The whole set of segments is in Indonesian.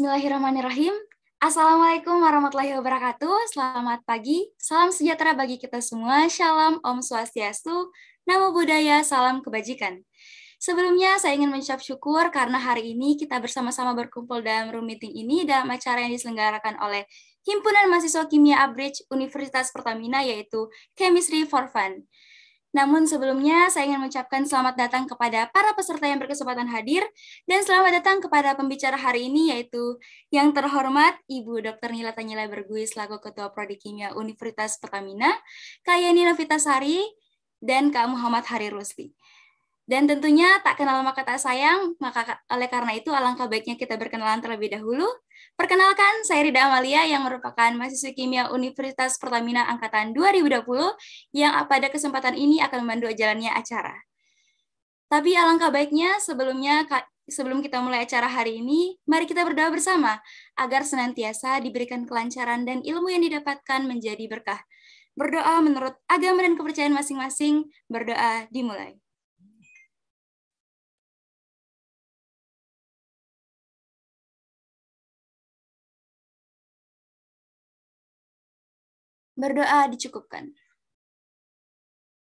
Bismillahirrahmanirrahim. Assalamualaikum warahmatullahi wabarakatuh. Selamat pagi. Salam sejahtera bagi kita semua. Shalom, Om Swastiastu, Namo Buddhaya, Salam Kebajikan. Sebelumnya, saya ingin mengucap syukur karena hari ini kita bersama-sama berkumpul dalam room meeting ini dalam acara yang diselenggarakan oleh Himpunan Mahasiswa Kimia Abridge Universitas Pertamina yaitu Chemistry for Fun. Namun sebelumnya saya ingin mengucapkan selamat datang kepada para peserta yang berkesempatan hadir dan selamat datang kepada pembicara hari ini yaitu yang terhormat Ibu Dr. Nila Tanila Bergui selaku Ketua Prodi Kimia Universitas Pertamina, Kak Novitasari, dan Kak Muhammad Hari Rusli. Dan tentunya tak kenal maka tak sayang, maka oleh karena itu alangkah baiknya kita berkenalan terlebih dahulu. Perkenalkan, saya Rida Amalia yang merupakan mahasiswi kimia Universitas Pertamina Angkatan 2020 yang pada kesempatan ini akan membantu jalannya acara. Tapi alangkah baiknya sebelumnya sebelum kita mulai acara hari ini, mari kita berdoa bersama agar senantiasa diberikan kelancaran dan ilmu yang didapatkan menjadi berkah. Berdoa menurut agama dan kepercayaan masing-masing, berdoa dimulai. Berdoa dicukupkan.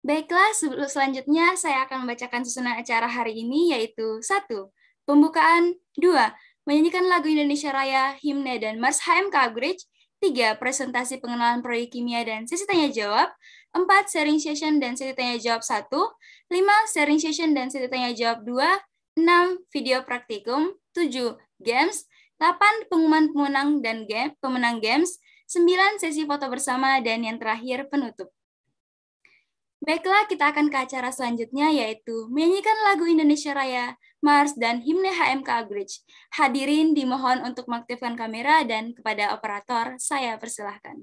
Baiklah, sebelum selanjutnya saya akan membacakan susunan acara hari ini yaitu satu Pembukaan 2. Menyanyikan lagu Indonesia Raya, Himne, dan Mars HMK Average 3. Presentasi pengenalan proyek kimia dan sesi tanya-jawab empat Sharing session dan sesi tanya-jawab satu 5. Sharing session dan sesi tanya-jawab dua enam Video praktikum tujuh Games 8. Pengumuman pemenang dan game, pemenang games 9 sesi foto bersama, dan yang terakhir penutup. Baiklah, kita akan ke acara selanjutnya yaitu menyanyikan lagu Indonesia Raya, Mars, dan Himne HMK Bridge. Hadirin dimohon untuk mengaktifkan kamera dan kepada operator saya persilahkan.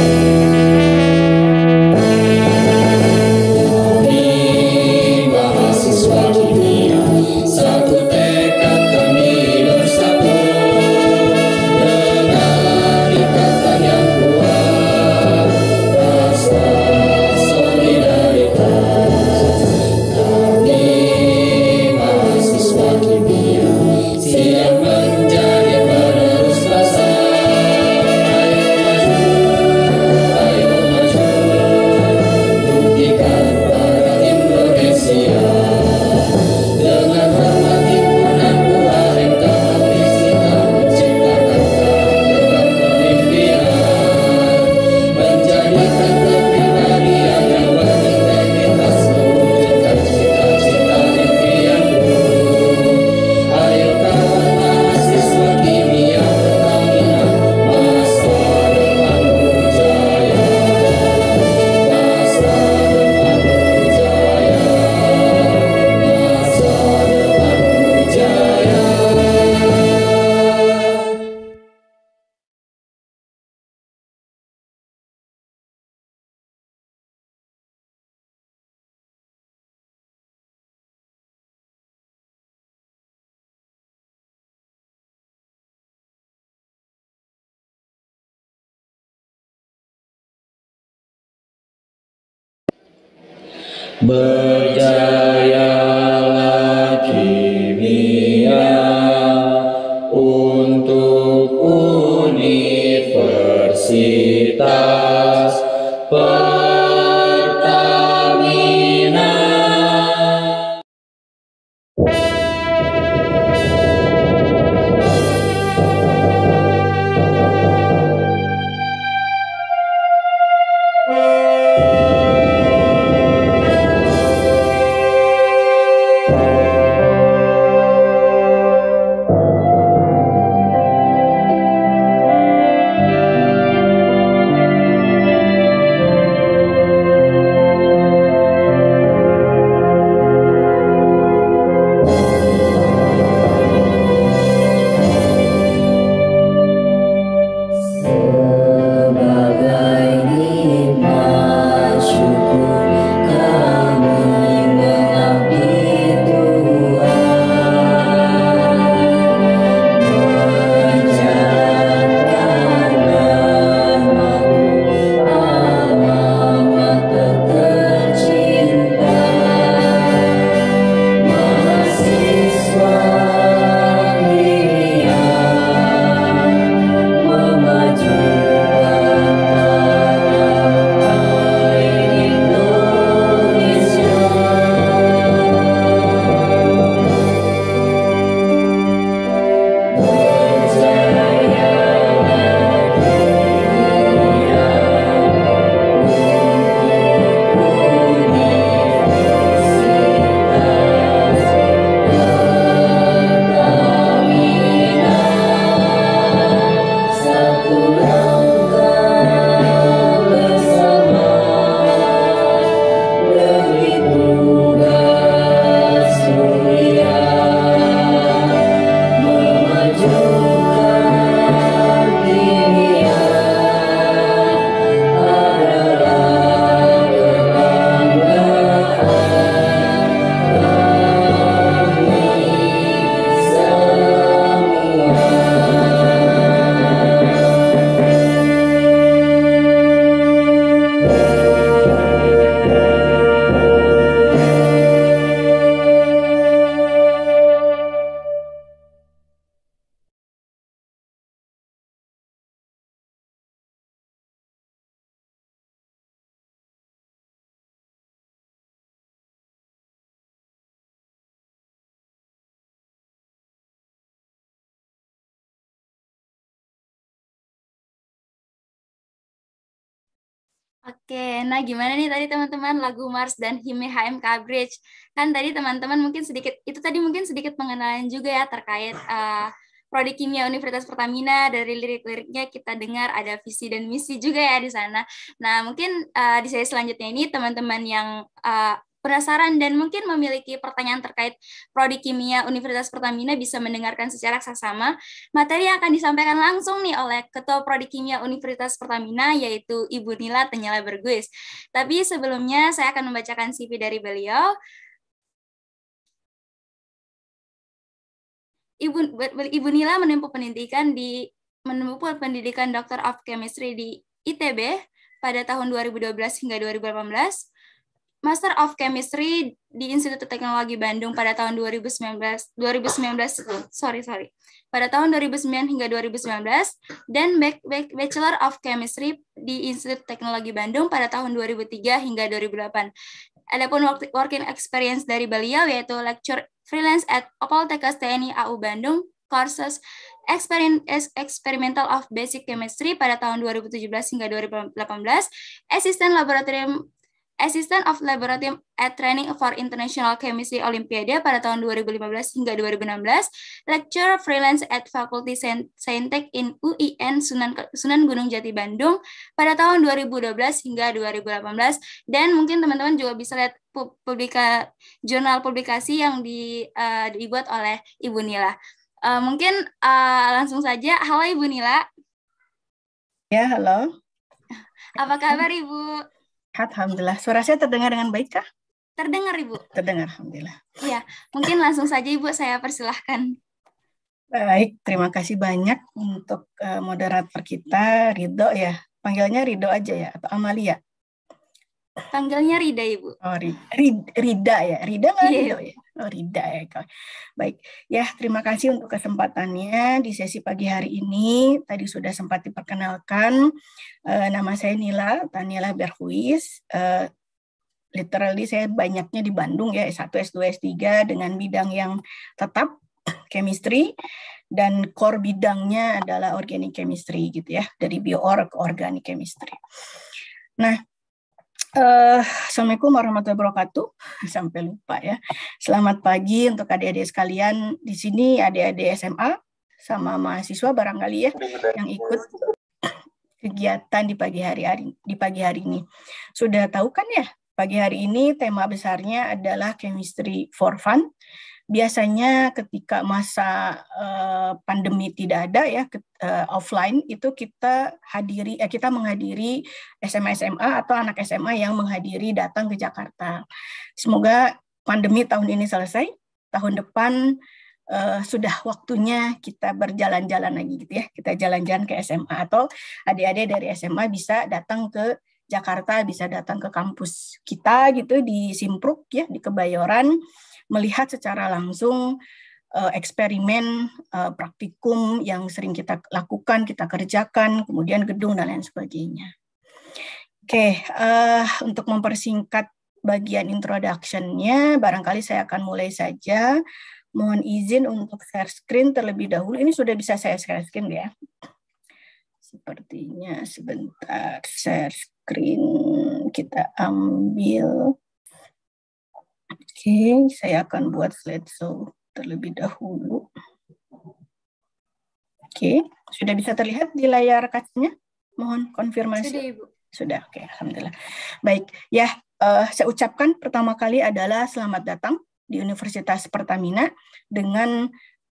But. teman-teman lagu Mars dan Hime Hm Cambridge. Kan tadi teman-teman mungkin sedikit itu tadi mungkin sedikit pengenalan juga ya terkait uh, prodi kimia Universitas Pertamina dari lirik-liriknya kita dengar ada visi dan misi juga ya di sana. Nah, mungkin uh, di sesi selanjutnya ini teman-teman yang uh, penasaran dan mungkin memiliki pertanyaan terkait prodi kimia Universitas Pertamina bisa mendengarkan secara saksama materi yang akan disampaikan langsung nih oleh Ketua Prodi Kimia Universitas Pertamina yaitu Ibu Nila Tenyala Berguis. Tapi sebelumnya saya akan membacakan CV dari beliau. Ibu, Ibu Nila menempuh pendidikan di menempuh pendidikan Doctor of Chemistry di ITB pada tahun 2012 hingga 2018 Master of Chemistry di Institut Teknologi Bandung pada tahun 2019 2019 sorry sorry pada tahun 2009 hingga 2019 dan Bachelor of Chemistry di Institut Teknologi Bandung pada tahun 2003 hingga 2008. Adapun working experience dari beliau yaitu lecture freelance at Opoltekkes TNI AU Bandung, courses Experimental of Basic Chemistry pada tahun 2017 hingga 2018, Assistant Laboratorium Assistant of Laboratory at Training for International Chemistry Olympiade pada tahun 2015 hingga 2016, Lecturer Freelance at Faculty Saintec in UIN Sunan, Sunan Gunung Jati Bandung pada tahun 2012 hingga 2018, dan mungkin teman-teman juga bisa lihat publika, jurnal publikasi yang di, uh, dibuat oleh Ibu Nila. Uh, mungkin uh, langsung saja, halo Ibu Nila. Ya, halo. Apa kabar Ibu? Alhamdulillah. Suara saya terdengar dengan baik kah? Terdengar, Ibu. Terdengar, Alhamdulillah. Iya, mungkin langsung saja Ibu saya persilahkan. Baik, terima kasih banyak untuk uh, moderator kita, Ridho, ya. panggilnya Ridho aja ya, atau Amalia. Panggilnya Rida, Ibu. Oh, Rida, Rida ya. Rida nggak yeah. Rida ya? Oh, Rida ya. Baik. Ya, terima kasih untuk kesempatannya di sesi pagi hari ini. Tadi sudah sempat diperkenalkan. Uh, nama saya Nila, Tanila Berhuis. Uh, literally saya banyaknya di Bandung ya, S1, S2, S3 dengan bidang yang tetap chemistry dan core bidangnya adalah organic chemistry gitu ya, dari bioorg organic chemistry. Nah, Eh, Assalamualaikum warahmatullahi wabarakatuh. Sampai lupa ya. Selamat pagi untuk adik-adik sekalian di sini, adik-adik SMA sama mahasiswa barangkali ya yang ikut kegiatan di pagi hari hari di pagi hari ini. Sudah tahu kan ya, pagi hari ini tema besarnya adalah chemistry for fun biasanya ketika masa eh, pandemi tidak ada ya eh, offline itu kita hadiri eh, kita menghadiri SMA SMA atau anak SMA yang menghadiri datang ke Jakarta. Semoga pandemi tahun ini selesai, tahun depan uh, sudah waktunya kita berjalan-jalan lagi gitu ya. Kita jalan-jalan ke SMA atau adik-adik dari SMA bisa datang ke Jakarta, bisa datang ke kampus kita gitu di Simpruk ya, di Kebayoran melihat secara langsung eh, eksperimen eh, praktikum yang sering kita lakukan, kita kerjakan, kemudian gedung dan lain sebagainya. Oke, okay, eh, untuk mempersingkat bagian introduction-nya, barangkali saya akan mulai saja. Mohon izin untuk share screen terlebih dahulu. Ini sudah bisa saya share screen ya. Sepertinya sebentar share screen kita ambil okay, saya akan buat slideshow terlebih dahulu. Oke, okay. sudah bisa terlihat di layar kacanya? Mohon konfirmasi. Sudah, Ibu. Sudah, oke, okay. alhamdulillah. Baik, ya, uh, saya ucapkan pertama kali adalah selamat datang di Universitas Pertamina dengan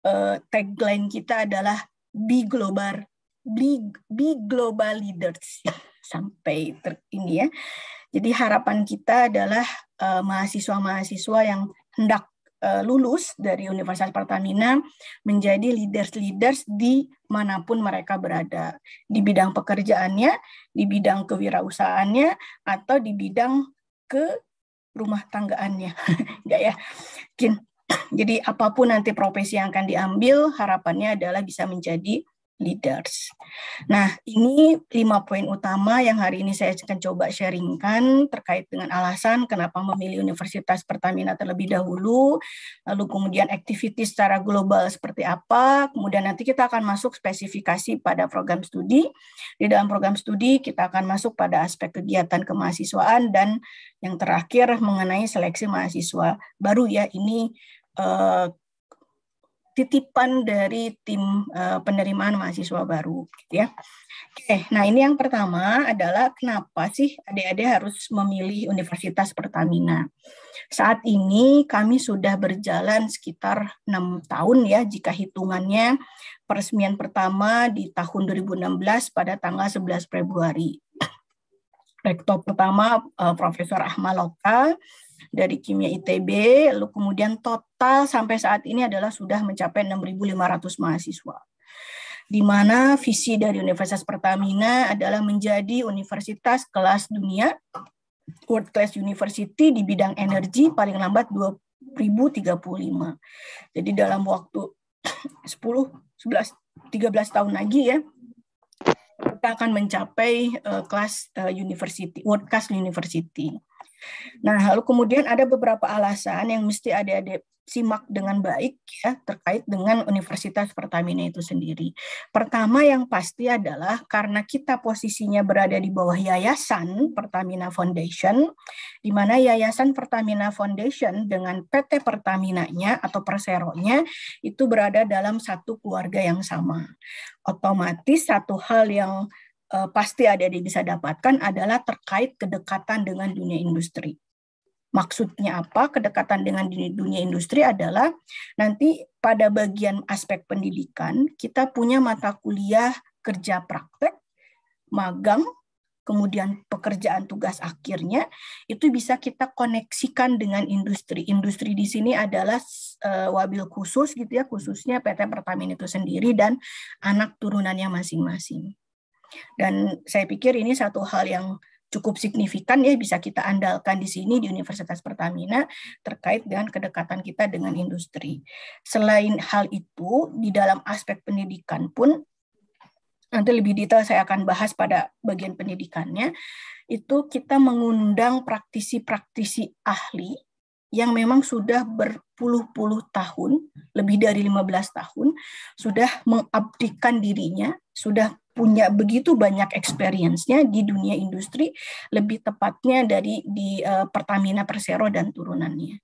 uh, tagline kita adalah Be Global, Be, Be Global Leaders sampai ter, ini ya. Jadi harapan kita adalah eh, mahasiswa-mahasiswa uh, yang hendak uh, lulus dari Universitas Pertamina menjadi leaders-leaders di manapun mereka berada, di bidang pekerjaannya, di bidang kewirausahaannya, atau di bidang ke rumah tanggaannya, enggak ya, Jadi apapun nanti profesi yang akan diambil, harapannya adalah bisa menjadi leaders. Nah, ini lima poin utama yang hari ini saya akan coba sharingkan terkait dengan alasan kenapa memilih Universitas Pertamina terlebih dahulu, lalu kemudian aktivitas secara global seperti apa, kemudian nanti kita akan masuk spesifikasi pada program studi. Di dalam program studi kita akan masuk pada aspek kegiatan kemahasiswaan dan yang terakhir mengenai seleksi mahasiswa baru ya ini eh, titipan dari tim eh, penerimaan mahasiswa baru gitu ya. Oke, nah ini yang pertama adalah kenapa sih adik-adik harus memilih Universitas Pertamina. Saat ini kami sudah berjalan sekitar enam tahun ya jika hitungannya peresmian pertama di tahun 2016 pada tanggal 11 Februari. Rektor pertama eh, Profesor Ahmad Loka, dari kimia ITB, lalu kemudian total sampai saat ini adalah sudah mencapai 6.500 mahasiswa. Di mana visi dari Universitas Pertamina adalah menjadi universitas kelas dunia, world class university di bidang energi paling lambat 2035. Jadi dalam waktu 10, 11, 13 tahun lagi ya, kita akan mencapai uh, kelas uh, eh, university, world class university. Nah, lalu kemudian ada beberapa alasan yang mesti adik-adik simak dengan baik ya terkait dengan Universitas Pertamina itu sendiri. Pertama yang pasti adalah karena kita posisinya berada di bawah yayasan Pertamina Foundation, di mana yayasan Pertamina Foundation dengan PT Pertamina-nya atau Perseronya itu berada dalam satu keluarga yang sama. Otomatis satu hal yang eh, pasti ada yang bisa dapatkan adalah terkait kedekatan dengan dunia industri Maksudnya apa? Kedekatan dengan dunia industri adalah nanti pada bagian aspek pendidikan kita punya mata kuliah kerja praktek, magang, kemudian pekerjaan tugas akhirnya itu bisa kita koneksikan dengan industri. Industri di sini adalah eh, wabil khusus gitu ya, khususnya PT Pertamina itu sendiri dan anak turunannya masing-masing. Dan saya pikir ini satu hal yang cukup signifikan ya bisa kita andalkan di sini di Universitas Pertamina terkait dengan kedekatan kita dengan industri. Selain hal itu, di dalam aspek pendidikan pun nanti lebih detail saya akan bahas pada bagian pendidikannya, itu kita mengundang praktisi-praktisi ahli yang memang sudah berpuluh-puluh tahun, lebih dari 15 tahun, sudah mengabdikan dirinya, sudah punya begitu banyak experience-nya di dunia industri, lebih tepatnya dari di uh, Pertamina Persero dan turunannya.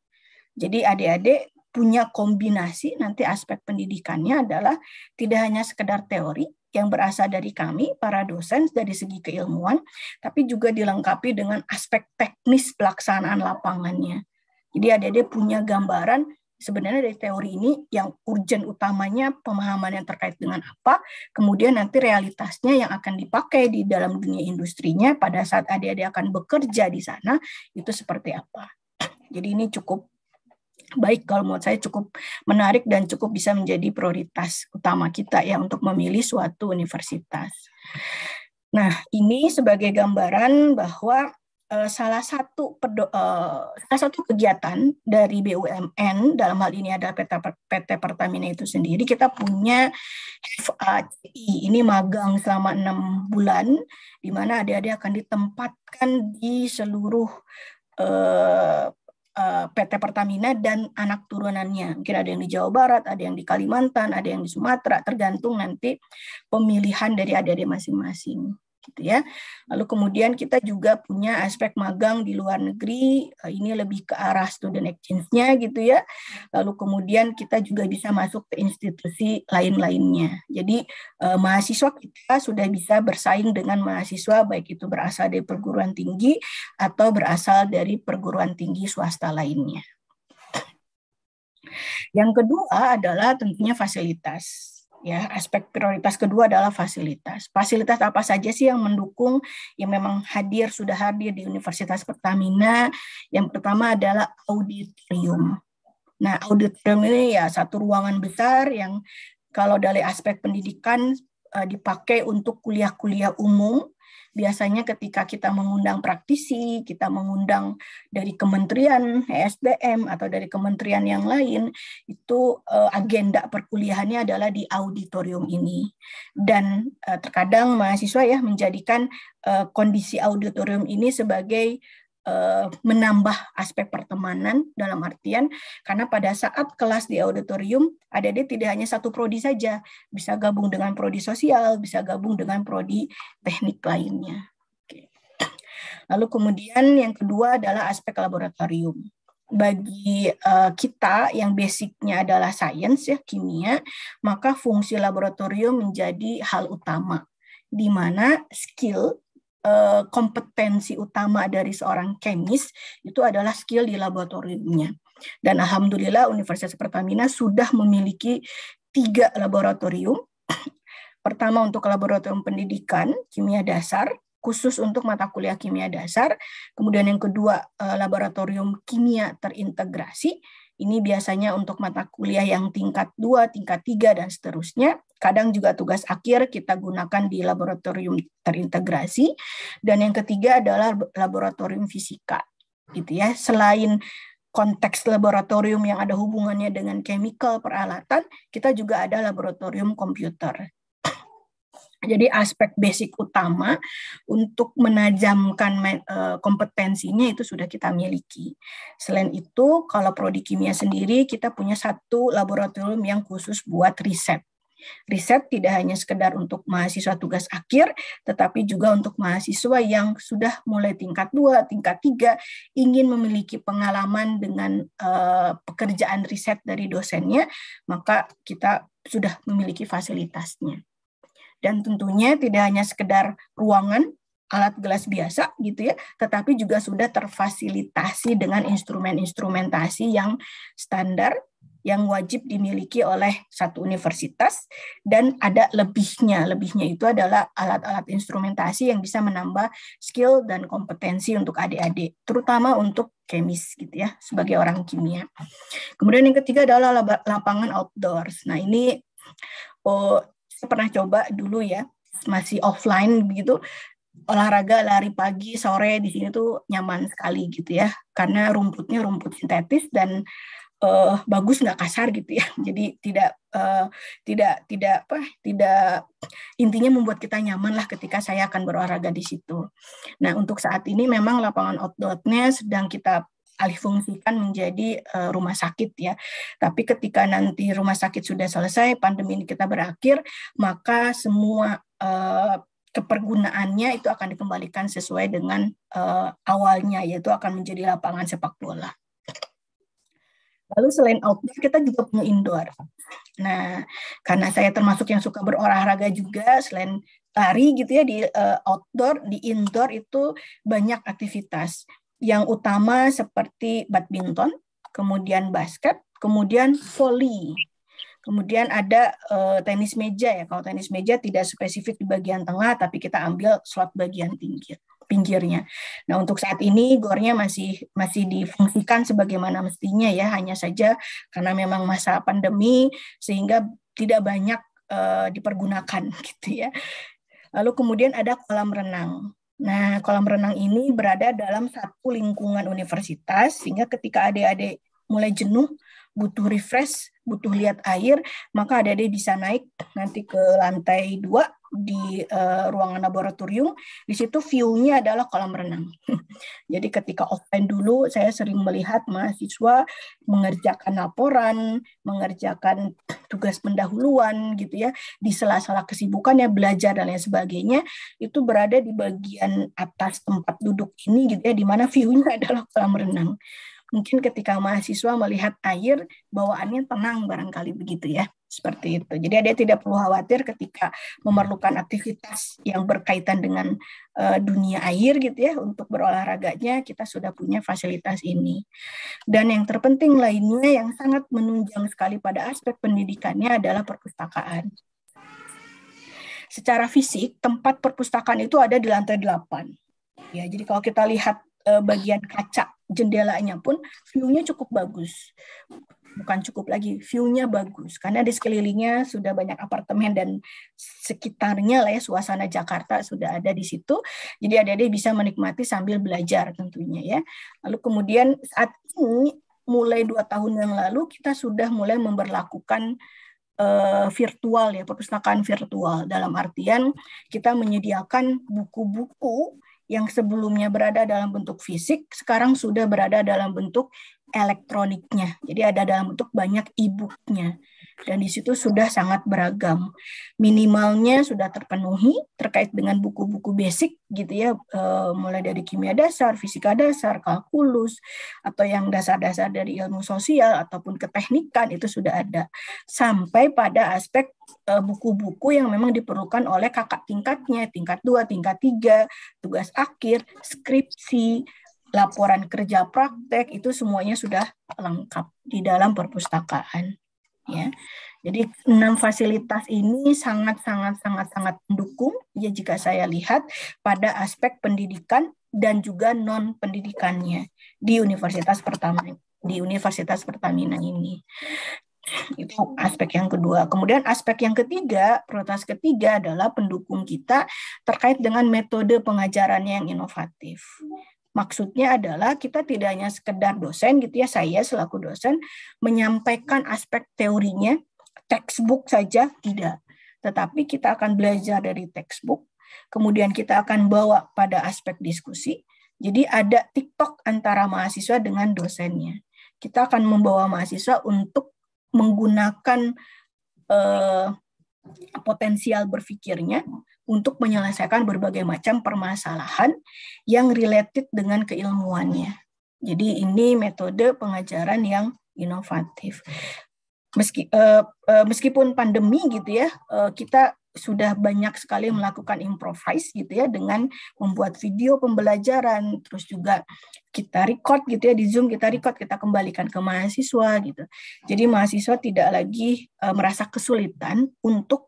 Jadi adik-adik punya kombinasi nanti aspek pendidikannya adalah tidak hanya sekedar teori yang berasal dari kami para dosen dari segi keilmuan, tapi juga dilengkapi dengan aspek teknis pelaksanaan lapangannya. Jadi adik-adik punya gambaran sebenarnya dari teori ini yang urgent utamanya pemahaman yang terkait dengan apa, kemudian nanti realitasnya yang akan dipakai di dalam dunia industrinya pada saat adik-adik akan bekerja di sana itu seperti apa. Jadi ini cukup baik kalau menurut saya cukup menarik dan cukup bisa menjadi prioritas utama kita ya untuk memilih suatu universitas. Nah, ini sebagai gambaran bahwa Eh, salah satu pedo, eh, salah satu kegiatan dari BUMN dalam hal ini adalah PT, PT Pertamina itu sendiri kita punya FACI ini magang selama enam bulan di mana adik-adik akan ditempatkan di seluruh uh, eh, PT Pertamina dan anak turunannya. Mungkin ada yang di Jawa Barat, ada yang di Kalimantan, ada yang di Sumatera, tergantung nanti pemilihan dari adik-adik masing-masing gitu ya. Lalu kemudian kita juga punya aspek magang di luar negeri, eh, ini lebih ke arah student exchange-nya gitu ya. Lalu kemudian kita juga bisa masuk ke institusi lain-lainnya. Jadi eh, mahasiswa kita sudah bisa bersaing dengan mahasiswa baik itu berasal dari perguruan tinggi atau berasal dari perguruan tinggi swasta lainnya. Yang kedua adalah tentunya fasilitas ya aspek prioritas kedua adalah fasilitas. Fasilitas apa saja sih yang mendukung yang memang hadir sudah hadir di Universitas Pertamina? Yang pertama adalah auditorium. Nah, auditorium ini ya satu ruangan besar yang kalau dari aspek pendidikan eh, dipakai untuk kuliah-kuliah umum biasanya ketika kita mengundang praktisi, kita mengundang dari kementerian e Sdm atau dari kementerian yang lain, itu eh, agenda perkuliahannya adalah di auditorium ini. Dan eh, terkadang mahasiswa ya menjadikan eh, kondisi auditorium ini sebagai Eh, menambah aspek pertemanan dalam artian karena pada saat kelas di auditorium ada dia tidak hanya satu prodi saja bisa gabung dengan prodi sosial bisa gabung dengan prodi teknik lainnya lalu kemudian yang kedua adalah aspek laboratorium bagi eh, kita yang basicnya adalah sains ya kimia maka fungsi laboratorium menjadi hal utama di mana skill Eh, kompetensi utama dari seorang kemis itu adalah skill di laboratoriumnya. Dan alhamdulillah Universitas Pertamina sudah memiliki tiga laboratorium. Pertama untuk laboratorium pendidikan kimia dasar khusus untuk mata kuliah kimia dasar. Kemudian yang kedua eh, laboratorium kimia terintegrasi. Ini biasanya untuk mata kuliah yang tingkat 2, tingkat 3 dan seterusnya. Kadang juga tugas akhir kita gunakan di laboratorium terintegrasi. Dan yang ketiga adalah laboratorium fisika. Gitu ya. Selain konteks laboratorium yang ada hubungannya dengan chemical peralatan, kita juga ada laboratorium komputer. Jadi aspek basic utama untuk menajamkan e, kompetensinya itu sudah kita miliki. Selain itu, kalau prodi kimia sendiri kita punya satu laboratorium yang khusus buat riset Riset tidak hanya sekedar untuk mahasiswa tugas akhir, tetapi juga untuk mahasiswa yang sudah mulai tingkat 2, tingkat 3, ingin memiliki pengalaman dengan uh, pekerjaan riset dari dosennya, maka kita sudah memiliki fasilitasnya. Dan tentunya tidak hanya sekedar ruangan, alat gelas biasa gitu ya, tetapi juga sudah terfasilitasi dengan instrumen-instrumentasi yang standar yang wajib dimiliki oleh satu universitas dan ada lebihnya. Lebihnya itu adalah alat-alat instrumentasi yang bisa menambah skill dan kompetensi untuk adik-adik, terutama untuk kemis gitu ya sebagai orang kimia. Kemudian yang ketiga adalah lapangan outdoors. Nah, ini oh saya pernah coba dulu ya masih offline begitu olahraga lari pagi sore di sini tuh nyaman sekali gitu ya karena rumputnya rumput sintetis dan uh, bagus nggak kasar gitu ya jadi tidak uh, tidak tidak apa tidak intinya membuat kita nyaman lah ketika saya akan berolahraga di situ nah untuk saat ini memang lapangan outdoornya sedang kita alih fungsikan menjadi uh, rumah sakit ya. Tapi ketika nanti rumah sakit sudah selesai, pandemi ini kita berakhir, maka semua uh, kepergunaannya itu akan dikembalikan sesuai dengan uh, awalnya yaitu akan menjadi lapangan sepak bola. Lalu selain outdoor kita juga punya indoor. Nah, karena saya termasuk yang suka berolahraga juga selain lari gitu ya di uh, outdoor, di indoor itu banyak aktivitas yang utama seperti badminton, kemudian basket, kemudian volley. Kemudian ada uh, tenis meja ya. Kalau tenis meja tidak spesifik di bagian tengah tapi kita ambil slot bagian tinggi pinggirnya. Nah, untuk saat ini gornya masih masih difungsikan sebagaimana mestinya ya, hanya saja karena memang masa pandemi sehingga tidak banyak uh, dipergunakan gitu ya. Lalu kemudian ada kolam renang. Nah, kolam renang ini berada dalam satu lingkungan universitas sehingga ketika adik-adik mulai jenuh butuh refresh, butuh lihat air, maka ada dia bisa naik nanti ke lantai dua di uh, ruangan laboratorium. Di situ view-nya adalah kolam renang. Jadi ketika offline dulu, saya sering melihat mahasiswa mengerjakan laporan, mengerjakan tugas pendahuluan gitu ya, di sela-sela kesibukannya belajar dan lain sebagainya, itu berada di bagian atas tempat duduk ini gitu ya, di mana view-nya adalah kolam renang mungkin ketika mahasiswa melihat air bawaannya tenang barangkali begitu ya seperti itu jadi ada tidak perlu khawatir ketika memerlukan aktivitas yang berkaitan dengan uh, dunia air gitu ya untuk berolahraganya kita sudah punya fasilitas ini dan yang terpenting lainnya yang sangat menunjang sekali pada aspek pendidikannya adalah perpustakaan secara fisik tempat perpustakaan itu ada di lantai 8 ya jadi kalau kita lihat eh, bagian kaca jendelanya pun view-nya cukup bagus. Bukan cukup lagi, view-nya bagus. Karena di sekelilingnya sudah banyak apartemen dan sekitarnya lah ya, suasana Jakarta sudah ada di situ. Jadi adik-adik bisa menikmati sambil belajar tentunya ya. Lalu kemudian saat ini, mulai dua tahun yang lalu, kita sudah mulai memperlakukan eh, virtual ya, perpustakaan virtual. Dalam artian kita menyediakan buku-buku yang sebelumnya berada dalam bentuk fisik sekarang sudah berada dalam bentuk elektroniknya. Jadi ada dalam bentuk banyak e-booknya dan di situ sudah sangat beragam. Minimalnya sudah terpenuhi terkait dengan buku-buku basic gitu ya, eh, mulai dari kimia dasar, fisika dasar, kalkulus, atau yang dasar-dasar dari ilmu sosial ataupun keteknikan itu sudah ada. Sampai pada aspek eh, buku-buku yang memang diperlukan oleh kakak tingkatnya, tingkat 2, tingkat 3, tugas akhir, skripsi, laporan kerja praktek itu semuanya sudah lengkap di dalam perpustakaan ya. Jadi enam fasilitas ini sangat sangat sangat sangat mendukung ya jika saya lihat pada aspek pendidikan dan juga non pendidikannya di universitas pertama di Universitas Pertamina ini. Itu aspek yang kedua. Kemudian aspek yang ketiga, prioritas ketiga adalah pendukung kita terkait dengan metode pengajarannya yang inovatif. Maksudnya adalah kita tidak hanya sekedar dosen gitu ya, saya selaku dosen menyampaikan aspek teorinya, textbook saja tidak. Tetapi kita akan belajar dari textbook, kemudian kita akan bawa pada aspek diskusi. Jadi ada TikTok antara mahasiswa dengan dosennya. Kita akan membawa mahasiswa untuk menggunakan eh, potensial berpikirnya untuk menyelesaikan berbagai macam permasalahan yang related dengan keilmuannya. Jadi ini metode pengajaran yang inovatif. Meski, uh, uh, meskipun pandemi gitu ya, uh, kita sudah banyak sekali melakukan improvise gitu ya dengan membuat video pembelajaran terus juga kita record gitu ya di Zoom kita record kita kembalikan ke mahasiswa gitu. Jadi mahasiswa tidak lagi uh, merasa kesulitan untuk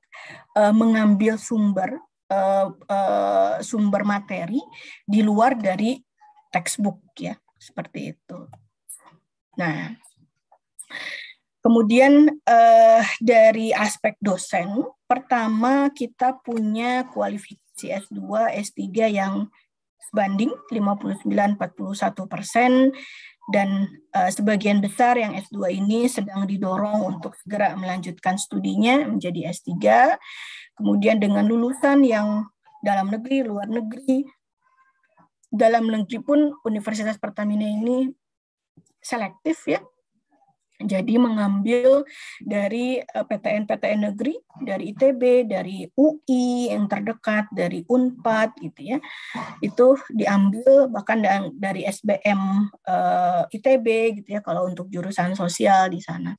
uh, mengambil sumber uh, uh, sumber materi di luar dari textbook ya, seperti itu. Nah, kemudian eh, dari aspek dosen Pertama, kita punya kualifikasi S2, S3 yang banding 59-41 persen dan uh, sebagian besar yang S2 ini sedang didorong untuk segera melanjutkan studinya menjadi S3. Kemudian dengan lulusan yang dalam negeri, luar negeri, dalam negeri pun Universitas Pertamina ini selektif ya, jadi mengambil dari eh, PTN-PTN negeri, dari ITB, dari UI yang terdekat, dari Unpad gitu ya, itu diambil bahkan dari SBM eh, ITB gitu ya kalau untuk jurusan sosial di sana.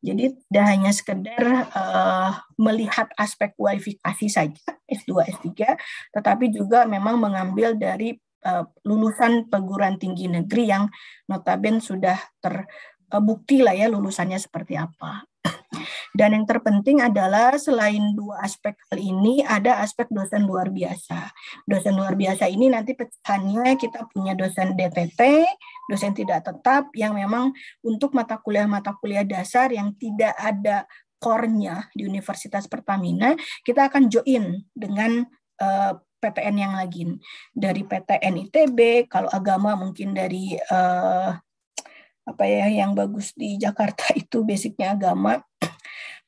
Jadi tidak hanya sekedar eh, melihat aspek kualifikasi saja S2, S3, tetapi juga memang mengambil dari lulusan perguruan tinggi negeri yang notabene sudah ter Eh, bukti lah ya lulusannya seperti apa. Dan yang terpenting adalah selain dua aspek hal ini ada aspek dosen luar biasa. Dosen luar biasa ini nanti pecahannya kita punya dosen DTT, dosen tidak tetap yang memang untuk mata kuliah-mata kuliah dasar yang tidak ada core di Universitas Pertamina, kita akan join dengan uh, eh, PTN yang lagi dari PTN ITB, kalau agama mungkin dari uh, apa ya yang bagus di Jakarta itu basicnya agama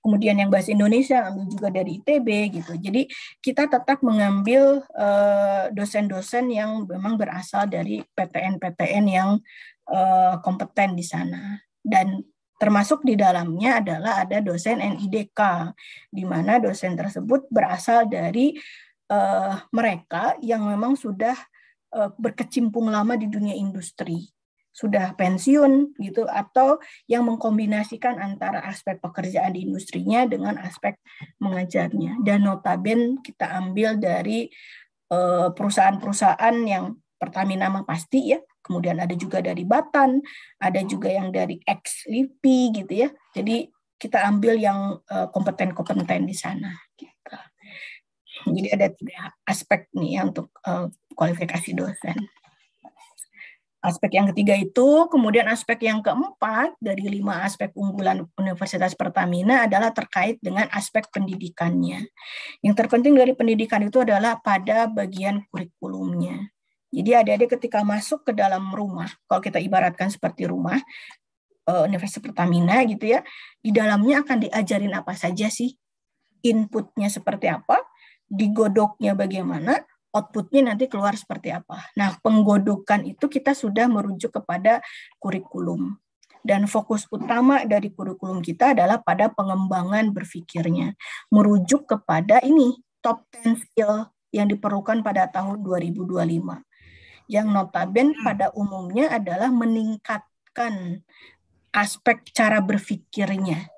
kemudian yang bahasa Indonesia ambil juga dari ITB gitu. Jadi kita tetap mengambil eh, dosen-dosen yang memang berasal dari PTN-PTN yang eh, kompeten di sana dan termasuk di dalamnya adalah ada dosen NIDK di mana dosen tersebut berasal dari eh, mereka yang memang sudah berkecimpung lama di dunia industri sudah pensiun gitu atau yang mengkombinasikan antara aspek pekerjaan di industrinya dengan aspek mengajarnya dan notaben kita ambil dari eh, perusahaan-perusahaan yang Pertamina mah pasti ya kemudian ada juga dari Batan ada juga yang dari ex LIPI gitu ya jadi kita ambil yang eh, kompeten-kompeten di sana gitu. jadi ada tiga aspek nih ya untuk eh, kualifikasi dosen Aspek yang ketiga itu, kemudian aspek yang keempat dari lima aspek unggulan Universitas Pertamina adalah terkait dengan aspek pendidikannya. Yang terpenting dari pendidikan itu adalah pada bagian kurikulumnya. Jadi adik-adik ketika masuk ke dalam rumah, kalau kita ibaratkan seperti rumah, eh, Universitas Pertamina gitu ya, di dalamnya akan diajarin apa saja sih, inputnya seperti apa, digodoknya bagaimana, outputnya nanti keluar seperti apa. Nah, penggodokan itu kita sudah merujuk kepada kurikulum. Dan fokus utama dari kurikulum kita adalah pada pengembangan berpikirnya. Merujuk kepada ini, top 10 skill yang diperlukan pada tahun 2025. Yang notaben hmm. pada umumnya adalah meningkatkan aspek cara berpikirnya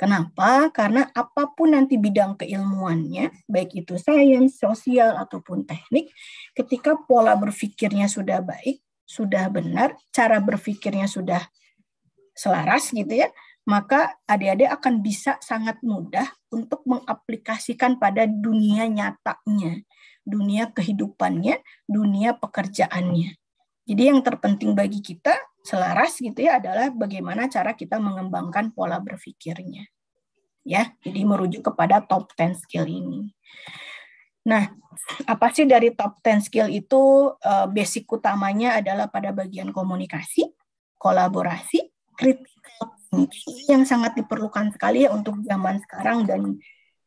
Kenapa? Karena apapun nanti bidang keilmuannya, baik itu sains, sosial, ataupun teknik, ketika pola berpikirnya sudah baik, sudah benar, cara berpikirnya sudah selaras gitu ya, maka adik-adik akan bisa sangat mudah untuk mengaplikasikan pada dunia nyatanya, dunia kehidupannya, dunia pekerjaannya. Jadi yang terpenting bagi kita selaras gitu ya adalah bagaimana cara kita mengembangkan pola berpikirnya. Ya, jadi merujuk kepada top 10 skill ini. Nah, apa sih dari top 10 skill itu eh, basic utamanya adalah pada bagian komunikasi, kolaborasi, critical thinking yang sangat diperlukan sekali ya untuk zaman sekarang dan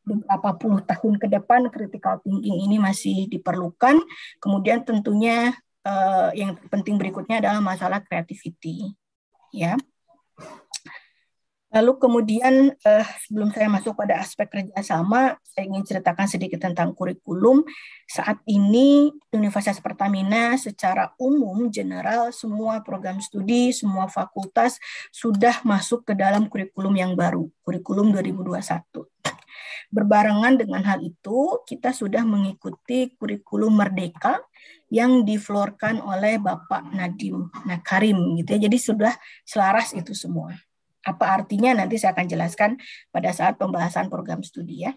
beberapa puluh tahun ke depan critical thinking ini masih diperlukan. Kemudian tentunya uh, yang penting berikutnya adalah masalah creativity ya lalu kemudian uh, sebelum saya masuk pada aspek kerjasama saya ingin ceritakan sedikit tentang kurikulum saat ini Universitas Pertamina secara umum general semua program studi semua fakultas sudah masuk ke dalam kurikulum yang baru kurikulum 2021 Berbarengan dengan hal itu, kita sudah mengikuti kurikulum Merdeka yang diflorkan oleh Bapak Nadim nah, Karim gitu ya. Jadi sudah selaras itu semua. Apa artinya nanti saya akan jelaskan pada saat pembahasan program studi ya.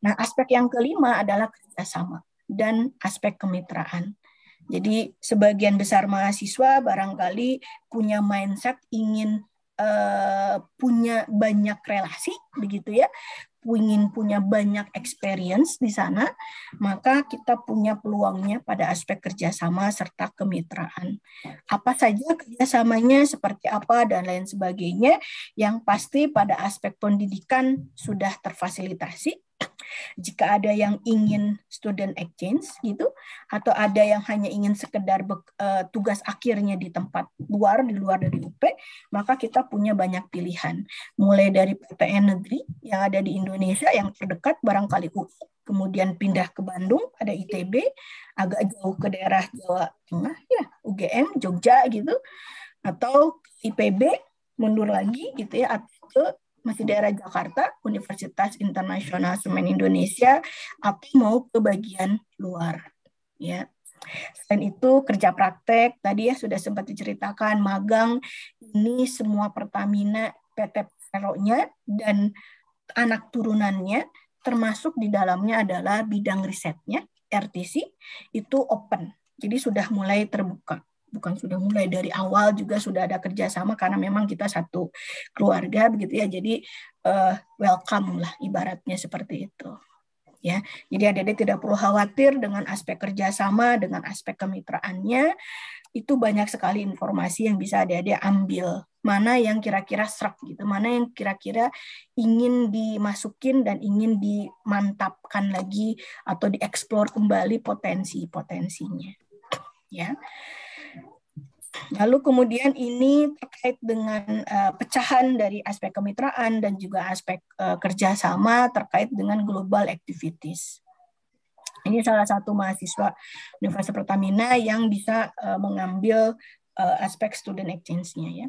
Nah, aspek yang kelima adalah kerjasama dan aspek kemitraan. Jadi sebagian besar mahasiswa barangkali punya mindset ingin Eh, punya banyak relasi begitu ya ingin punya banyak experience di sana, maka kita punya peluangnya pada aspek kerjasama serta kemitraan. Apa saja kerjasamanya, seperti apa, dan lain sebagainya, yang pasti pada aspek pendidikan sudah terfasilitasi, jika ada yang ingin student exchange gitu atau ada yang hanya ingin sekedar be, uh, eh, tugas akhirnya di tempat luar di luar dari UP maka kita punya banyak pilihan mulai dari PTN negeri yang ada di Indonesia yang terdekat barangkali UI kemudian pindah ke Bandung ada ITB agak jauh ke daerah Jawa Tengah ya UGM Jogja gitu atau IPB mundur lagi gitu ya atau ke masih daerah Jakarta, Universitas Internasional Semen Indonesia, atau mau ke bagian luar. Ya. Selain itu kerja praktek tadi ya sudah sempat diceritakan magang ini semua Pertamina PT Petronya dan anak turunannya termasuk di dalamnya adalah bidang risetnya RTC itu open jadi sudah mulai terbuka bukan sudah mulai dari awal juga sudah ada kerjasama karena memang kita satu keluarga begitu ya jadi uh, welcome lah ibaratnya seperti itu ya jadi adik-adik tidak perlu khawatir dengan aspek kerjasama dengan aspek kemitraannya itu banyak sekali informasi yang bisa adik-adik ambil mana yang kira-kira serak gitu mana yang kira-kira ingin dimasukin dan ingin dimantapkan lagi atau dieksplor kembali potensi-potensinya ya Lalu kemudian ini terkait dengan uh, pecahan dari aspek kemitraan dan juga aspek uh, kerjasama terkait dengan global activities. Ini salah satu mahasiswa Universitas Pertamina yang bisa uh, mengambil uh, aspek student exchange-nya ya.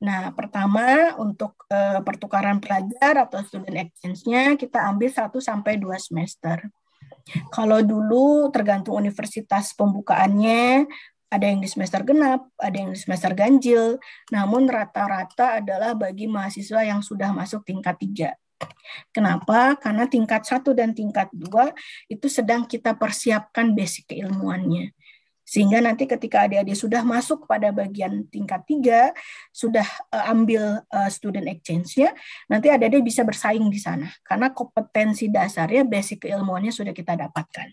Nah, pertama untuk uh, pertukaran pelajar atau student exchange-nya kita ambil 1 sampai 2 semester. Kalau dulu tergantung universitas pembukaannya, ada yang di semester genap, ada yang di semester ganjil, namun rata-rata adalah bagi mahasiswa yang sudah masuk tingkat 3. Kenapa? Karena tingkat 1 dan tingkat 2 itu sedang kita persiapkan basic keilmuannya. Sehingga nanti ketika adik-adik sudah masuk pada bagian tingkat 3, sudah eh, ambil eh, student exchange-nya, nanti adik-adik bisa bersaing di sana. Karena kompetensi dasarnya, basic keilmuannya sudah kita dapatkan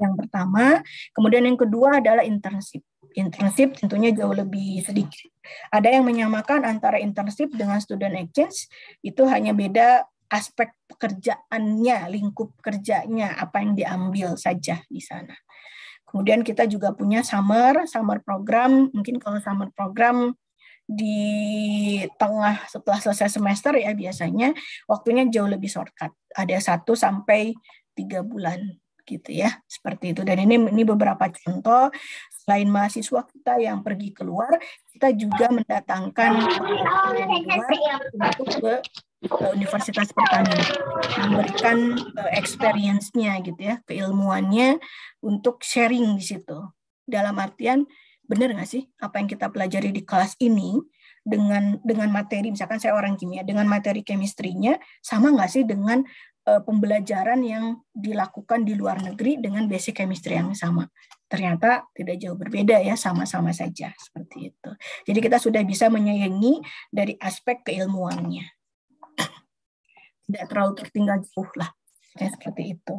yang pertama. Kemudian yang kedua adalah internship. Internship tentunya jauh lebih sedikit. Ada yang menyamakan antara internship dengan student exchange, itu hanya beda aspek pekerjaannya, lingkup kerjanya, apa yang diambil saja di sana. Kemudian kita juga punya summer, summer program. Mungkin kalau summer program di tengah setelah selesai semester ya biasanya waktunya jauh lebih shortcut. Ada satu sampai tiga bulan gitu ya seperti itu dan ini ini beberapa contoh selain mahasiswa kita yang pergi keluar kita juga mendatangkan untuk ke eh, Universitas Pertanian memberikan eh, experience-nya gitu ya keilmuannya untuk sharing di situ dalam artian benar nggak sih apa yang kita pelajari di kelas ini dengan dengan materi misalkan saya orang kimia dengan materi chemistry-nya sama nggak sih dengan Eh, pembelajaran yang dilakukan di luar negeri dengan basic chemistry yang sama. Ternyata tidak jauh berbeda ya, sama-sama saja seperti itu. Jadi kita sudah bisa menyayangi dari aspek keilmuannya. Tidak terlalu tertinggal jauh lah. Ya, seperti itu.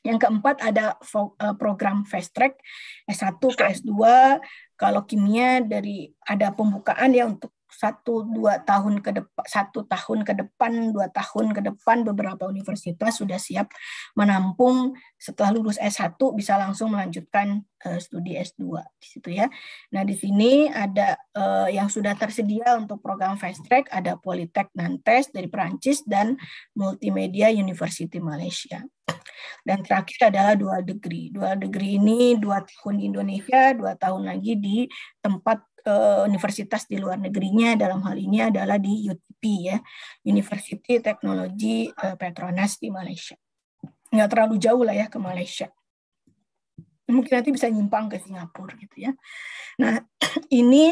Yang keempat ada eh, program fast track S1 ke S2. Kalau kimia dari ada pembukaan ya untuk satu dua tahun ke depan satu tahun ke depan dua tahun ke depan beberapa universitas sudah siap menampung setelah lulus S1 bisa langsung melanjutkan uh, studi S2 di situ ya. Nah, di sini ada uh, yang sudah tersedia untuk program fast track ada Politek Nantes dari Perancis dan Multimedia University Malaysia. Dan terakhir adalah dual degree. Dual degree ini dua tahun di Indonesia, dua tahun lagi di tempat Eh, universitas di luar negerinya dalam hal ini adalah di UTP ya University Technology eh, Petronas di Malaysia nggak terlalu jauh lah ya ke Malaysia mungkin nanti bisa nyimpang ke Singapura gitu ya nah ini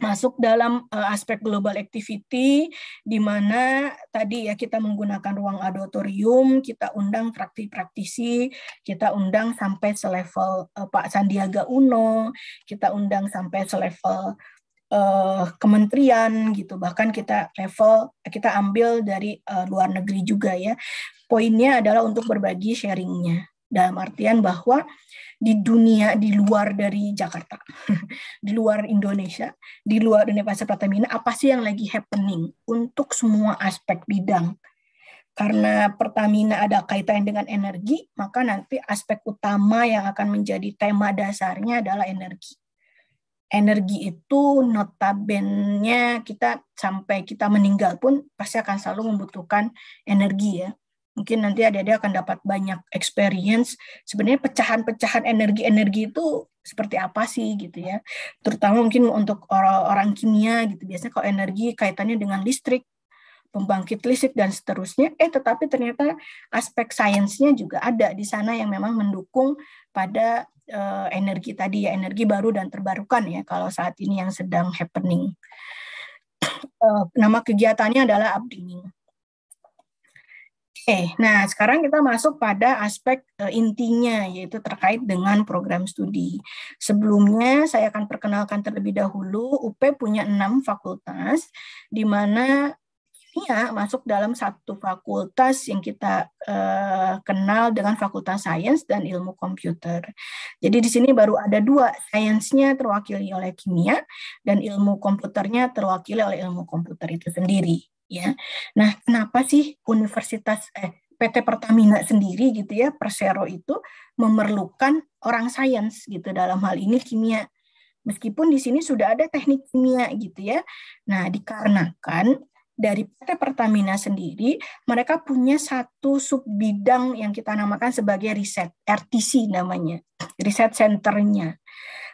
masuk dalam uh, aspek global activity di mana tadi ya kita menggunakan ruang auditorium, kita undang praktisi-praktisi, kita undang sampai selevel uh, Pak Sandiaga Uno, kita undang sampai selevel uh, kementerian gitu, bahkan kita level kita ambil dari uh, luar negeri juga ya. Poinnya adalah untuk berbagi sharingnya dalam artian bahwa uh, di dunia di luar dari Jakarta, di luar Indonesia, di luar dunia pasar Pertamina, apa sih yang lagi happening untuk semua aspek bidang karena Pertamina ada kaitan dengan energi, maka nanti aspek utama yang akan menjadi tema dasarnya adalah energi. Energi itu notabene kita sampai kita meninggal pun pasti akan selalu membutuhkan energi ya mungkin nanti ada adik akan dapat banyak experience sebenarnya pecahan-pecahan energi-energi itu seperti apa sih gitu ya terutama mungkin untuk orang-orang kimia gitu biasanya kalau energi kaitannya dengan listrik pembangkit listrik dan seterusnya eh tetapi ternyata aspek sainsnya juga ada di sana yang memang mendukung pada eh, energi tadi ya energi baru dan terbarukan ya kalau saat ini yang sedang happening eh, nama kegiatannya adalah upbringing okay. nah sekarang kita masuk pada aspek uh, intinya yaitu terkait dengan program studi. Sebelumnya saya akan perkenalkan terlebih dahulu UP punya enam fakultas di mana kimia masuk dalam satu fakultas yang kita uh, kenal dengan Fakultas Sains dan Ilmu Komputer. Jadi di sini baru ada dua, sainsnya terwakili oleh kimia dan ilmu komputernya terwakili oleh ilmu komputer itu sendiri ya. Nah, kenapa sih universitas eh, PT Pertamina sendiri gitu ya, Persero itu memerlukan orang sains gitu dalam hal ini kimia. Meskipun di sini sudah ada teknik kimia gitu ya. Nah, dikarenakan dari PT Pertamina sendiri, mereka punya satu sub bidang yang kita namakan sebagai riset, RTC namanya, riset centernya.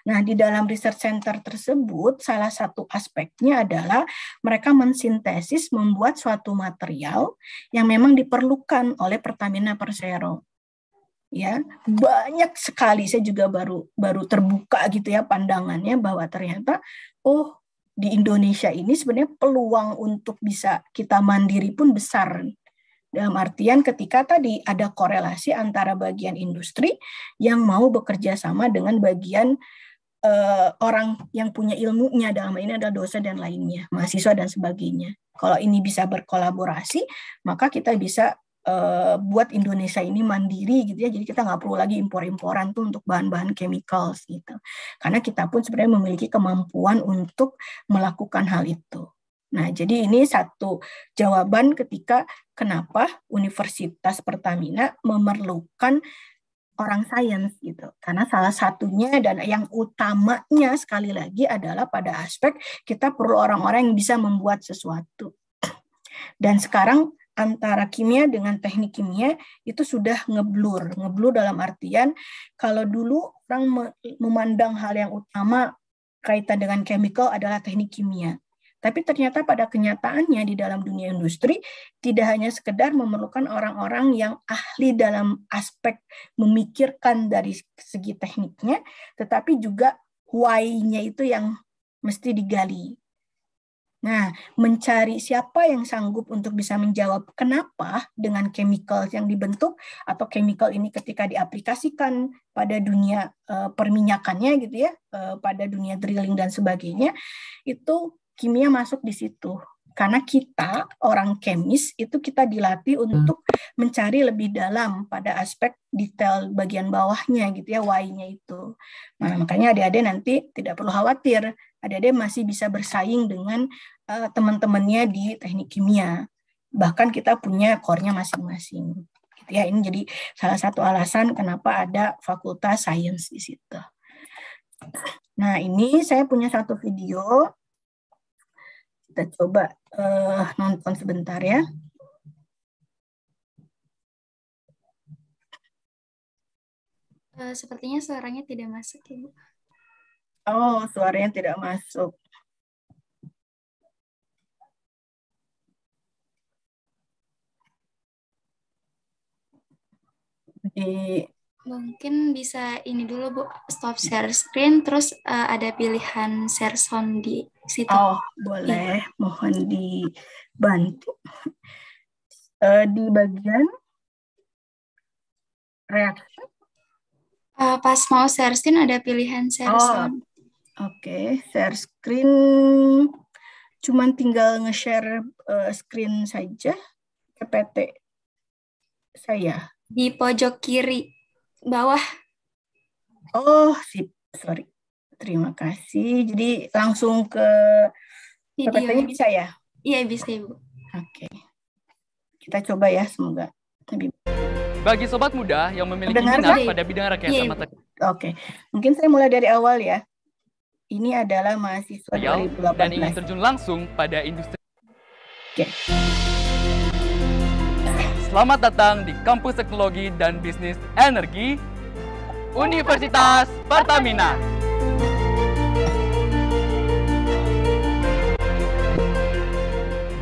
Nah, di dalam research center tersebut, salah satu aspeknya adalah mereka mensintesis membuat suatu material yang memang diperlukan oleh Pertamina Persero ya banyak sekali saya juga baru baru terbuka gitu ya pandangannya bahwa ternyata oh di Indonesia ini sebenarnya peluang untuk bisa kita mandiri pun besar dalam artian ketika tadi ada korelasi antara bagian industri yang mau bekerja sama dengan bagian uh, orang yang punya ilmunya dalam ini adalah dosen dan lainnya, mahasiswa dan sebagainya. Kalau ini bisa berkolaborasi, maka kita bisa uh, buat Indonesia ini mandiri gitu ya. Jadi kita nggak perlu lagi impor-imporan tuh untuk bahan-bahan chemicals gitu. Karena kita pun sebenarnya memiliki kemampuan untuk melakukan hal itu. Nah, jadi ini satu jawaban ketika kenapa Universitas Pertamina memerlukan orang sains gitu. Karena salah satunya dan yang utamanya sekali lagi adalah pada aspek kita perlu orang-orang yang bisa membuat sesuatu. Dan sekarang antara kimia dengan teknik kimia itu sudah ngeblur. Ngeblur dalam artian kalau dulu orang memandang hal yang utama kaitan dengan chemical adalah teknik kimia. Tapi ternyata pada kenyataannya di dalam dunia industri tidak hanya sekedar memerlukan orang-orang yang ahli dalam aspek memikirkan dari segi tekniknya, tetapi juga why-nya itu yang mesti digali. Nah, mencari siapa yang sanggup untuk bisa menjawab kenapa dengan chemical yang dibentuk atau chemical ini ketika diaplikasikan pada dunia uh, perminyakannya gitu ya, uh, pada dunia drilling dan sebagainya, itu kimia masuk di situ karena kita orang kemis itu kita dilatih hmm. untuk mencari lebih dalam pada aspek detail bagian bawahnya gitu ya why-nya itu. Nah, hmm. makanya adik-adik nanti tidak perlu khawatir, adik-adik masih bisa bersaing dengan uh, teman-temannya di teknik kimia. Bahkan kita punya core-nya masing-masing. Gitu ya, ini jadi salah satu alasan kenapa ada fakultas sains di situ. Nah, ini saya punya satu video kita coba uh, nonton sebentar ya. Uh, sepertinya suaranya tidak masuk ya, Oh, suaranya tidak masuk. Di Mungkin bisa ini dulu Bu, stop share screen, terus uh, ada pilihan share sound di situ. Oh, boleh. Ya. Mohon dibantu. Uh, di bagian reaction? Uh, pas mau share screen ada pilihan share oh, sound. Oke, okay. share screen cuman tinggal nge-share uh, screen saja ke PT saya. Di pojok kiri bawah. Oh, sip. Sorry. Terima kasih. Jadi langsung ke video bisa ya? Iya, bisa Ibu. Oke. Kita coba ya, semoga bagi sobat muda yang memiliki Dengar, minat pada bidang rekayasa iya, yeah. mata. Oke, mungkin saya mulai dari awal ya. Ini adalah mahasiswa dari 2018 dan ingin terjun langsung pada industri. Oke. Okay. Selamat datang di Kampus Teknologi dan Bisnis Energi Universitas Pertamina.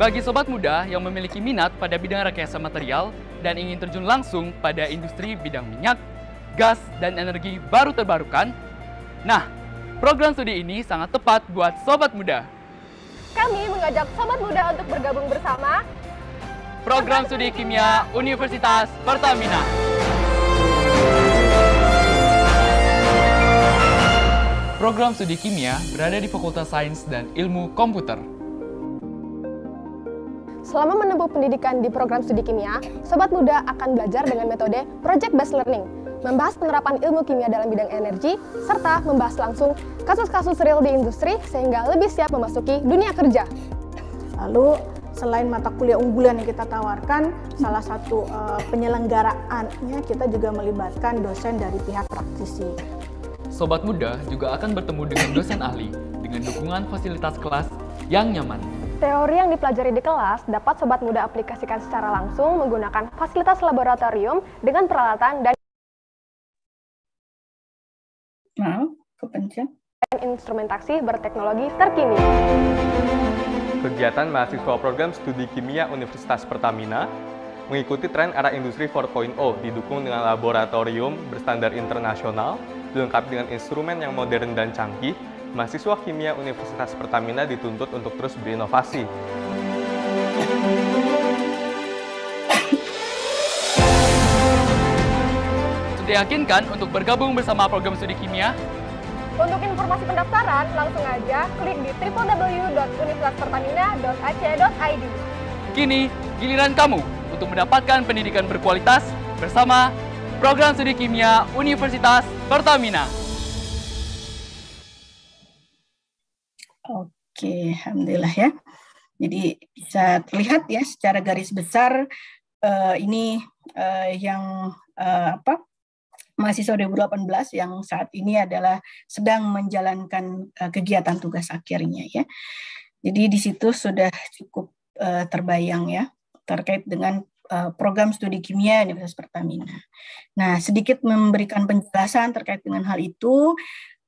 Bagi sobat muda yang memiliki minat pada bidang rekayasa material dan ingin terjun langsung pada industri bidang minyak, gas, dan energi baru terbarukan, nah, program studi ini sangat tepat buat sobat muda. Kami mengajak sobat muda untuk bergabung bersama Program Studi Kimia Universitas Pertamina. Program Studi Kimia berada di Fakultas Sains dan Ilmu Komputer. Selama menempuh pendidikan di program studi kimia, sobat muda akan belajar dengan metode project based learning, membahas penerapan ilmu kimia dalam bidang energi, serta membahas langsung kasus-kasus real di industri sehingga lebih siap memasuki dunia kerja. Lalu selain mata kuliah unggulan yang kita tawarkan, salah satu uh, eh, penyelenggaraannya kita juga melibatkan dosen dari pihak praktisi. Sobat muda juga akan bertemu dengan dosen ahli dengan dukungan fasilitas kelas yang nyaman. Teori yang dipelajari di kelas dapat sobat muda aplikasikan secara langsung menggunakan fasilitas laboratorium dengan peralatan dan Maaf, kepencet. instrumentasi berteknologi terkini kegiatan mahasiswa program studi kimia Universitas Pertamina mengikuti tren arah industri 4.0 didukung dengan laboratorium berstandar internasional dilengkapi dengan instrumen yang modern dan canggih mahasiswa kimia Universitas Pertamina dituntut untuk terus berinovasi Sudah yakin kan untuk bergabung bersama program studi kimia? Untuk informasi pendaftaran, langsung aja klik di www.universitaspertamina.ac.id. Kini, giliran kamu untuk mendapatkan pendidikan berkualitas bersama Program Studi Kimia Universitas Pertamina. Oke, alhamdulillah ya. Jadi bisa terlihat ya secara garis besar uh, ini uh, yang uh, apa mahasiswa 2018 yang saat ini adalah sedang menjalankan eh, kegiatan tugas akhirnya ya. Jadi di situ sudah cukup uh, terbayang ya terkait dengan eh, program studi kimia Universitas Pertamina. Nah, sedikit memberikan penjelasan terkait dengan hal itu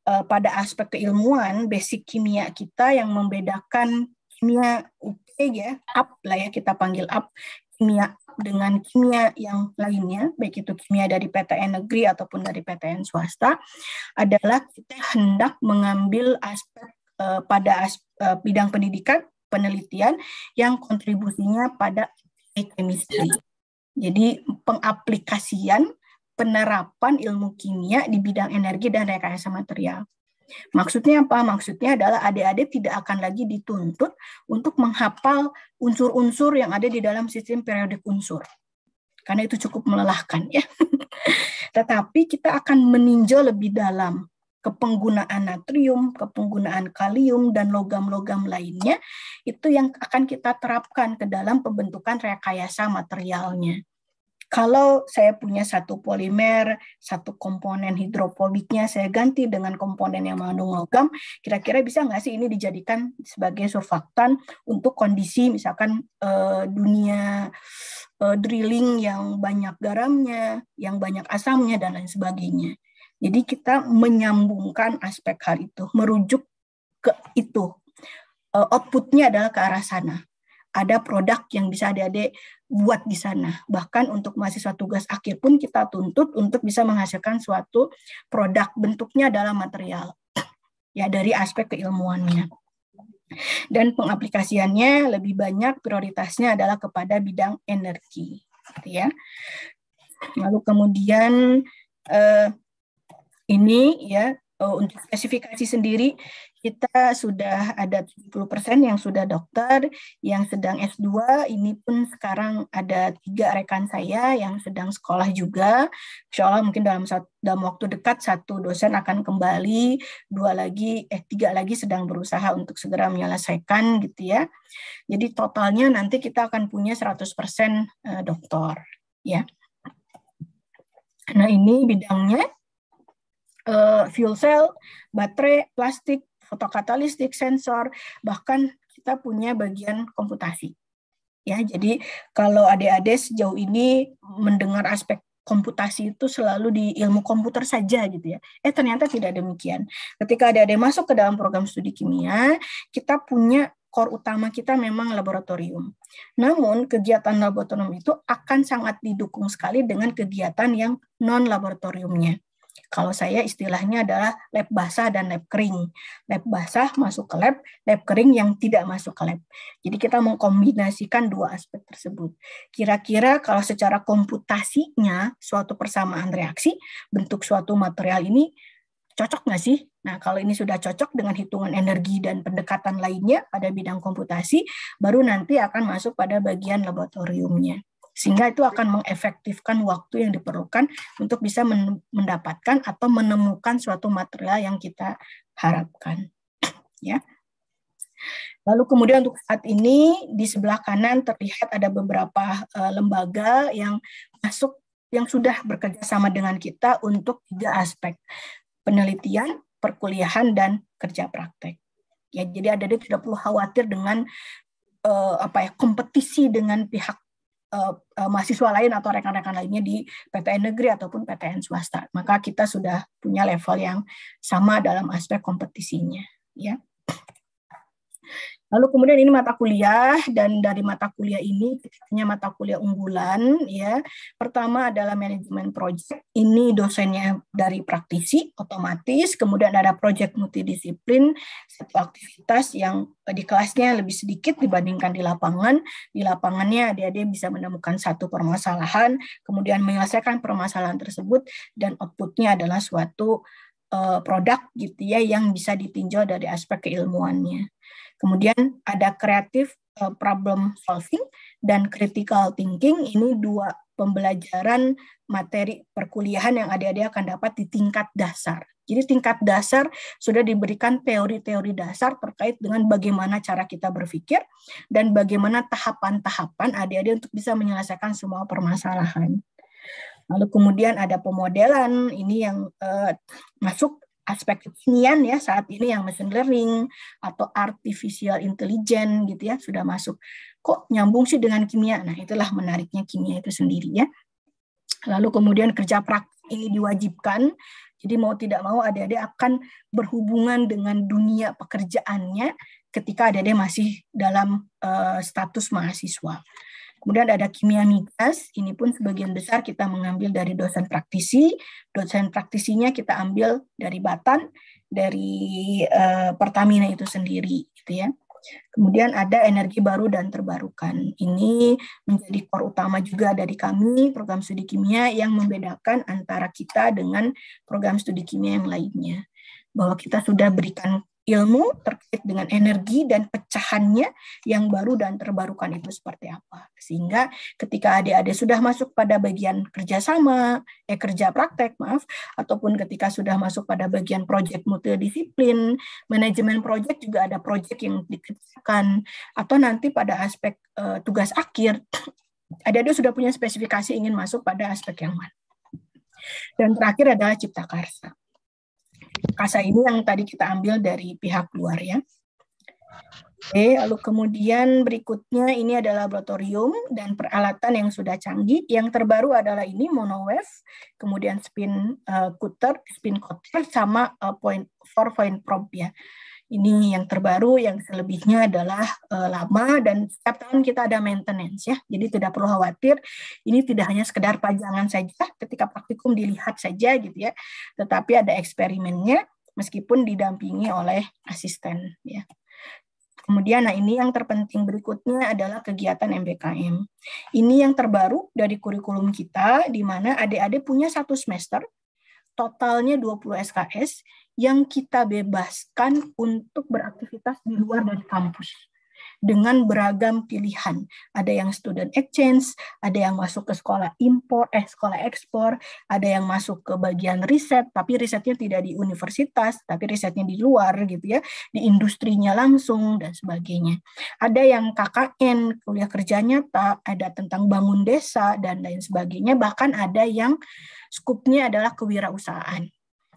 pada aspek keilmuan basic kimia kita yang membedakan kimia UP ya, up lah ya kita panggil up kimia dengan kimia yang lainnya, baik itu kimia dari PTN negeri ataupun dari PTN swasta, adalah kita hendak mengambil aspek eh, pada as, eh, bidang pendidikan, penelitian yang kontribusinya pada chemistry. Jadi pengaplikasian penerapan ilmu kimia di bidang energi dan rekayasa material. Maksudnya apa? Maksudnya adalah adik-adik tidak akan lagi dituntut untuk menghafal unsur-unsur yang ada di dalam sistem periodik unsur. Karena itu cukup melelahkan ya. Tetapi kita akan meninjau lebih dalam kepenggunaan natrium, kepenggunaan kalium, dan logam-logam lainnya, itu yang akan kita terapkan ke dalam pembentukan rekayasa materialnya. Kalau saya punya satu polimer, satu komponen hidrofobiknya saya ganti dengan komponen yang mengandung logam, kira-kira bisa nggak sih ini dijadikan sebagai surfaktan untuk kondisi misalkan eh, dunia eh, drilling yang banyak garamnya, yang banyak asamnya dan lain sebagainya. Jadi kita menyambungkan aspek hal itu, merujuk ke itu. Eh, outputnya adalah ke arah sana ada produk yang bisa adik-adik buat di sana. Bahkan untuk mahasiswa tugas akhir pun kita tuntut untuk bisa menghasilkan suatu produk bentuknya dalam material. Ya, dari aspek keilmuannya. Dan pengaplikasiannya lebih banyak prioritasnya adalah kepada bidang energi, gitu ya. Lalu kemudian eh, ini ya eh, untuk spesifikasi sendiri kita sudah ada 70% yang sudah dokter, yang sedang S2, ini pun sekarang ada tiga rekan saya yang sedang sekolah juga. Insya Allah mungkin dalam, dalam waktu dekat satu dosen akan kembali, dua lagi, eh tiga lagi sedang berusaha untuk segera menyelesaikan gitu ya. Jadi totalnya nanti kita akan punya 100% eh, dokter ya. Nah ini bidangnya uh, fuel cell, baterai, plastik, fotokatalistik sensor, bahkan kita punya bagian komputasi. Ya, jadi kalau adik-adik sejauh ini mendengar aspek komputasi itu selalu di ilmu komputer saja gitu ya. Eh ternyata tidak demikian. Ketika ada ada masuk ke dalam program studi kimia, kita punya core utama kita memang laboratorium. Namun kegiatan laboratorium itu akan sangat didukung sekali dengan kegiatan yang non laboratoriumnya. Kalau saya istilahnya adalah lab basah dan lab kering. Lab basah masuk ke lab, lab kering yang tidak masuk ke lab. Jadi kita mengkombinasikan dua aspek tersebut. Kira-kira kalau secara komputasinya suatu persamaan reaksi, bentuk suatu material ini cocok nggak sih? Nah, kalau ini sudah cocok dengan hitungan energi dan pendekatan lainnya pada bidang komputasi, baru nanti akan masuk pada bagian laboratoriumnya sehingga itu akan mengefektifkan waktu yang diperlukan untuk bisa mendapatkan atau menemukan suatu material yang kita harapkan ya Lalu kemudian untuk saat ini di sebelah kanan terlihat ada beberapa eh, lembaga yang masuk yang sudah bekerja sama dengan kita untuk tiga aspek penelitian, perkuliahan dan kerja praktek. Ya, jadi ada tidak perlu khawatir dengan eh, apa ya kompetisi dengan pihak uh, mahasiswa lain atau rekan-rekan lainnya di PTN negeri ataupun PTN swasta. Maka kita sudah punya level yang sama dalam aspek kompetisinya, ya. Lalu kemudian ini mata kuliah dan dari mata kuliah ini ketiganya mata kuliah unggulan ya. Pertama adalah manajemen proyek Ini dosennya dari praktisi otomatis, kemudian ada project multidisiplin satu aktivitas yang eh, di kelasnya lebih sedikit dibandingkan di lapangan. Di lapangannya dia dia bisa menemukan satu permasalahan, kemudian menyelesaikan permasalahan tersebut dan outputnya adalah suatu uh, produk gitu ya yang bisa ditinjau dari aspek keilmuannya. Kemudian ada kreatif uh, eh, problem solving dan critical thinking ini dua pembelajaran materi perkuliahan yang adik-adik akan dapat di tingkat dasar. Jadi tingkat dasar sudah diberikan teori-teori dasar terkait dengan bagaimana cara kita berpikir dan bagaimana tahapan-tahapan adik-adik untuk bisa menyelesaikan semua permasalahan. Lalu kemudian ada pemodelan ini yang uh, masuk aspek kekinian ya saat ini yang machine learning atau artificial intelligence gitu ya sudah masuk. Kok nyambung sih dengan kimia? Nah, itulah menariknya kimia itu sendiri ya. Lalu kemudian kerja praktik ini diwajibkan. Jadi mau tidak mau adik-adik akan berhubungan dengan dunia pekerjaannya ketika adik-adik masih dalam uh, status mahasiswa. Kemudian ada kimia migas, ini pun sebagian besar kita mengambil dari dosen praktisi. Dosen praktisinya kita ambil dari Batan, dari eh, Pertamina itu sendiri, gitu ya. Kemudian ada energi baru dan terbarukan. Ini menjadi core utama juga dari kami, program studi kimia yang membedakan antara kita dengan program studi kimia yang lainnya. Bahwa kita sudah berikan ilmu terkait dengan energi dan pecahannya yang baru dan terbarukan itu seperti apa. Sehingga ketika adik-adik sudah masuk pada bagian kerjasama, eh kerja praktek, maaf, ataupun ketika sudah masuk pada bagian proyek multidisiplin, manajemen proyek juga ada proyek yang dikerjakan, atau nanti pada aspek eh, tugas akhir, adik-adik sudah punya spesifikasi ingin masuk pada aspek yang mana. Dan terakhir adalah cipta karsa kasa ini yang tadi kita ambil dari pihak luar ya. Oke, lalu kemudian berikutnya ini adalah laboratorium dan peralatan yang sudah canggih. Yang terbaru adalah ini monowave, kemudian spin uh, cutter, spin cutter sama uh, point four point probe ya. Ini yang terbaru, yang selebihnya adalah e, lama dan setiap tahun kita ada maintenance ya. Jadi tidak perlu khawatir, ini tidak hanya sekedar pajangan saja ketika praktikum dilihat saja gitu ya. Tetapi ada eksperimennya meskipun didampingi oleh asisten ya. Kemudian, nah ini yang terpenting berikutnya adalah kegiatan MBKM. Ini yang terbaru dari kurikulum kita, di mana adik-adik punya satu semester, totalnya 20 SKS, yang kita bebaskan untuk beraktivitas di luar dari kampus dengan beragam pilihan. Ada yang student exchange, ada yang masuk ke sekolah impor, eh sekolah ekspor, ada yang masuk ke bagian riset, tapi risetnya tidak di universitas, tapi risetnya di luar gitu ya, di industrinya langsung dan sebagainya. Ada yang KKN, kuliah kerja nyata, ada tentang bangun desa dan lain sebagainya, bahkan ada yang skupnya adalah kewirausahaan.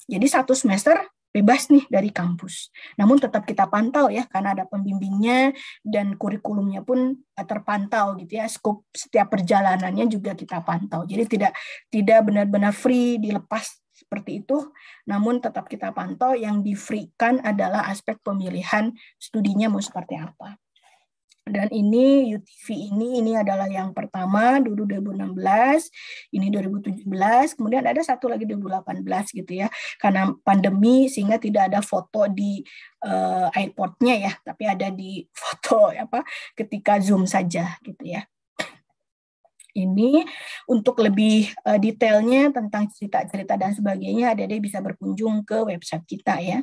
Jadi satu semester bebas nih dari kampus. Namun tetap kita pantau ya karena ada pembimbingnya dan kurikulumnya pun eh, terpantau gitu ya. Skop setiap perjalanannya juga kita pantau. Jadi tidak tidak benar-benar free dilepas seperti itu. Namun tetap kita pantau yang di free-kan adalah aspek pemilihan studinya mau seperti apa. Dan ini UTV ini ini adalah yang pertama dulu 2016, ini 2017, kemudian ada satu lagi 2018 gitu ya. Karena pandemi sehingga tidak ada foto di uh, airportnya ya, tapi ada di foto apa ketika Zoom saja gitu ya ini untuk lebih uh, detailnya tentang cerita-cerita dan sebagainya ada bisa berkunjung ke website kita ya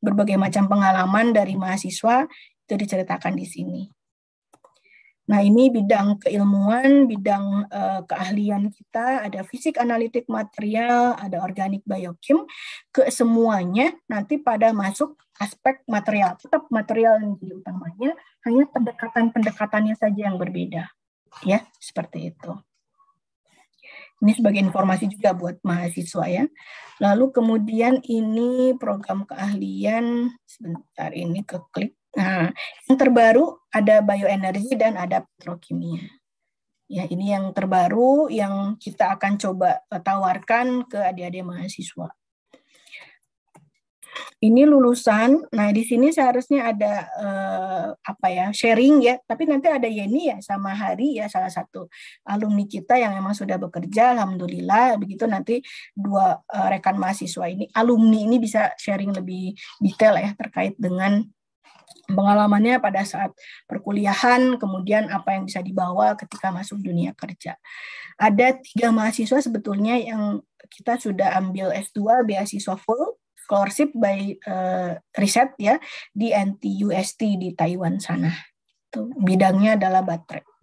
berbagai macam pengalaman dari mahasiswa itu diceritakan di sini Nah, ini bidang keilmuan, bidang uh, keahlian kita, ada fisik analitik material, ada organik biokim, ke semuanya nanti pada masuk aspek material. Tetap material yang utamanya, hanya pendekatan-pendekatannya saja yang berbeda. Ya, seperti itu. Ini sebagai informasi juga buat mahasiswa ya. Lalu kemudian ini program keahlian, sebentar ini ke klik. Nah, yang terbaru ada bioenergi dan ada petrokimia. Ya, ini yang terbaru yang kita akan coba eh, tawarkan ke adik-adik mahasiswa. Ini lulusan. Nah, di sini seharusnya ada eh, apa ya? sharing ya. Tapi nanti ada Yeni ya sama Hari ya salah satu alumni kita yang memang sudah bekerja alhamdulillah. Begitu nanti dua eh, rekan mahasiswa ini alumni ini bisa sharing lebih detail ya terkait dengan pengalamannya pada saat perkuliahan, kemudian apa yang bisa dibawa ketika masuk dunia kerja. Ada tiga mahasiswa sebetulnya yang kita sudah ambil S2 beasiswa full scholarship by uh, riset ya di NTUST di Taiwan sana. Itu bidangnya adalah baterai.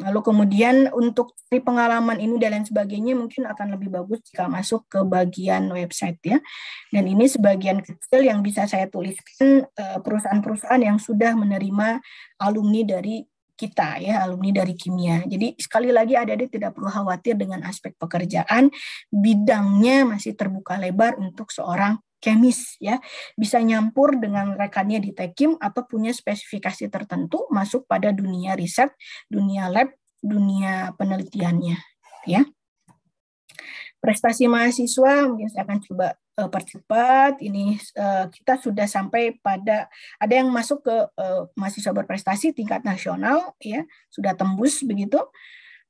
Lalu kemudian untuk dari pengalaman ini dan lain sebagainya mungkin akan lebih bagus jika masuk ke bagian website ya. Dan ini sebagian kecil yang bisa saya tuliskan eh, perusahaan-perusahaan yang sudah menerima alumni dari kita ya alumni dari kimia. Jadi sekali lagi ada adik tidak perlu khawatir dengan aspek pekerjaan, bidangnya masih terbuka lebar untuk seorang kemis ya bisa nyampur dengan rekannya di Tekim atau punya spesifikasi tertentu masuk pada dunia riset, dunia lab, dunia penelitiannya ya. Prestasi mahasiswa mungkin saya akan coba eh, percepat. Ini eh, kita sudah sampai pada ada yang masuk ke eh, mahasiswa berprestasi tingkat nasional ya, sudah tembus begitu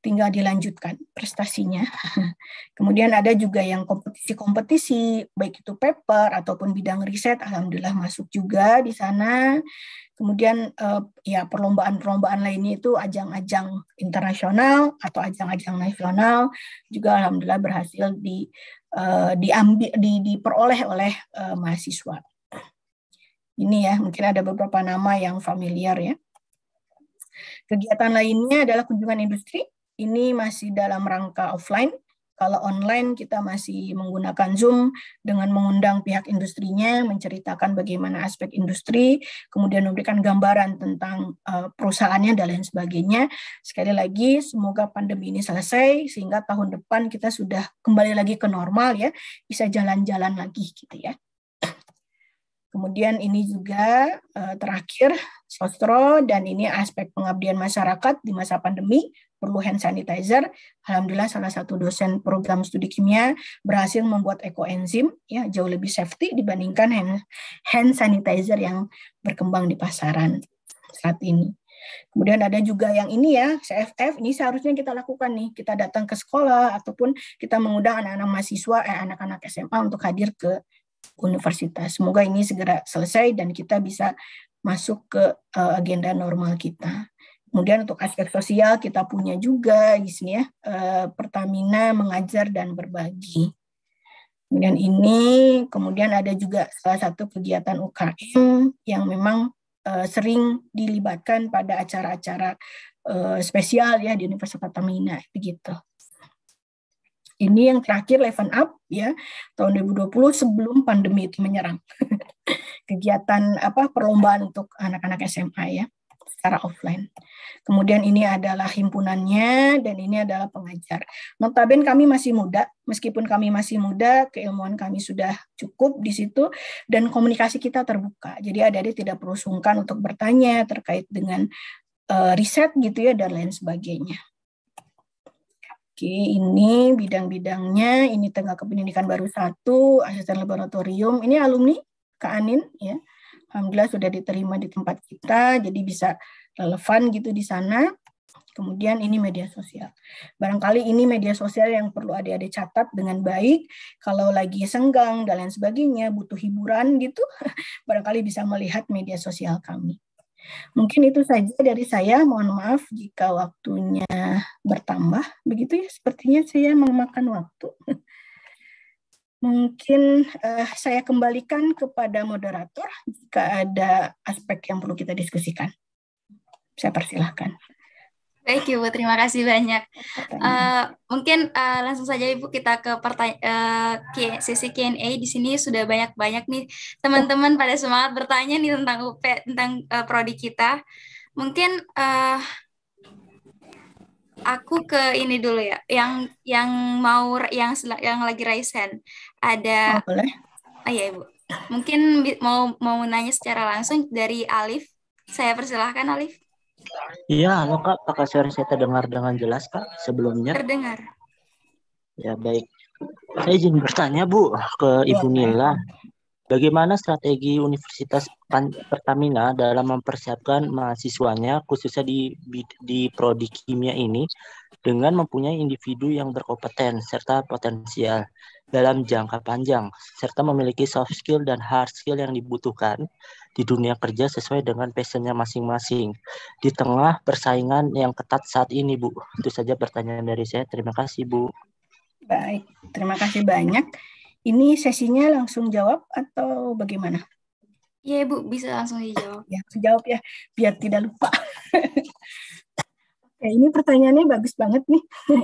tinggal dilanjutkan prestasinya. Kemudian ada juga yang kompetisi-kompetisi, baik itu paper ataupun bidang riset, alhamdulillah masuk juga di sana. Kemudian eh, ya perlombaan-perlombaan lainnya itu ajang-ajang internasional atau ajang-ajang nasional juga alhamdulillah berhasil di eh, diambil di, diperoleh oleh eh, mahasiswa. Ini ya, mungkin ada beberapa nama yang familiar ya. Kegiatan lainnya adalah kunjungan industri ini masih dalam rangka offline. Kalau online kita masih menggunakan Zoom dengan mengundang pihak industrinya, menceritakan bagaimana aspek industri, kemudian memberikan gambaran tentang eh, perusahaannya dan lain sebagainya. Sekali lagi, semoga pandemi ini selesai sehingga tahun depan kita sudah kembali lagi ke normal ya, bisa jalan-jalan lagi gitu ya. Kemudian ini juga eh, terakhir sostro dan ini aspek pengabdian masyarakat di masa pandemi perlu hand sanitizer. Alhamdulillah salah satu dosen program studi kimia berhasil membuat ekoenzim ya jauh lebih safety dibandingkan hand, hand sanitizer yang berkembang di pasaran saat ini. Kemudian ada juga yang ini ya, CFF ini seharusnya kita lakukan nih. Kita datang ke sekolah ataupun kita mengundang anak-anak mahasiswa eh anak-anak SMA untuk hadir ke universitas. Semoga ini segera selesai dan kita bisa masuk ke eh, agenda normal kita. Kemudian untuk aspek sosial kita punya juga di sini ya eh, Pertamina mengajar dan berbagi. Kemudian ini kemudian ada juga salah satu kegiatan UKM yang memang eh, sering dilibatkan pada acara-acara eh, spesial ya di Universitas Pertamina begitu. Ini yang terakhir Level Up ya tahun 2020 sebelum pandemi itu menyerang. kegiatan apa perlombaan untuk anak-anak SMA ya secara offline. Kemudian ini adalah himpunannya dan ini adalah pengajar. Notaben kami masih muda, meskipun kami masih muda, keilmuan kami sudah cukup di situ dan komunikasi kita terbuka. Jadi ada adik tidak perlu sungkan untuk bertanya terkait dengan uh, riset gitu ya dan lain sebagainya. Oke, ini bidang-bidangnya, ini tengah kependidikan baru satu, asisten laboratorium, ini alumni Kak Anin ya alhamdulillah sudah diterima di tempat kita jadi bisa relevan gitu di sana kemudian ini media sosial. Barangkali ini media sosial yang perlu adik-adik catat dengan baik, kalau lagi senggang dan lain sebagainya, butuh hiburan gitu, barangkali bisa melihat media sosial kami. Mungkin itu saja dari saya, mohon maaf jika waktunya bertambah, begitu ya, sepertinya saya memakan waktu. Mungkin uh, saya kembalikan kepada moderator jika ada aspek yang perlu kita diskusikan. Saya persilahkan. Baik Ibu, terima kasih banyak. Uh, mungkin uh, langsung saja Ibu kita ke uh, sesi Q&A. Di sini sudah banyak-banyak nih teman-teman pada semangat bertanya nih tentang UP, tentang uh, prodi kita. Mungkin uh, aku ke ini dulu ya, yang yang mau yang yang lagi raise hand. Ada oh, boleh. Oh iya Ibu. Mungkin mau mau nanya secara langsung dari Alif. Saya persilahkan Alif. Iya, halo Kak. Apakah suara saya terdengar dengan jelas Kak sebelumnya? Terdengar. Ya baik. Saya izin bertanya Bu ke Ibu iya. Nila. Bagaimana strategi Universitas Pertamina dalam mempersiapkan mahasiswanya khususnya di di prodi kimia ini dengan mempunyai individu yang berkompeten serta potensial dalam jangka panjang, serta memiliki soft skill dan hard skill yang dibutuhkan di dunia kerja sesuai dengan passionnya masing-masing. Di tengah persaingan yang ketat saat ini, Bu. Itu saja pertanyaan dari saya. Terima kasih, Bu. Baik, terima kasih banyak. Ini sesinya langsung jawab atau bagaimana? Iya, Bu. Bisa langsung dijawab. Ya, jawab ya, biar tidak lupa. Oke, ini pertanyaannya bagus banget nih.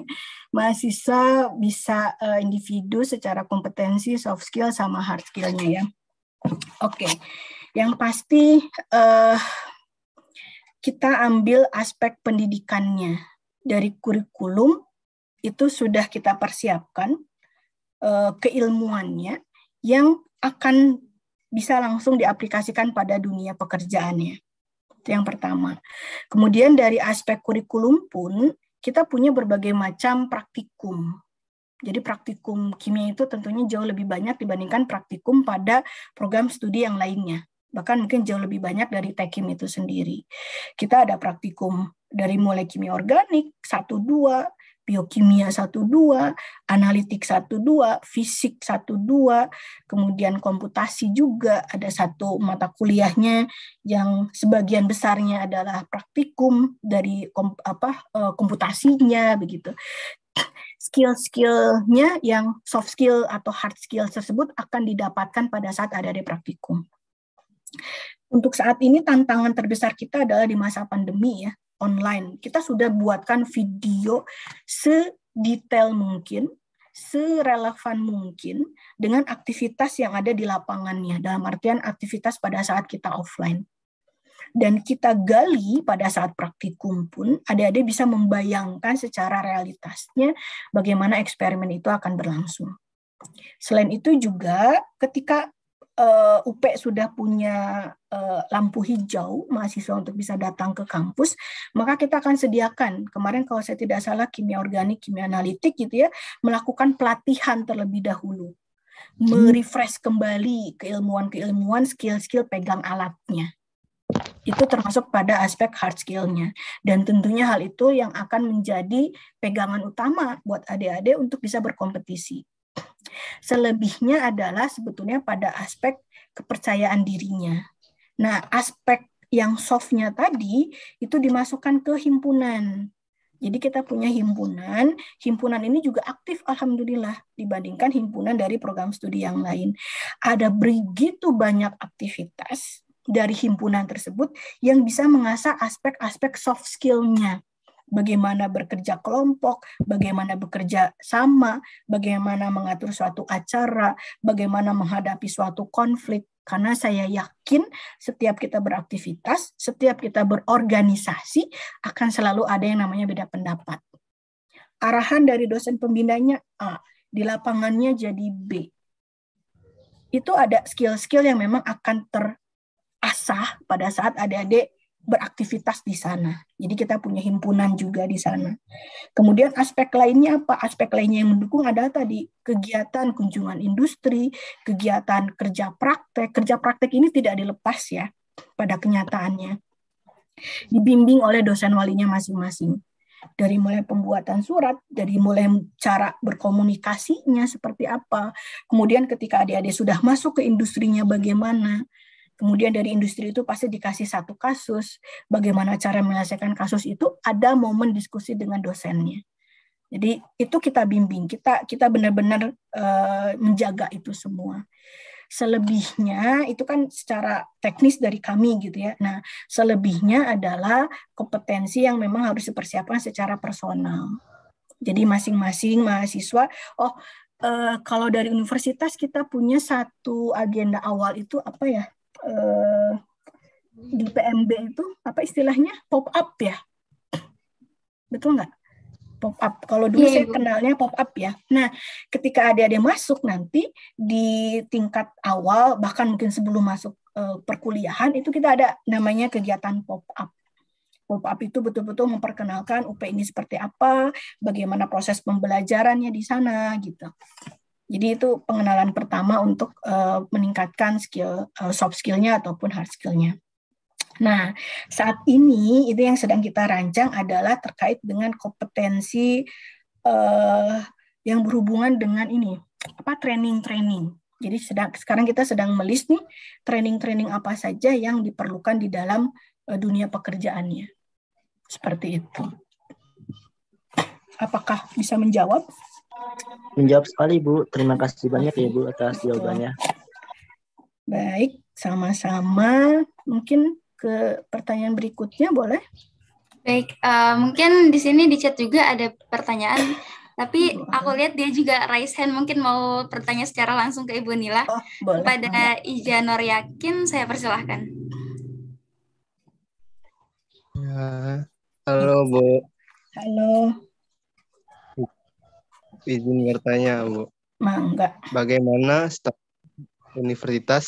Mahasiswa bisa uh, individu secara kompetensi, soft skill, sama hard skill-nya ya. Oke, yang pasti uh, kita ambil aspek pendidikannya. Dari kurikulum itu sudah kita persiapkan uh, keilmuannya yang akan bisa langsung diaplikasikan pada dunia pekerjaannya. Itu yang pertama. Kemudian dari aspek kurikulum pun kita punya berbagai macam praktikum. Jadi praktikum kimia itu tentunya jauh lebih banyak dibandingkan praktikum pada program studi yang lainnya. Bahkan mungkin jauh lebih banyak dari tekim itu sendiri. Kita ada praktikum dari mulai kimia organik, satu dua biokimia 1-2, analitik 1-2, fisik 1-2, kemudian komputasi juga ada satu mata kuliahnya yang sebagian besarnya adalah praktikum dari apa eh, komputasinya begitu. Skill-skillnya yang soft skill atau hard skill tersebut akan didapatkan pada saat ada di praktikum untuk saat ini tantangan terbesar kita adalah di masa pandemi ya online. Kita sudah buatkan video sedetail mungkin, serelevan mungkin dengan aktivitas yang ada di lapangannya. Dalam artian aktivitas pada saat kita offline dan kita gali pada saat praktikum pun, ada-ada bisa membayangkan secara realitasnya bagaimana eksperimen itu akan berlangsung. Selain itu juga ketika uh, eh, UP sudah punya uh, lampu hijau mahasiswa untuk bisa datang ke kampus, maka kita akan sediakan kemarin kalau saya tidak salah kimia organik, kimia analitik gitu ya, melakukan pelatihan terlebih dahulu, merefresh kembali keilmuan-keilmuan, skill-skill pegang alatnya. Itu termasuk pada aspek hard skill-nya. Dan tentunya hal itu yang akan menjadi pegangan utama buat adik-adik untuk bisa berkompetisi Selebihnya adalah sebetulnya pada aspek kepercayaan dirinya. Nah, aspek yang softnya tadi itu dimasukkan ke himpunan. Jadi kita punya himpunan, himpunan ini juga aktif alhamdulillah dibandingkan himpunan dari program studi yang lain. Ada begitu banyak aktivitas dari himpunan tersebut yang bisa mengasah aspek-aspek soft skill-nya bagaimana bekerja kelompok, bagaimana bekerja sama, bagaimana mengatur suatu acara, bagaimana menghadapi suatu konflik. Karena saya yakin setiap kita beraktivitas, setiap kita berorganisasi, akan selalu ada yang namanya beda pendapat. Arahan dari dosen pembinanya A, di lapangannya jadi B. Itu ada skill-skill yang memang akan terasah pada saat adik-adik beraktivitas di sana. Jadi kita punya himpunan juga di sana. Kemudian aspek lainnya apa? Aspek lainnya yang mendukung adalah tadi kegiatan kunjungan industri, kegiatan kerja praktek. Kerja praktek ini tidak dilepas ya pada kenyataannya. Dibimbing oleh dosen walinya masing-masing. Dari mulai pembuatan surat, dari mulai cara berkomunikasinya seperti apa, kemudian ketika adik-adik sudah masuk ke industrinya bagaimana, kemudian dari industri itu pasti dikasih satu kasus, bagaimana cara menyelesaikan kasus itu ada momen diskusi dengan dosennya. Jadi itu kita bimbing, kita kita benar-benar uh, menjaga itu semua. Selebihnya itu kan secara teknis dari kami gitu ya. Nah, selebihnya adalah kompetensi yang memang harus dipersiapkan secara personal. Jadi masing-masing mahasiswa, oh eh, kalau dari universitas kita punya satu agenda awal itu apa ya? Eh, di PMB itu apa istilahnya pop up ya betul nggak pop up kalau dulu yeah, saya iya, kenalnya pop up ya nah ketika adik-adik masuk nanti di tingkat awal bahkan mungkin sebelum masuk eh, perkuliahan itu kita ada namanya kegiatan pop up pop up itu betul-betul memperkenalkan UP ini seperti apa, bagaimana proses pembelajarannya di sana gitu. Jadi itu pengenalan pertama untuk uh, meningkatkan skill uh, soft skillnya ataupun hard skillnya. Nah, saat ini itu yang sedang kita rancang adalah terkait dengan kompetensi uh, yang berhubungan dengan ini apa training-training. Jadi sedang sekarang kita sedang melis nih training-training apa saja yang diperlukan di dalam uh, dunia pekerjaannya. Seperti itu. Apakah bisa menjawab? Menjawab sekali Bu. Terima kasih banyak ya Bu atas jawabannya. Baik, sama-sama. Mungkin ke pertanyaan berikutnya boleh? Baik, uh, mungkin di sini di chat juga ada pertanyaan. Tapi aku lihat dia juga raise hand mungkin mau bertanya secara langsung ke Ibu Nila. Oh, boleh. Kepada Ija Yakin, saya persilahkan. Ya, halo Bu. Halo izin bertanya Bu. Mangga. Nah, Bagaimana staf Universitas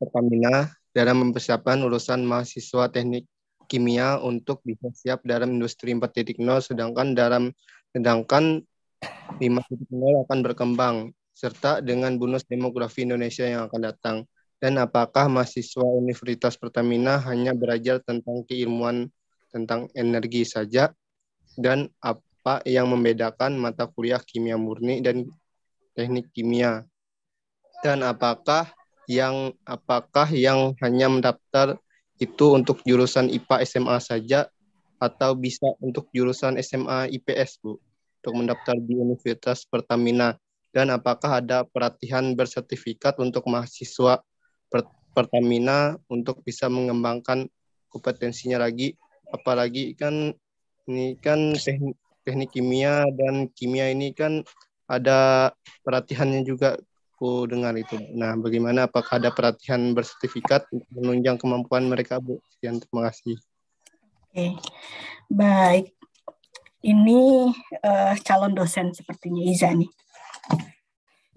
Pertamina dalam mempersiapkan lulusan mahasiswa teknik kimia untuk bisa siap dalam industri 4.0 sedangkan dalam sedangkan 5.0 akan berkembang serta dengan bonus demografi Indonesia yang akan datang dan apakah mahasiswa Universitas Pertamina hanya belajar tentang keilmuan tentang energi saja dan apa apa yang membedakan mata kuliah kimia murni dan teknik kimia? Dan apakah yang apakah yang hanya mendaftar itu untuk jurusan IPA SMA saja atau bisa untuk jurusan SMA IPS, Bu? Untuk mendaftar di Universitas Pertamina dan apakah ada pelatihan bersertifikat untuk mahasiswa Pertamina untuk bisa mengembangkan kompetensinya lagi apalagi kan ini kan teknik teknik kimia dan kimia ini kan ada perhatiannya juga ku dengar itu. Nah, bagaimana apakah ada perhatian bersertifikat menunjang kemampuan mereka, Bu? Sekian, terima kasih. Oke, baik. Ini uh, calon dosen sepertinya Iza nih.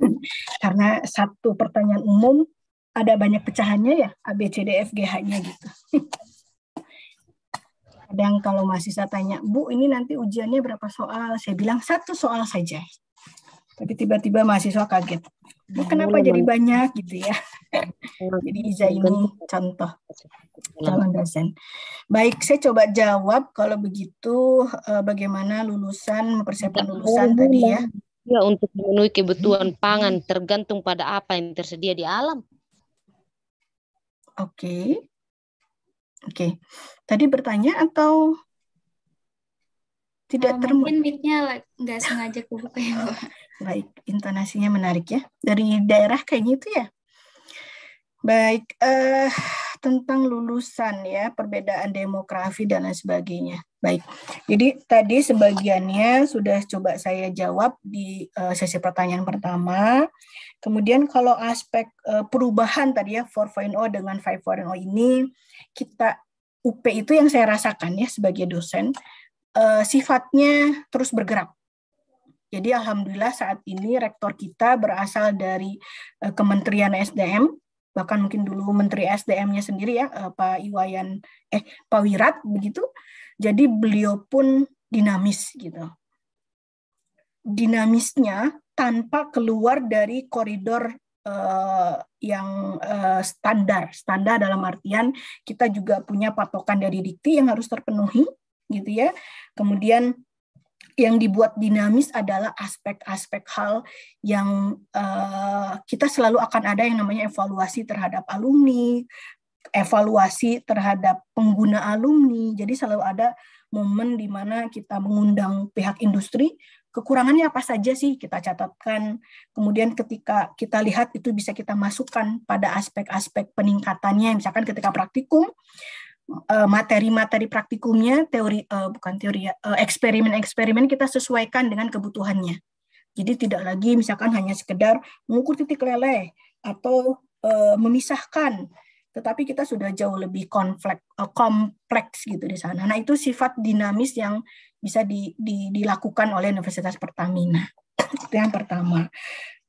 Karena satu pertanyaan umum ada banyak pecahannya ya, A, B, C, D, e F, G, H-nya gitu. Kadang kalau mahasiswa tanya, Bu ini nanti ujiannya berapa soal? Saya bilang satu soal saja. Tapi tiba-tiba mahasiswa kaget. Bu nah, kenapa jadi banyak gitu ya? Nah, jadi Iza ini contoh nah. calon dosen. Baik, saya coba jawab kalau begitu eh, bagaimana lulusan, mempersiapkan lulusan tadi ya. Ya, untuk memenuhi kebutuhan pangan tergantung pada apa yang tersedia di alam. Oke. Oke, okay. tadi bertanya atau tidak oh, eh, termut? Mungkin mic nggak sengaja kebuka ya, Baik, intonasinya menarik ya. Dari daerah kayaknya itu ya. Baik, eh, tentang lulusan ya, perbedaan demografi dan lain sebagainya. Baik, jadi tadi sebagiannya sudah coba saya jawab di uh, sesi pertanyaan pertama. Kemudian kalau aspek uh, perubahan tadi ya 4.0 dengan 5.0 ini, kita UP itu yang saya rasakan ya sebagai dosen, uh, sifatnya terus bergerak. Jadi alhamdulillah saat ini rektor kita berasal dari uh, Kementerian SDM, bahkan mungkin dulu Menteri SDM-nya sendiri ya uh, Pak Iwayan eh Pak Wirat begitu. Jadi beliau pun dinamis gitu. Dinamisnya tanpa keluar dari koridor uh, yang uh, standar. Standar dalam artian kita juga punya patokan dari dikti yang harus terpenuhi gitu ya. Kemudian yang dibuat dinamis adalah aspek-aspek hal yang uh, kita selalu akan ada yang namanya evaluasi terhadap alumni, evaluasi terhadap pengguna alumni. Jadi selalu ada momen di mana kita mengundang pihak industri, kekurangannya apa saja sih kita catatkan. Kemudian ketika kita lihat itu bisa kita masukkan pada aspek-aspek peningkatannya. Misalkan ketika praktikum, eh, materi-materi praktikumnya, teori eh, bukan teori ya, eh, eksperimen-eksperimen kita sesuaikan dengan kebutuhannya. Jadi tidak lagi misalkan hanya sekedar mengukur titik leleh atau memisahkan tetapi kita sudah jauh lebih konflik, eh, kompleks gitu di sana. Nah itu sifat dinamis yang bisa di, di, dilakukan oleh Universitas Pertamina. itu yang pertama.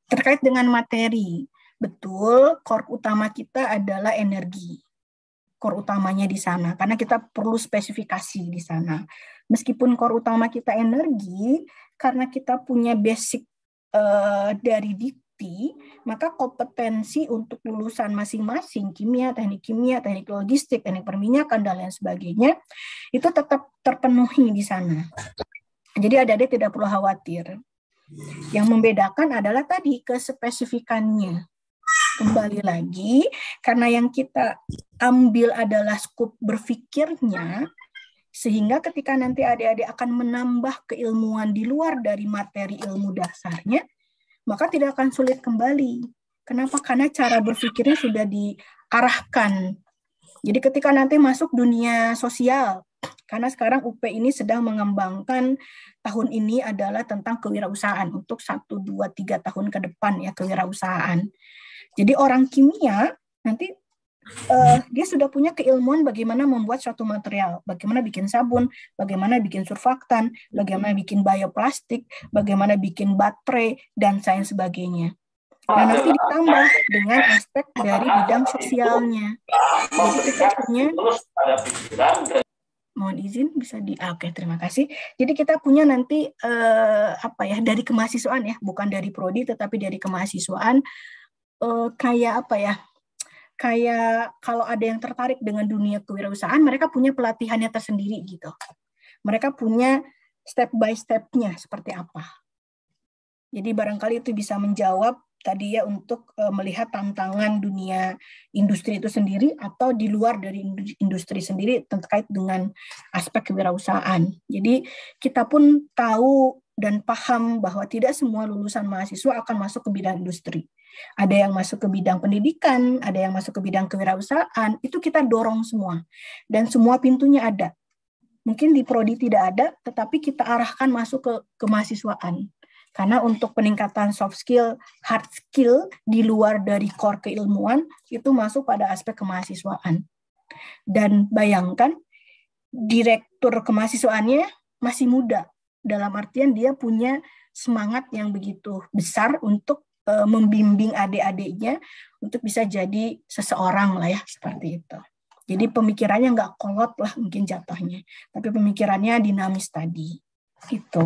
Terkait dengan materi, betul core utama kita adalah energi. Core utamanya di sana, karena kita perlu spesifikasi di sana. Meskipun core utama kita energi, karena kita punya basic uh, dari di terbukti, maka kompetensi untuk lulusan masing-masing kimia, teknik kimia, teknik logistik, teknik perminyakan dan lain sebagainya itu tetap terpenuhi di sana. Jadi adik-adik tidak perlu khawatir. Yang membedakan adalah tadi kespesifikannya. Kembali lagi, karena yang kita ambil adalah skup berpikirnya, sehingga ketika nanti adik-adik akan menambah keilmuan di luar dari materi ilmu dasarnya, maka tidak akan sulit kembali. Kenapa? Karena cara berpikirnya sudah diarahkan. Jadi ketika nanti masuk dunia sosial, karena sekarang UP ini sedang mengembangkan tahun ini adalah tentang kewirausahaan untuk 1, 2, 3 tahun ke depan ya kewirausahaan. Jadi orang kimia nanti uh, dia sudah punya keilmuan bagaimana membuat suatu material, bagaimana bikin sabun, bagaimana bikin surfaktan, bagaimana bikin bioplastik, bagaimana bikin baterai dan lain sebagainya. Dan nah, ah. nanti ditambah dengan aspek dari bidang sosialnya. Jadi kita punya mohon izin bisa di ah, oke okay, terima kasih jadi kita punya nanti uh, apa ya dari kemahasiswaan ya bukan dari prodi tetapi dari kemahasiswaan uh, kayak apa ya kayak kalau ada yang tertarik dengan dunia kewirausahaan, mereka punya pelatihannya tersendiri gitu. Mereka punya step by step-nya seperti apa. Jadi barangkali itu bisa menjawab tadi ya untuk e, melihat tantangan dunia industri itu sendiri atau di luar dari industri sendiri terkait dengan aspek kewirausahaan. Jadi kita pun tahu dan paham bahwa tidak semua lulusan mahasiswa akan masuk ke bidang industri. Ada yang masuk ke bidang pendidikan, ada yang masuk ke bidang kewirausahaan, itu kita dorong semua. Dan semua pintunya ada. Mungkin di prodi tidak ada, tetapi kita arahkan masuk ke kemahasiswaan. Karena untuk peningkatan soft skill, hard skill di luar dari core keilmuan itu masuk pada aspek kemahasiswaan. Dan bayangkan direktur kemahasiswaannya masih muda, dalam artian dia punya semangat yang begitu besar untuk uh, membimbing adik-adiknya untuk bisa jadi seseorang lah ya seperti itu. Jadi pemikirannya nggak kolot lah mungkin jatuhnya, tapi pemikirannya dinamis tadi itu.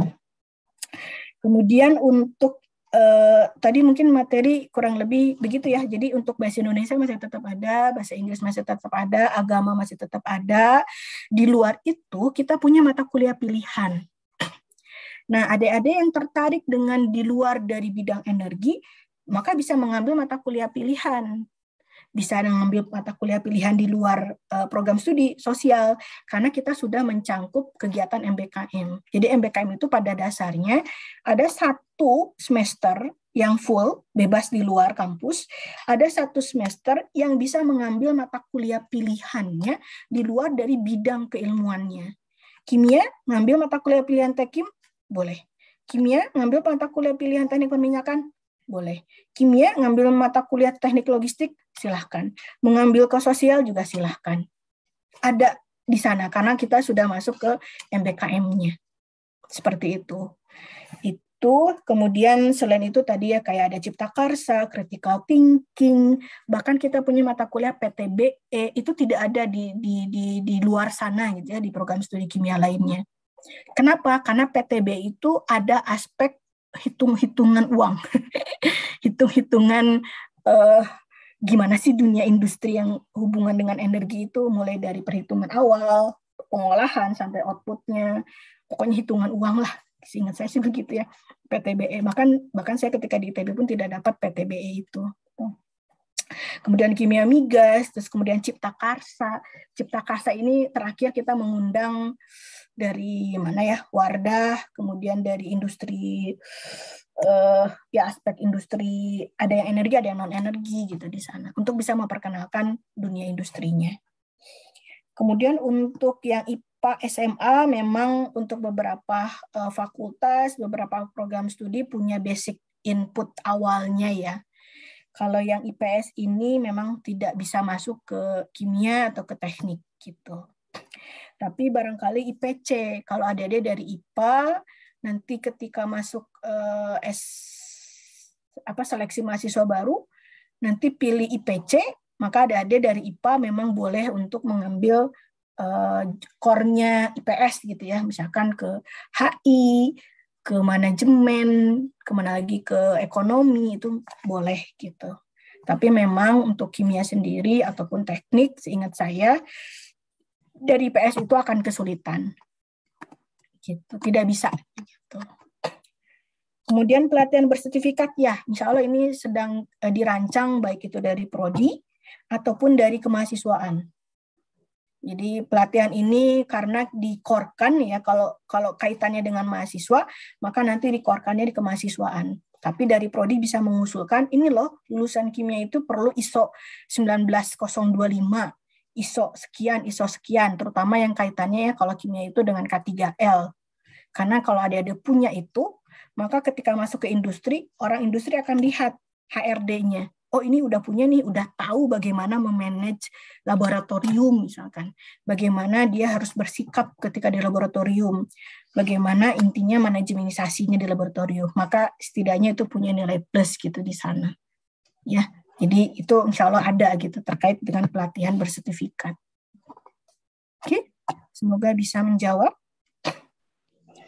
Kemudian untuk eh, tadi mungkin materi kurang lebih begitu ya. Jadi untuk bahasa Indonesia masih tetap ada, bahasa Inggris masih tetap ada, agama masih tetap ada. Di luar itu kita punya mata kuliah pilihan Nah, adik-adik yang tertarik dengan di luar dari bidang energi, maka bisa mengambil mata kuliah pilihan. Bisa mengambil mata kuliah pilihan di luar eh, program studi sosial, karena kita sudah mencangkup kegiatan MBKM. Jadi MBKM itu pada dasarnya ada satu semester yang full, bebas di luar kampus, ada satu semester yang bisa mengambil mata kuliah pilihannya di luar dari bidang keilmuannya. Kimia ngambil mata kuliah pilihan tekim, boleh. Kimia ngambil mata kuliah pilihan teknik perminyakan? Boleh. Kimia ngambil mata kuliah teknik logistik? Silahkan. Mengambil ke sosial juga silahkan. Ada di sana karena kita sudah masuk ke MBKM-nya. Seperti itu. Itu kemudian selain itu tadi ya kayak ada cipta karsa, critical thinking, bahkan kita punya mata kuliah PTBE itu tidak ada di di di, di luar sana gitu ya di program studi kimia lainnya. Kenapa? Karena PTB itu ada aspek hitung-hitungan uang, hitung-hitungan uh, gimana sih dunia industri yang hubungan dengan energi itu mulai dari perhitungan awal, pengolahan sampai outputnya, pokoknya hitungan uang lah. Seingat saya sih begitu ya PTBE. Bahkan bahkan saya ketika di ITB pun tidak dapat PTBE itu kemudian kimia migas, terus kemudian cipta karsa. Cipta karsa ini terakhir kita mengundang dari mana ya Wardah, kemudian dari industri eh, ya aspek industri ada yang energi ada yang non energi gitu di sana untuk bisa memperkenalkan dunia industrinya. Kemudian untuk yang IPA SMA memang untuk beberapa uh, fakultas, beberapa program studi punya basic input awalnya ya kalau yang IPS ini memang tidak bisa masuk ke kimia atau ke teknik gitu. Tapi barangkali IPC, kalau ada dia dari IPA nanti ketika masuk eh, S apa seleksi mahasiswa baru nanti pilih IPC, maka ada adik dari IPA memang boleh untuk mengambil kornya eh, IPS gitu ya, misalkan ke HI ke manajemen, kemana lagi ke ekonomi itu boleh gitu. Tapi memang untuk kimia sendiri ataupun teknik, seingat saya dari PS itu akan kesulitan. Gitu, tidak bisa gitu. Kemudian pelatihan bersertifikat ya, insya Allah ini sedang eh, dirancang baik itu dari prodi ataupun dari kemahasiswaan jadi pelatihan ini karena dikorkan ya kalau kalau kaitannya dengan mahasiswa, maka nanti dikorkannya di kemahasiswaan. Tapi dari prodi bisa mengusulkan ini loh lulusan kimia itu perlu ISO 19025, ISO sekian, ISO sekian, terutama yang kaitannya ya kalau kimia itu dengan K3L. Karena kalau ada-ada punya itu, maka ketika masuk ke industri, orang industri akan lihat HRD-nya oh ini udah punya nih, udah tahu bagaimana memanage laboratorium misalkan, bagaimana dia harus bersikap ketika di laboratorium, bagaimana intinya manajemenisasinya di laboratorium, maka setidaknya itu punya nilai plus gitu di sana. Ya, jadi itu insya Allah ada gitu terkait dengan pelatihan bersertifikat. Oke, semoga bisa menjawab.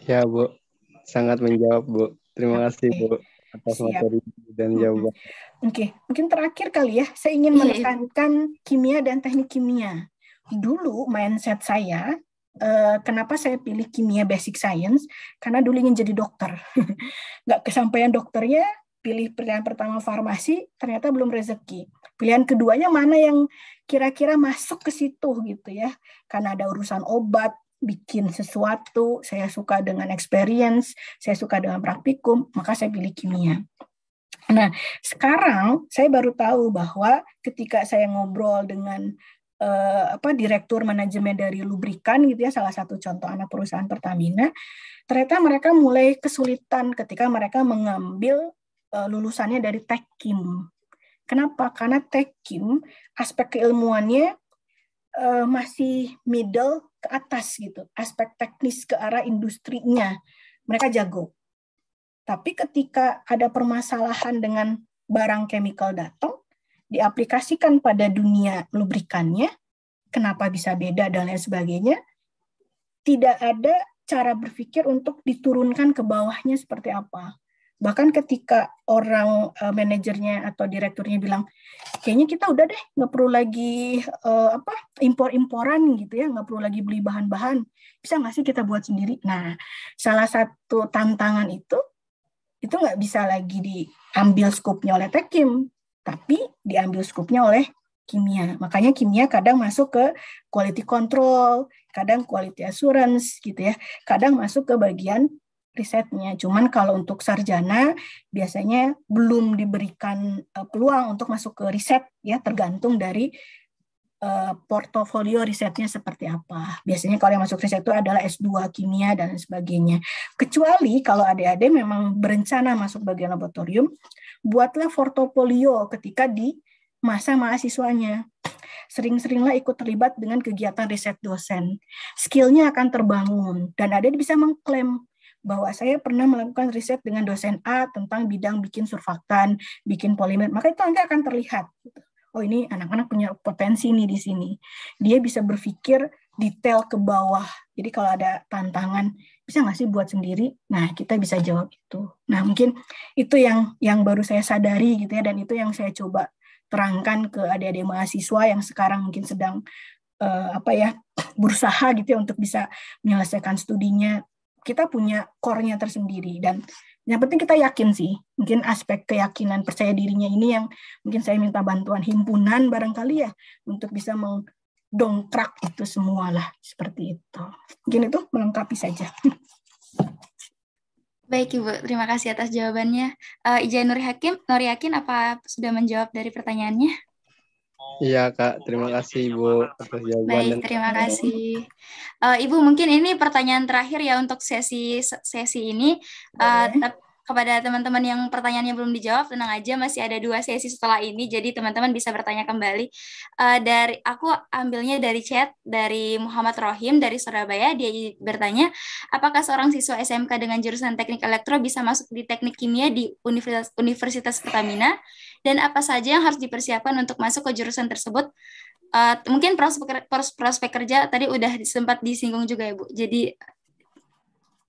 Ya Bu, sangat menjawab Bu. Terima kasih Bu atas Siap. materi dan jawaban. Oke, okay. mungkin terakhir kali ya, saya ingin iya. menekankan kimia dan teknik kimia. Dulu mindset saya, eh, kenapa saya pilih kimia basic science? Karena dulu ingin jadi dokter. Nggak kesampaian dokternya, pilih pilihan pertama farmasi, ternyata belum rezeki. Pilihan keduanya mana yang kira-kira masuk ke situ gitu ya? Karena ada urusan obat, bikin sesuatu, saya suka dengan experience, saya suka dengan praktikum, maka saya pilih kimia. Nah, sekarang saya baru tahu bahwa ketika saya ngobrol dengan eh, apa direktur manajemen dari lubrikan gitu ya, salah satu contoh anak perusahaan Pertamina, ternyata mereka mulai kesulitan ketika mereka mengambil eh, lulusannya dari Tekim. Kenapa? Karena Tekim aspek keilmuannya uh, masih middle ke atas gitu, aspek teknis ke arah industrinya. Mereka jago. Tapi ketika ada permasalahan dengan barang chemical datang, diaplikasikan pada dunia lubrikannya, kenapa bisa beda dan lain sebagainya, tidak ada cara berpikir untuk diturunkan ke bawahnya seperti apa. Bahkan ketika orang uh, manajernya atau direkturnya bilang, kayaknya kita udah deh nggak perlu lagi uh, apa impor-imporan gitu ya, nggak perlu lagi beli bahan-bahan. Bisa nggak sih kita buat sendiri? Nah, salah satu tantangan itu itu nggak bisa lagi diambil skupnya oleh tekim, tapi diambil skupnya oleh kimia. Makanya kimia kadang masuk ke quality control, kadang quality assurance gitu ya. Kadang masuk ke bagian risetnya. Cuman kalau untuk sarjana biasanya belum diberikan uh, peluang untuk masuk ke riset ya tergantung dari uh, portofolio risetnya seperti apa. Biasanya kalau yang masuk riset itu adalah S2 kimia dan sebagainya. Kecuali kalau adik-adik memang berencana masuk bagian laboratorium, buatlah portofolio ketika di masa mahasiswanya. Sering-seringlah ikut terlibat dengan kegiatan riset dosen. Skillnya akan terbangun dan ada bisa mengklaim bahwa saya pernah melakukan riset dengan dosen A tentang bidang bikin surfaktan, bikin polimer, maka itu nanti akan terlihat. Gitu. Oh ini anak-anak punya potensi nih di sini. Dia bisa berpikir detail ke bawah. Jadi kalau ada tantangan, bisa nggak sih buat sendiri? Nah kita bisa jawab itu. Nah mungkin itu yang yang baru saya sadari gitu ya dan itu yang saya coba terangkan ke adik-adik mahasiswa yang sekarang mungkin sedang uh, apa ya berusaha gitu ya untuk bisa menyelesaikan studinya kita punya core-nya tersendiri dan yang penting kita yakin sih mungkin aspek keyakinan percaya dirinya ini yang mungkin saya minta bantuan himpunan barangkali ya untuk bisa mendongkrak itu semualah seperti itu mungkin itu melengkapi saja baik ibu terima kasih atas jawabannya uh, eh, Nuri Hakim Nuri Yakin apa sudah menjawab dari pertanyaannya Iya Kak, terima kasih Ibu atas jawaban. Baik, terima kasih. Uh, Ibu mungkin ini pertanyaan terakhir ya untuk sesi sesi ini. Uh, kepada teman-teman yang pertanyaannya belum dijawab, tenang aja masih ada dua sesi setelah ini, jadi teman-teman bisa bertanya kembali. Uh, dari aku ambilnya dari chat dari Muhammad Rohim dari Surabaya, dia bertanya, apakah seorang siswa SMK dengan jurusan teknik elektro bisa masuk di teknik kimia di Universitas, Universitas Pertamina? Dan apa saja yang harus dipersiapkan untuk masuk ke jurusan tersebut? Uh, mungkin prospek, prospek kerja tadi udah sempat disinggung juga ya Bu. Jadi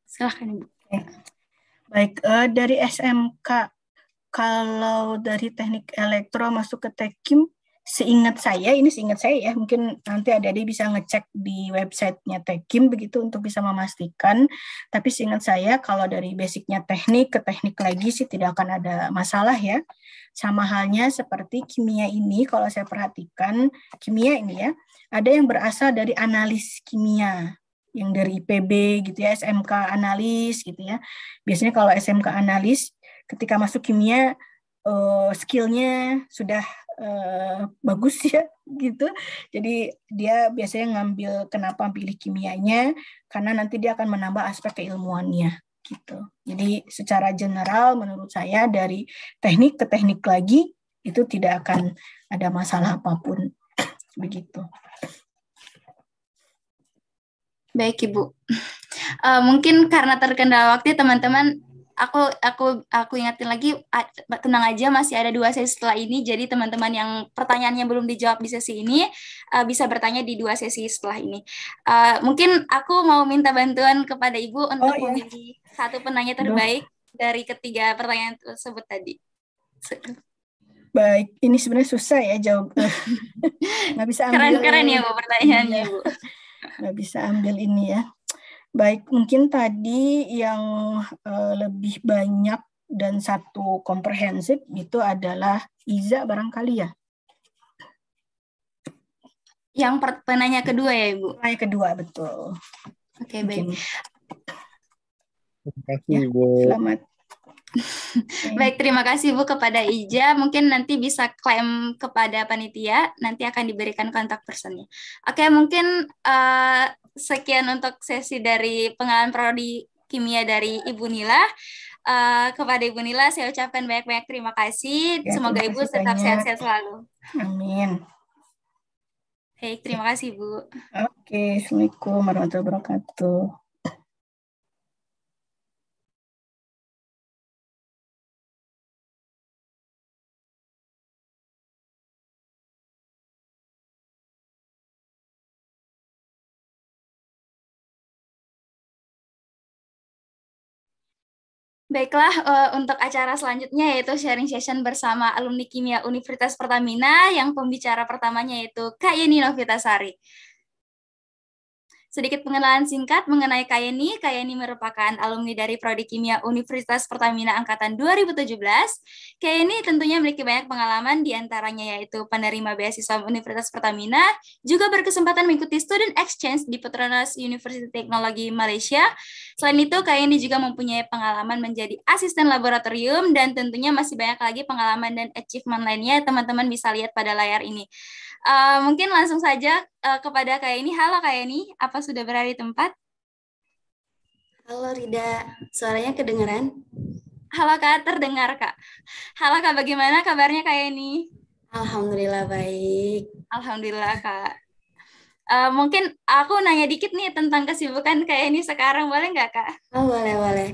silahkan Ibu. Baik, uh, dari SMK kalau dari teknik elektro masuk ke Tekim, seingat saya, ini seingat saya ya, mungkin nanti ada adik bisa ngecek di websitenya Tekim begitu untuk bisa memastikan. Tapi seingat saya, kalau dari basicnya teknik ke teknik lagi sih tidak akan ada masalah ya. Sama halnya seperti kimia ini, kalau saya perhatikan, kimia ini ya, ada yang berasal dari analis kimia yang dari IPB gitu ya, SMK analis gitu ya. Biasanya kalau SMK analis ketika masuk kimia uh, skillnya sudah uh, bagus ya gitu. Jadi dia biasanya ngambil kenapa pilih kimianya karena nanti dia akan menambah aspek keilmuannya gitu. Jadi secara general menurut saya dari teknik ke teknik lagi itu tidak akan ada masalah apapun begitu. Baik Ibu. Uh, mungkin karena terkendala waktu ya, teman-teman aku aku aku ingatin lagi tenang aja masih ada dua sesi setelah ini jadi teman-teman yang pertanyaannya belum dijawab di sesi ini uh, bisa bertanya di dua sesi setelah ini uh, mungkin aku mau minta bantuan kepada ibu oh, untuk oh, iya. memilih satu penanya terbaik Duh. dari ketiga pertanyaan tersebut tadi baik ini sebenarnya susah ya jawab nggak bisa ambil keren keren ya bu pertanyaannya iya. bu nggak bisa ambil ini ya. Baik, mungkin tadi yang uh, lebih banyak dan satu komprehensif itu adalah Iza barangkali ya. Yang pertanyaannya kedua ya Ibu? Pertanyaan kedua, betul. Oke, okay, baik. Terima kasih ya, Selamat. Baik, terima kasih Bu kepada Ija. Mungkin nanti bisa klaim kepada panitia, nanti akan diberikan kontak personnya. Oke, mungkin uh, sekian untuk sesi dari pengalaman prodi kimia dari Ibu Nila. Uh, kepada Ibu Nila saya ucapkan banyak-banyak terima kasih. Ya, Semoga terima kasih Ibu tetap sehat-sehat selalu. Amin. Baik, terima kasih Bu. Oke, Assalamualaikum warahmatullahi wabarakatuh. Baiklah, uh, untuk acara selanjutnya yaitu sharing session bersama alumni kimia Universitas Pertamina yang pembicara pertamanya yaitu Kak Yeni Novitasari. Sedikit pengenalan singkat mengenai Kayeni. Kayeni merupakan alumni dari Prodi Kimia Universitas Pertamina Angkatan 2017. Kayeni tentunya memiliki banyak pengalaman diantaranya yaitu penerima beasiswa Universitas Pertamina, juga berkesempatan mengikuti student exchange di Petronas University Teknologi Malaysia. Selain itu, Kayeni juga mempunyai pengalaman menjadi asisten laboratorium dan tentunya masih banyak lagi pengalaman dan achievement lainnya teman-teman bisa lihat pada layar ini. Eh, mungkin langsung saja uh, kepada kayak ini. Halo kayak ini, apa sudah berada di tempat? Halo Rida, suaranya kedengeran? Halo Kak, terdengar Kak. Halo Kak, bagaimana kabarnya kayak ini? Alhamdulillah baik. Alhamdulillah Kak. Uh, mungkin aku nanya dikit nih tentang kesibukan kayak ini sekarang, boleh nggak Kak? Oh boleh, boleh.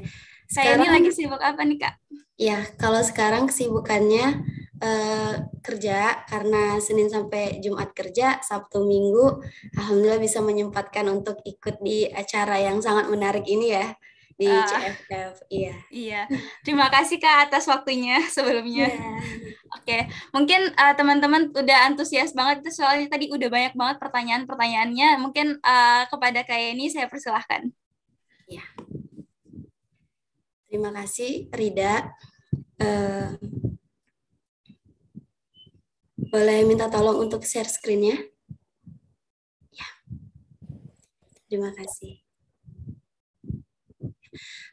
Sekarang, kayak ini lagi sibuk apa nih Kak? Ya, kalau sekarang kesibukannya Eh, kerja karena Senin sampai Jumat kerja, Sabtu Minggu alhamdulillah bisa menyempatkan untuk ikut di acara yang sangat menarik ini ya di uh, ah. CFF. Iya. Iya. Terima kasih Kak atas waktunya sebelumnya. Yeah. Oke, okay. mungkin uh, teman-teman udah antusias banget itu soalnya tadi udah banyak banget pertanyaan-pertanyaannya. Mungkin uh, kepada Kak ini saya persilahkan. Iya. Terima kasih Rida. Uh, boleh minta tolong untuk share screen-nya? Ya. Terima kasih.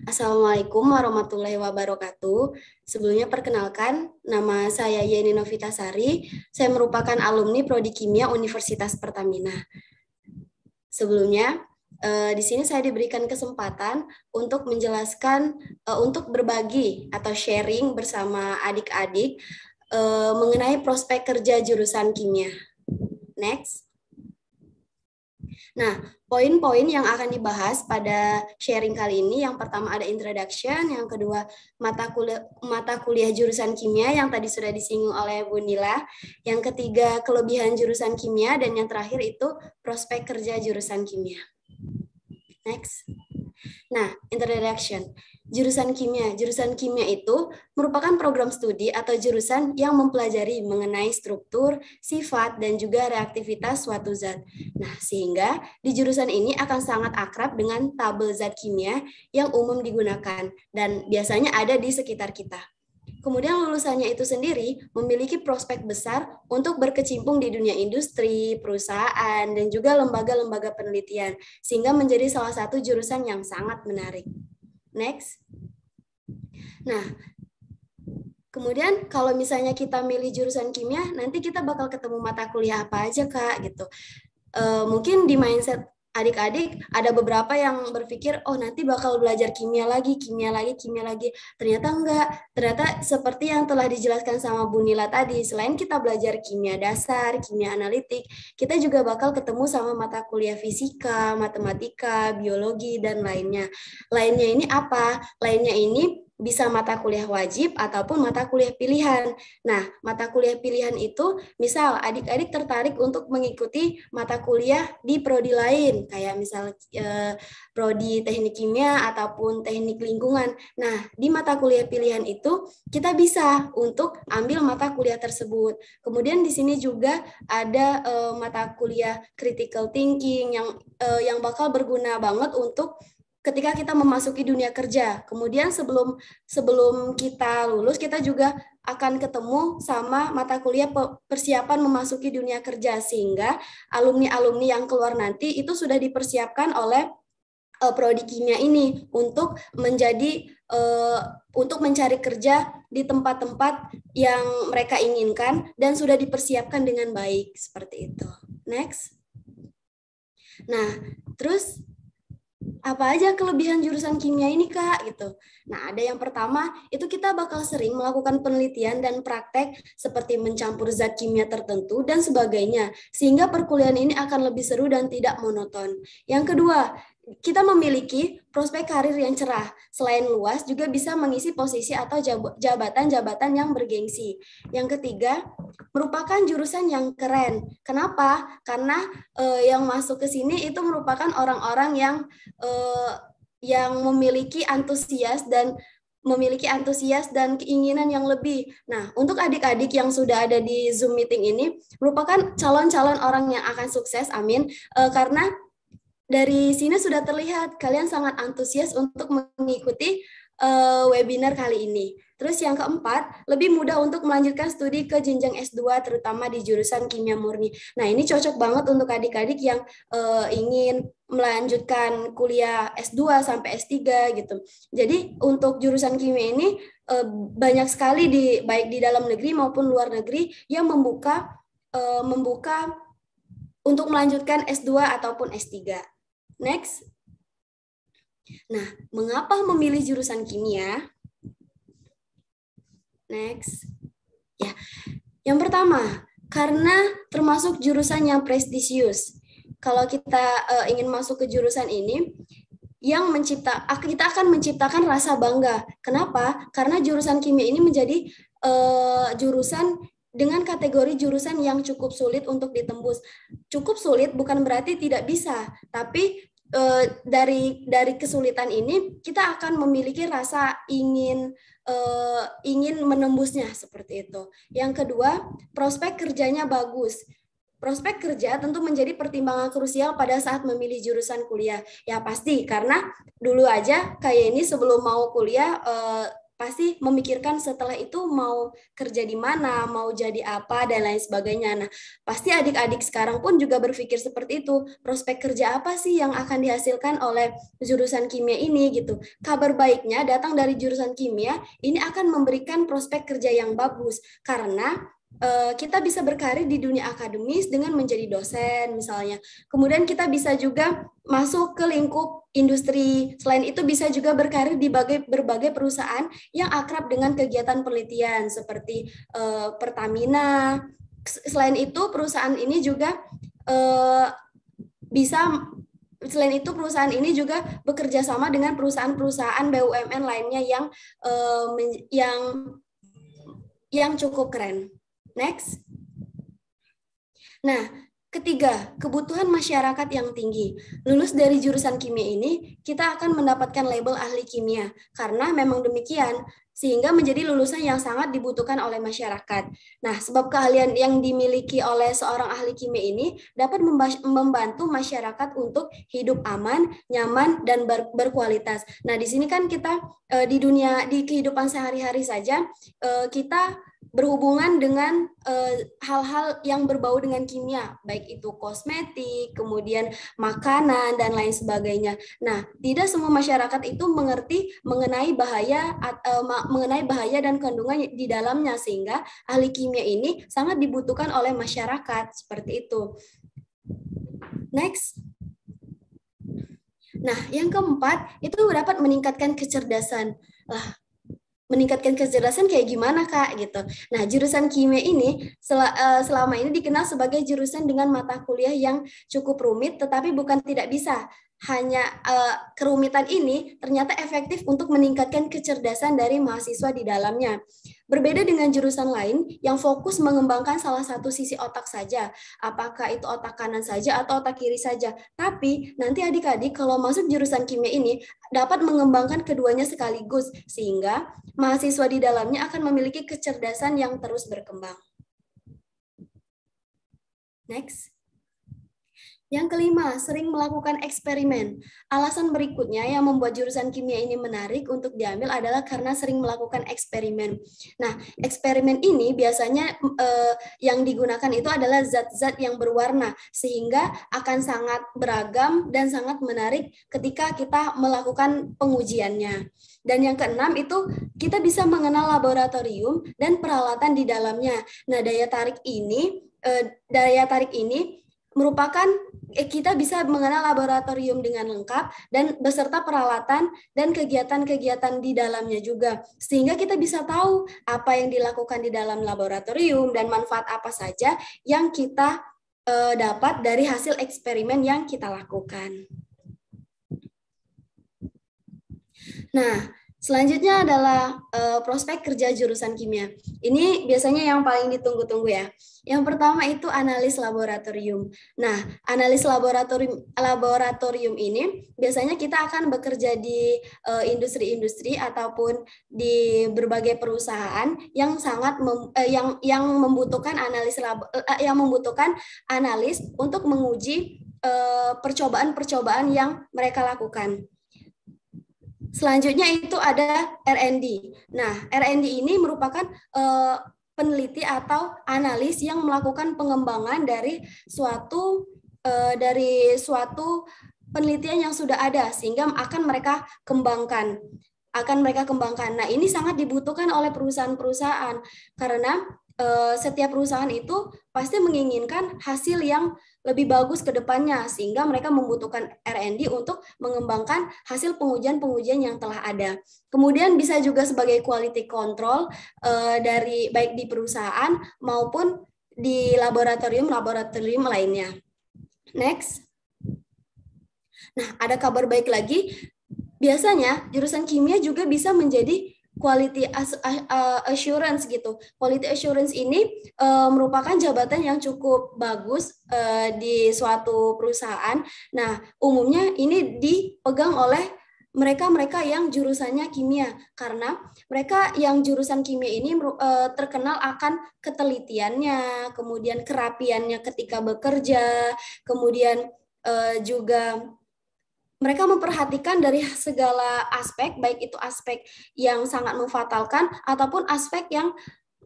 Assalamualaikum warahmatullahi wabarakatuh. Sebelumnya perkenalkan, nama saya Yeni Novitasari. Saya merupakan alumni Prodi Kimia Universitas Pertamina. Sebelumnya, eh, di sini saya diberikan kesempatan untuk menjelaskan, eh, untuk berbagi atau sharing bersama adik-adik uh, mengenai prospek kerja jurusan kimia. Next. Nah, poin-poin yang akan dibahas pada sharing kali ini, yang pertama ada introduction, yang kedua mata kuliah, mata kuliah jurusan kimia yang tadi sudah disinggung oleh Bu Nila, yang ketiga kelebihan jurusan kimia, dan yang terakhir itu prospek kerja jurusan kimia. Next. Nah, introduction jurusan kimia. Jurusan kimia itu merupakan program studi atau jurusan yang mempelajari mengenai struktur, sifat, dan juga reaktivitas suatu zat. Nah, sehingga di jurusan ini akan sangat akrab dengan tabel zat kimia yang umum digunakan dan biasanya ada di sekitar kita. Kemudian lulusannya itu sendiri memiliki prospek besar untuk berkecimpung di dunia industri, perusahaan, dan juga lembaga-lembaga penelitian, sehingga menjadi salah satu jurusan yang sangat menarik. Next. Nah, Kemudian kalau misalnya kita milih jurusan kimia, nanti kita bakal ketemu mata kuliah apa aja kak gitu. E, mungkin di mindset adik-adik ada beberapa yang berpikir oh nanti bakal belajar kimia lagi kimia lagi kimia lagi ternyata enggak ternyata seperti yang telah dijelaskan sama Bu Nila tadi selain kita belajar kimia dasar kimia analitik kita juga bakal ketemu sama mata kuliah fisika matematika biologi dan lainnya lainnya ini apa lainnya ini bisa mata kuliah wajib ataupun mata kuliah pilihan. Nah, mata kuliah pilihan itu misal adik-adik tertarik untuk mengikuti mata kuliah di prodi lain, kayak misal eh, prodi teknik kimia ataupun teknik lingkungan. Nah, di mata kuliah pilihan itu kita bisa untuk ambil mata kuliah tersebut. Kemudian di sini juga ada eh, mata kuliah critical thinking yang eh, yang bakal berguna banget untuk ketika kita memasuki dunia kerja. Kemudian sebelum sebelum kita lulus kita juga akan ketemu sama mata kuliah persiapan memasuki dunia kerja sehingga alumni-alumni yang keluar nanti itu sudah dipersiapkan oleh uh, prodi kimia ini untuk menjadi uh, untuk mencari kerja di tempat-tempat yang mereka inginkan dan sudah dipersiapkan dengan baik seperti itu. Next. Nah, terus apa aja kelebihan jurusan kimia ini kak gitu. Nah ada yang pertama itu kita bakal sering melakukan penelitian dan praktek seperti mencampur zat kimia tertentu dan sebagainya sehingga perkuliahan ini akan lebih seru dan tidak monoton. Yang kedua kita memiliki prospek karir yang cerah. Selain luas, juga bisa mengisi posisi atau jabatan-jabatan yang bergengsi. Yang ketiga, merupakan jurusan yang keren. Kenapa? Karena e, yang masuk ke sini itu merupakan orang-orang yang e, yang memiliki antusias dan memiliki antusias dan keinginan yang lebih. Nah, untuk adik-adik yang sudah ada di Zoom meeting ini merupakan calon-calon orang yang akan sukses, amin. E, karena dari sini sudah terlihat kalian sangat antusias untuk mengikuti uh, webinar kali ini. Terus yang keempat, lebih mudah untuk melanjutkan studi ke jenjang S2 terutama di jurusan kimia murni. Nah, ini cocok banget untuk adik-adik yang uh, ingin melanjutkan kuliah S2 sampai S3 gitu. Jadi, untuk jurusan kimia ini eh, banyak sekali di baik di dalam negeri maupun luar negeri yang membuka membuka untuk melanjutkan S2 ataupun S3. Next. Nah, mengapa memilih jurusan kimia? Next. Ya. Yang pertama, karena termasuk jurusan yang prestisius. Kalau kita uh, ingin masuk ke jurusan ini, yang mencipta kita akan menciptakan rasa bangga. Kenapa? Karena jurusan kimia ini menjadi uh, jurusan dengan kategori jurusan yang cukup sulit untuk ditembus. Cukup sulit bukan berarti tidak bisa, tapi e, dari dari kesulitan ini kita akan memiliki rasa ingin e, ingin menembusnya seperti itu. Yang kedua, prospek kerjanya bagus. Prospek kerja tentu menjadi pertimbangan krusial pada saat memilih jurusan kuliah. Ya pasti karena dulu aja kayak ini sebelum mau kuliah eh, pasti memikirkan setelah itu mau kerja di mana, mau jadi apa dan lain sebagainya. Nah, pasti adik-adik sekarang pun juga berpikir seperti itu. Prospek kerja apa sih yang akan dihasilkan oleh jurusan kimia ini gitu. Kabar baiknya datang dari jurusan kimia ini akan memberikan prospek kerja yang bagus karena Eh, kita bisa berkarir di dunia akademis dengan menjadi dosen misalnya. Kemudian kita bisa juga masuk ke lingkup industri. Selain itu bisa juga berkarir di berbagai, berbagai perusahaan yang akrab dengan kegiatan penelitian seperti uh, Pertamina. Selain itu perusahaan ini juga uh, bisa selain itu perusahaan ini juga bekerja sama dengan perusahaan-perusahaan BUMN lainnya yang uh, yang yang cukup keren. Next. Nah, Ketiga, kebutuhan masyarakat yang tinggi. Lulus dari jurusan kimia ini, kita akan mendapatkan label ahli kimia, karena memang demikian, sehingga menjadi lulusan yang sangat dibutuhkan oleh masyarakat. Nah, sebab keahlian yang dimiliki oleh seorang ahli kimia ini dapat membantu masyarakat untuk hidup aman, nyaman, dan ber berkualitas. Nah, di sini kan kita eh, di dunia, di kehidupan sehari-hari saja, eh, kita berhubungan dengan eh, hal-hal uh, yang berbau dengan kimia, baik itu kosmetik, kemudian makanan dan lain sebagainya. Nah, tidak semua masyarakat itu mengerti mengenai bahaya uh, mengenai bahaya dan kandungan di dalamnya sehingga ahli kimia ini sangat dibutuhkan oleh masyarakat seperti itu. Next. Nah, yang keempat itu dapat meningkatkan kecerdasan. Lah, meningkatkan kecerdasan kayak gimana kak gitu. Nah jurusan kimia ini sel eh, selama ini dikenal sebagai jurusan dengan mata kuliah yang cukup rumit, tetapi bukan tidak bisa hanya uh, kerumitan ini ternyata efektif untuk meningkatkan kecerdasan dari mahasiswa di dalamnya. Berbeda dengan jurusan lain yang fokus mengembangkan salah satu sisi otak saja, apakah itu otak kanan saja atau otak kiri saja. Tapi nanti adik-adik kalau masuk jurusan kimia ini dapat mengembangkan keduanya sekaligus sehingga mahasiswa di dalamnya akan memiliki kecerdasan yang terus berkembang. Next. Yang kelima, sering melakukan eksperimen. Alasan berikutnya yang membuat jurusan kimia ini menarik untuk diambil adalah karena sering melakukan eksperimen. Nah, eksperimen ini biasanya eh, yang digunakan itu adalah zat-zat yang berwarna, sehingga akan sangat beragam dan sangat menarik ketika kita melakukan pengujiannya. Dan yang keenam itu kita bisa mengenal laboratorium dan peralatan di dalamnya. Nah, daya tarik ini, eh, daya tarik ini merupakan eh, kita bisa mengenal laboratorium dengan lengkap dan beserta peralatan dan kegiatan-kegiatan di dalamnya juga sehingga kita bisa tahu apa yang dilakukan di dalam laboratorium dan manfaat apa saja yang kita eh, dapat dari hasil eksperimen yang kita lakukan. Nah, Selanjutnya adalah uh, prospek kerja jurusan kimia. Ini biasanya yang paling ditunggu-tunggu ya. Yang pertama itu analis laboratorium. Nah, analis laboratorium laboratorium ini biasanya kita akan bekerja di eh, industri-industri uh, ataupun di berbagai perusahaan yang sangat mem, uh, yang yang membutuhkan analis lab, uh, yang membutuhkan analis untuk menguji percobaan-percobaan uh, yang mereka lakukan. Selanjutnya itu ada R&D. Nah, R&D ini merupakan uh, peneliti atau analis yang melakukan pengembangan dari suatu uh, dari suatu penelitian yang sudah ada sehingga akan mereka kembangkan akan mereka kembangkan. Nah, ini sangat dibutuhkan oleh perusahaan-perusahaan karena Eh, setiap perusahaan itu pasti menginginkan hasil yang lebih bagus ke depannya sehingga mereka membutuhkan R&D untuk mengembangkan hasil pengujian-pengujian yang telah ada. Kemudian bisa juga sebagai quality control eh, dari baik di perusahaan maupun di laboratorium-laboratorium lainnya. Next. Nah, ada kabar baik lagi. Biasanya jurusan kimia juga bisa menjadi quality assurance gitu. Quality assurance ini uh, merupakan jabatan yang cukup bagus uh, di suatu perusahaan. Nah, umumnya ini dipegang oleh mereka-mereka yang jurusannya kimia karena mereka yang jurusan kimia ini uh, terkenal akan ketelitiannya, kemudian kerapiannya ketika bekerja, kemudian uh, juga mereka memperhatikan dari segala aspek, baik itu aspek yang sangat memfatalkan ataupun aspek yang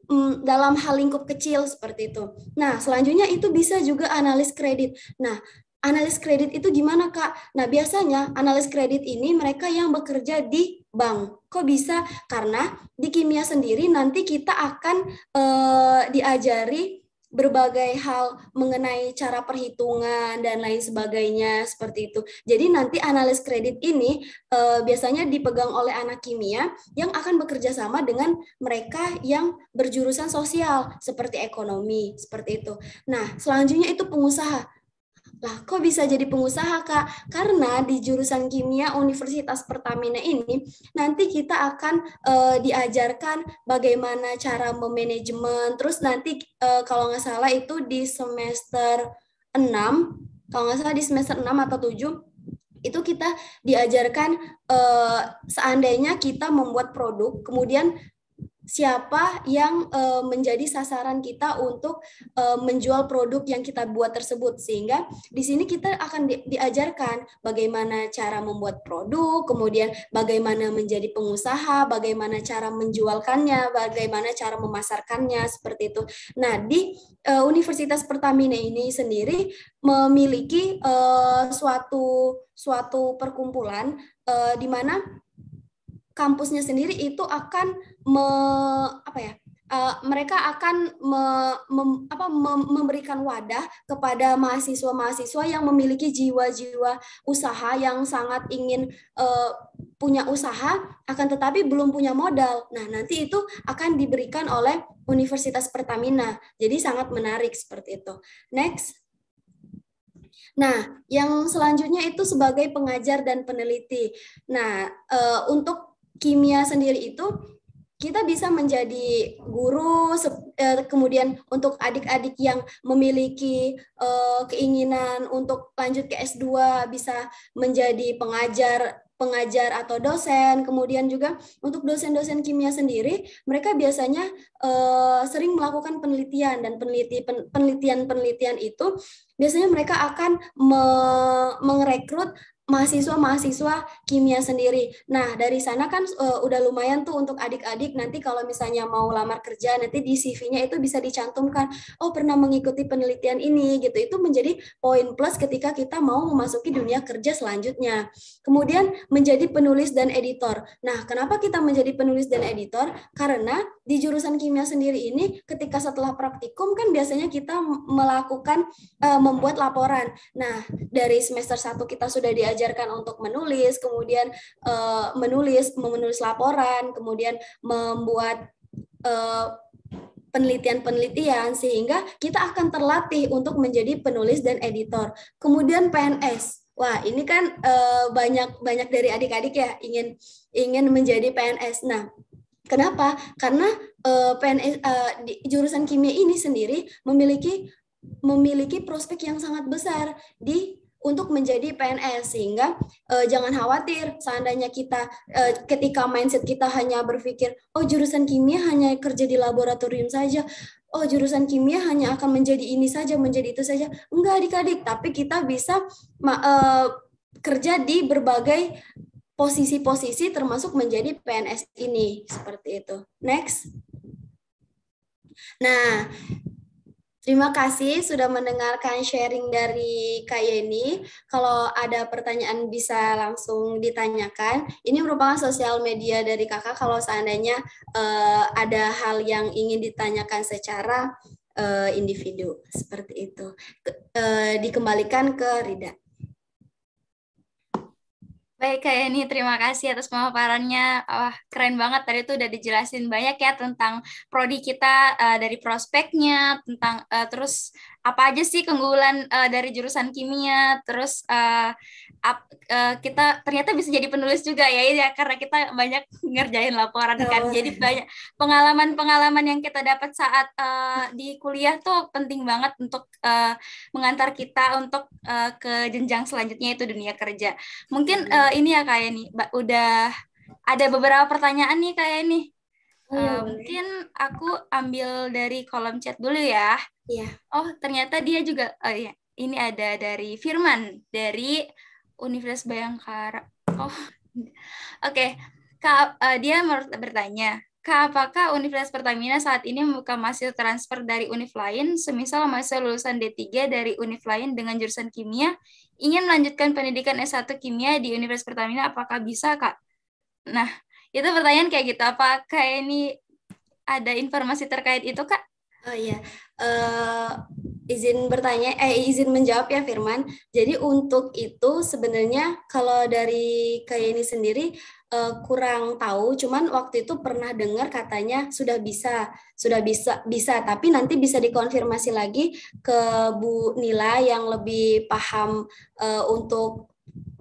mm, dalam hal lingkup kecil seperti itu. Nah, selanjutnya itu bisa juga analis kredit. Nah, analis kredit itu gimana, Kak? Nah, biasanya analis kredit ini mereka yang bekerja di bank. Kok bisa? Karena di kimia sendiri nanti kita akan eh, diajari berbagai hal mengenai cara perhitungan dan lain sebagainya seperti itu. Jadi nanti analis kredit ini e, biasanya dipegang oleh anak kimia yang akan bekerja sama dengan mereka yang berjurusan sosial seperti ekonomi seperti itu. Nah, selanjutnya itu pengusaha lah, kok bisa jadi pengusaha, Kak? Karena di jurusan kimia Universitas Pertamina ini nanti kita akan e, diajarkan bagaimana cara memanajemen. Terus nanti e, kalau nggak salah itu di semester 6, kalau nggak salah di semester 6 atau 7 itu kita diajarkan e, seandainya kita membuat produk kemudian siapa yang uh, menjadi sasaran kita untuk uh, menjual produk yang kita buat tersebut sehingga di sini kita akan di, diajarkan bagaimana cara membuat produk kemudian bagaimana menjadi pengusaha bagaimana cara menjualkannya bagaimana cara memasarkannya seperti itu nah di uh, Universitas Pertamina ini sendiri memiliki uh, suatu suatu perkumpulan uh, di mana kampusnya sendiri itu akan me, apa ya uh, mereka akan me, mem, apa, mem, memberikan wadah kepada mahasiswa-mahasiswa yang memiliki jiwa-jiwa usaha yang sangat ingin uh, punya usaha, akan tetapi belum punya modal. Nah, nanti itu akan diberikan oleh Universitas Pertamina. Jadi sangat menarik seperti itu. Next. Nah, yang selanjutnya itu sebagai pengajar dan peneliti. Nah, uh, untuk kimia sendiri itu kita bisa menjadi guru eh, kemudian untuk adik-adik yang memiliki eh, keinginan untuk lanjut ke S2 bisa menjadi pengajar pengajar atau dosen kemudian juga untuk dosen-dosen kimia sendiri mereka biasanya eh, sering melakukan penelitian dan peneliti penelitian-penelitian itu biasanya mereka akan merekrut mahasiswa-mahasiswa kimia sendiri. Nah, dari sana kan uh, udah lumayan tuh untuk adik-adik nanti kalau misalnya mau lamar kerja nanti di CV-nya itu bisa dicantumkan, oh pernah mengikuti penelitian ini gitu. Itu menjadi poin plus ketika kita mau memasuki dunia kerja selanjutnya. Kemudian menjadi penulis dan editor. Nah, kenapa kita menjadi penulis dan editor? Karena di jurusan kimia sendiri ini ketika setelah praktikum kan biasanya kita melakukan uh, membuat laporan. Nah, dari semester 1 kita sudah diajarkan untuk menulis, kemudian uh, menulis menulis laporan, kemudian membuat eh, penelitian-penelitian sehingga kita akan terlatih untuk menjadi penulis dan editor. Kemudian PNS. Wah, ini kan banyak banyak dari adik-adik ya ingin ingin menjadi PNS. Nah, Kenapa? Karena uh, eh, PNS uh, e, eh, di, jurusan kimia ini sendiri memiliki memiliki prospek yang sangat besar di untuk menjadi PNS e. sehingga uh, jangan khawatir seandainya kita uh, ketika mindset kita hanya berpikir oh jurusan kimia hanya kerja di laboratorium saja oh jurusan kimia hanya akan menjadi ini saja menjadi itu saja enggak adik-adik tapi kita bisa uh, kerja di berbagai posisi-posisi termasuk menjadi PNS ini seperti itu. Next. Nah, terima kasih sudah mendengarkan sharing dari Kak Yeni. Kalau ada pertanyaan bisa langsung ditanyakan. Ini merupakan sosial media dari Kakak kalau seandainya eh, ada hal yang ingin ditanyakan secara eh, individu seperti itu. Ke, eh, dikembalikan ke Rida. Baik Kak Yani, terima kasih atas pemaparannya. Wah, keren banget tadi tuh udah dijelasin banyak ya tentang prodi kita uh, dari prospeknya, tentang uh, terus apa aja sih keunggulan uh, dari jurusan kimia, terus uh, up, uh, eh, kita ternyata bisa jadi penulis juga ya ya karena kita banyak ngerjain laporan oh. kan jadi banyak pengalaman-pengalaman yang kita dapat saat uh, di kuliah tuh penting banget untuk uh, mengantar kita untuk uh, ke jenjang selanjutnya itu dunia kerja mungkin uh, ini ya kayak nih udah ada beberapa pertanyaan nih kayak nih oh, Uh, mungkin aku ambil dari kolom chat dulu ya. Iya. Oh, ternyata dia juga oh ya, ini ada dari Firman dari Universitas Bayangkara. Oh, oke. Okay. uh, eh, dia bertanya, Kak, apakah Universitas Pertamina saat ini membuka mahasiswa transfer dari univ lain, semisal mahasiswa lulusan D3 dari univ lain dengan jurusan kimia, ingin melanjutkan pendidikan S1 kimia di Universitas Pertamina, apakah bisa, Kak? Nah, itu pertanyaan kayak gitu. Apakah ini ada informasi terkait itu, Kak? Oh iya, uh, izin bertanya, eh izin menjawab ya Firman. Jadi untuk itu sebenarnya kalau dari kayak ini sendiri uh, kurang tahu, cuman waktu itu pernah dengar katanya sudah bisa, sudah bisa, bisa. Tapi nanti bisa dikonfirmasi lagi ke Bu Nila yang lebih paham uh, untuk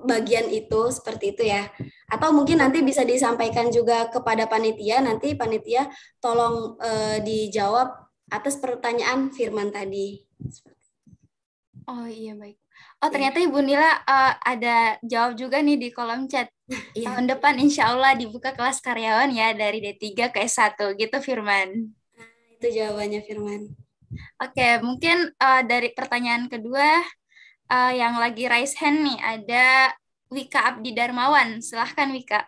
bagian itu seperti itu ya. Atau mungkin nanti bisa disampaikan juga kepada panitia, nanti panitia tolong uh, dijawab atas pertanyaan Firman tadi. Oh iya baik. Oh ternyata Ibu Nila uh, ada jawab juga nih di kolom chat. Iya. Tahun depan insya Allah dibuka kelas karyawan ya dari D3 ke S1 gitu Firman. Nah, itu jawabannya Firman. Oke okay, mungkin uh, dari pertanyaan kedua uh, yang lagi raise hand nih ada Wika Abdi Darmawan. Silahkan Wika.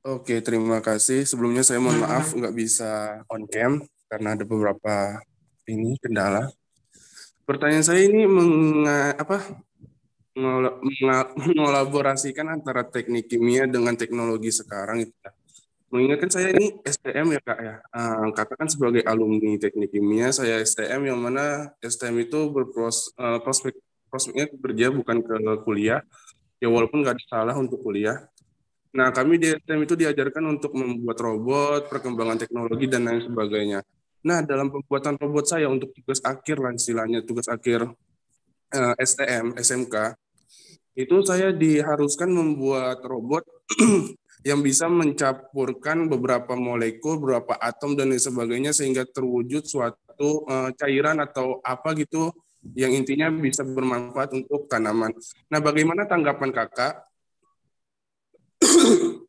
Oke, terima kasih. Sebelumnya saya mohon maaf nggak bisa on cam karena ada beberapa ini kendala. Pertanyaan saya ini meng, apa mengolaborasikan antara teknik kimia dengan teknologi sekarang itu. Mengingatkan saya ini STM ya kak ya, ah, Katakan sebagai alumni teknik kimia, saya STM yang mana STM itu berpros eh, prospeknya kerja bukan ke kuliah, ya walaupun nggak salah untuk kuliah. Nah kami di STM itu diajarkan untuk membuat robot, perkembangan teknologi dan lain sebagainya. Nah, dalam pembuatan robot saya untuk tugas akhir lah istilahnya, tugas akhir eh, STM, SMK, itu saya diharuskan membuat robot yang bisa mencampurkan beberapa molekul, beberapa atom dan lain sebagainya sehingga terwujud suatu uh, cairan atau apa gitu yang intinya bisa bermanfaat untuk tanaman. Nah, bagaimana tanggapan kakak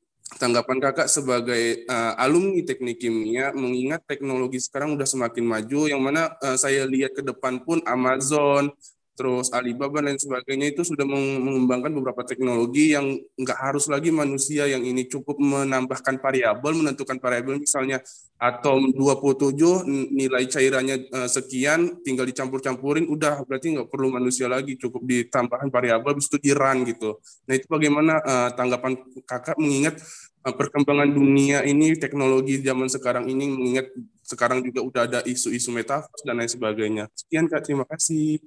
tanggapan kakak sebagai uh, alumni teknik kimia mengingat teknologi sekarang sudah semakin maju yang mana uh, saya lihat ke depan pun Amazon terus Alibaba dan sebagainya itu sudah mengembangkan beberapa teknologi yang nggak harus lagi manusia yang ini cukup menambahkan variabel menentukan variabel misalnya atom 27 nilai cairannya uh, sekian tinggal dicampur-campurin udah berarti nggak perlu manusia lagi cukup ditambahkan variabel habis itu di run gitu. Nah itu bagaimana uh, tanggapan Kakak mengingat Eh, perkembangan dunia ini teknologi zaman sekarang ini mengingat sekarang juga udah ada isu-isu metaverse dan lain sebagainya. Sekian Kak, terima kasih.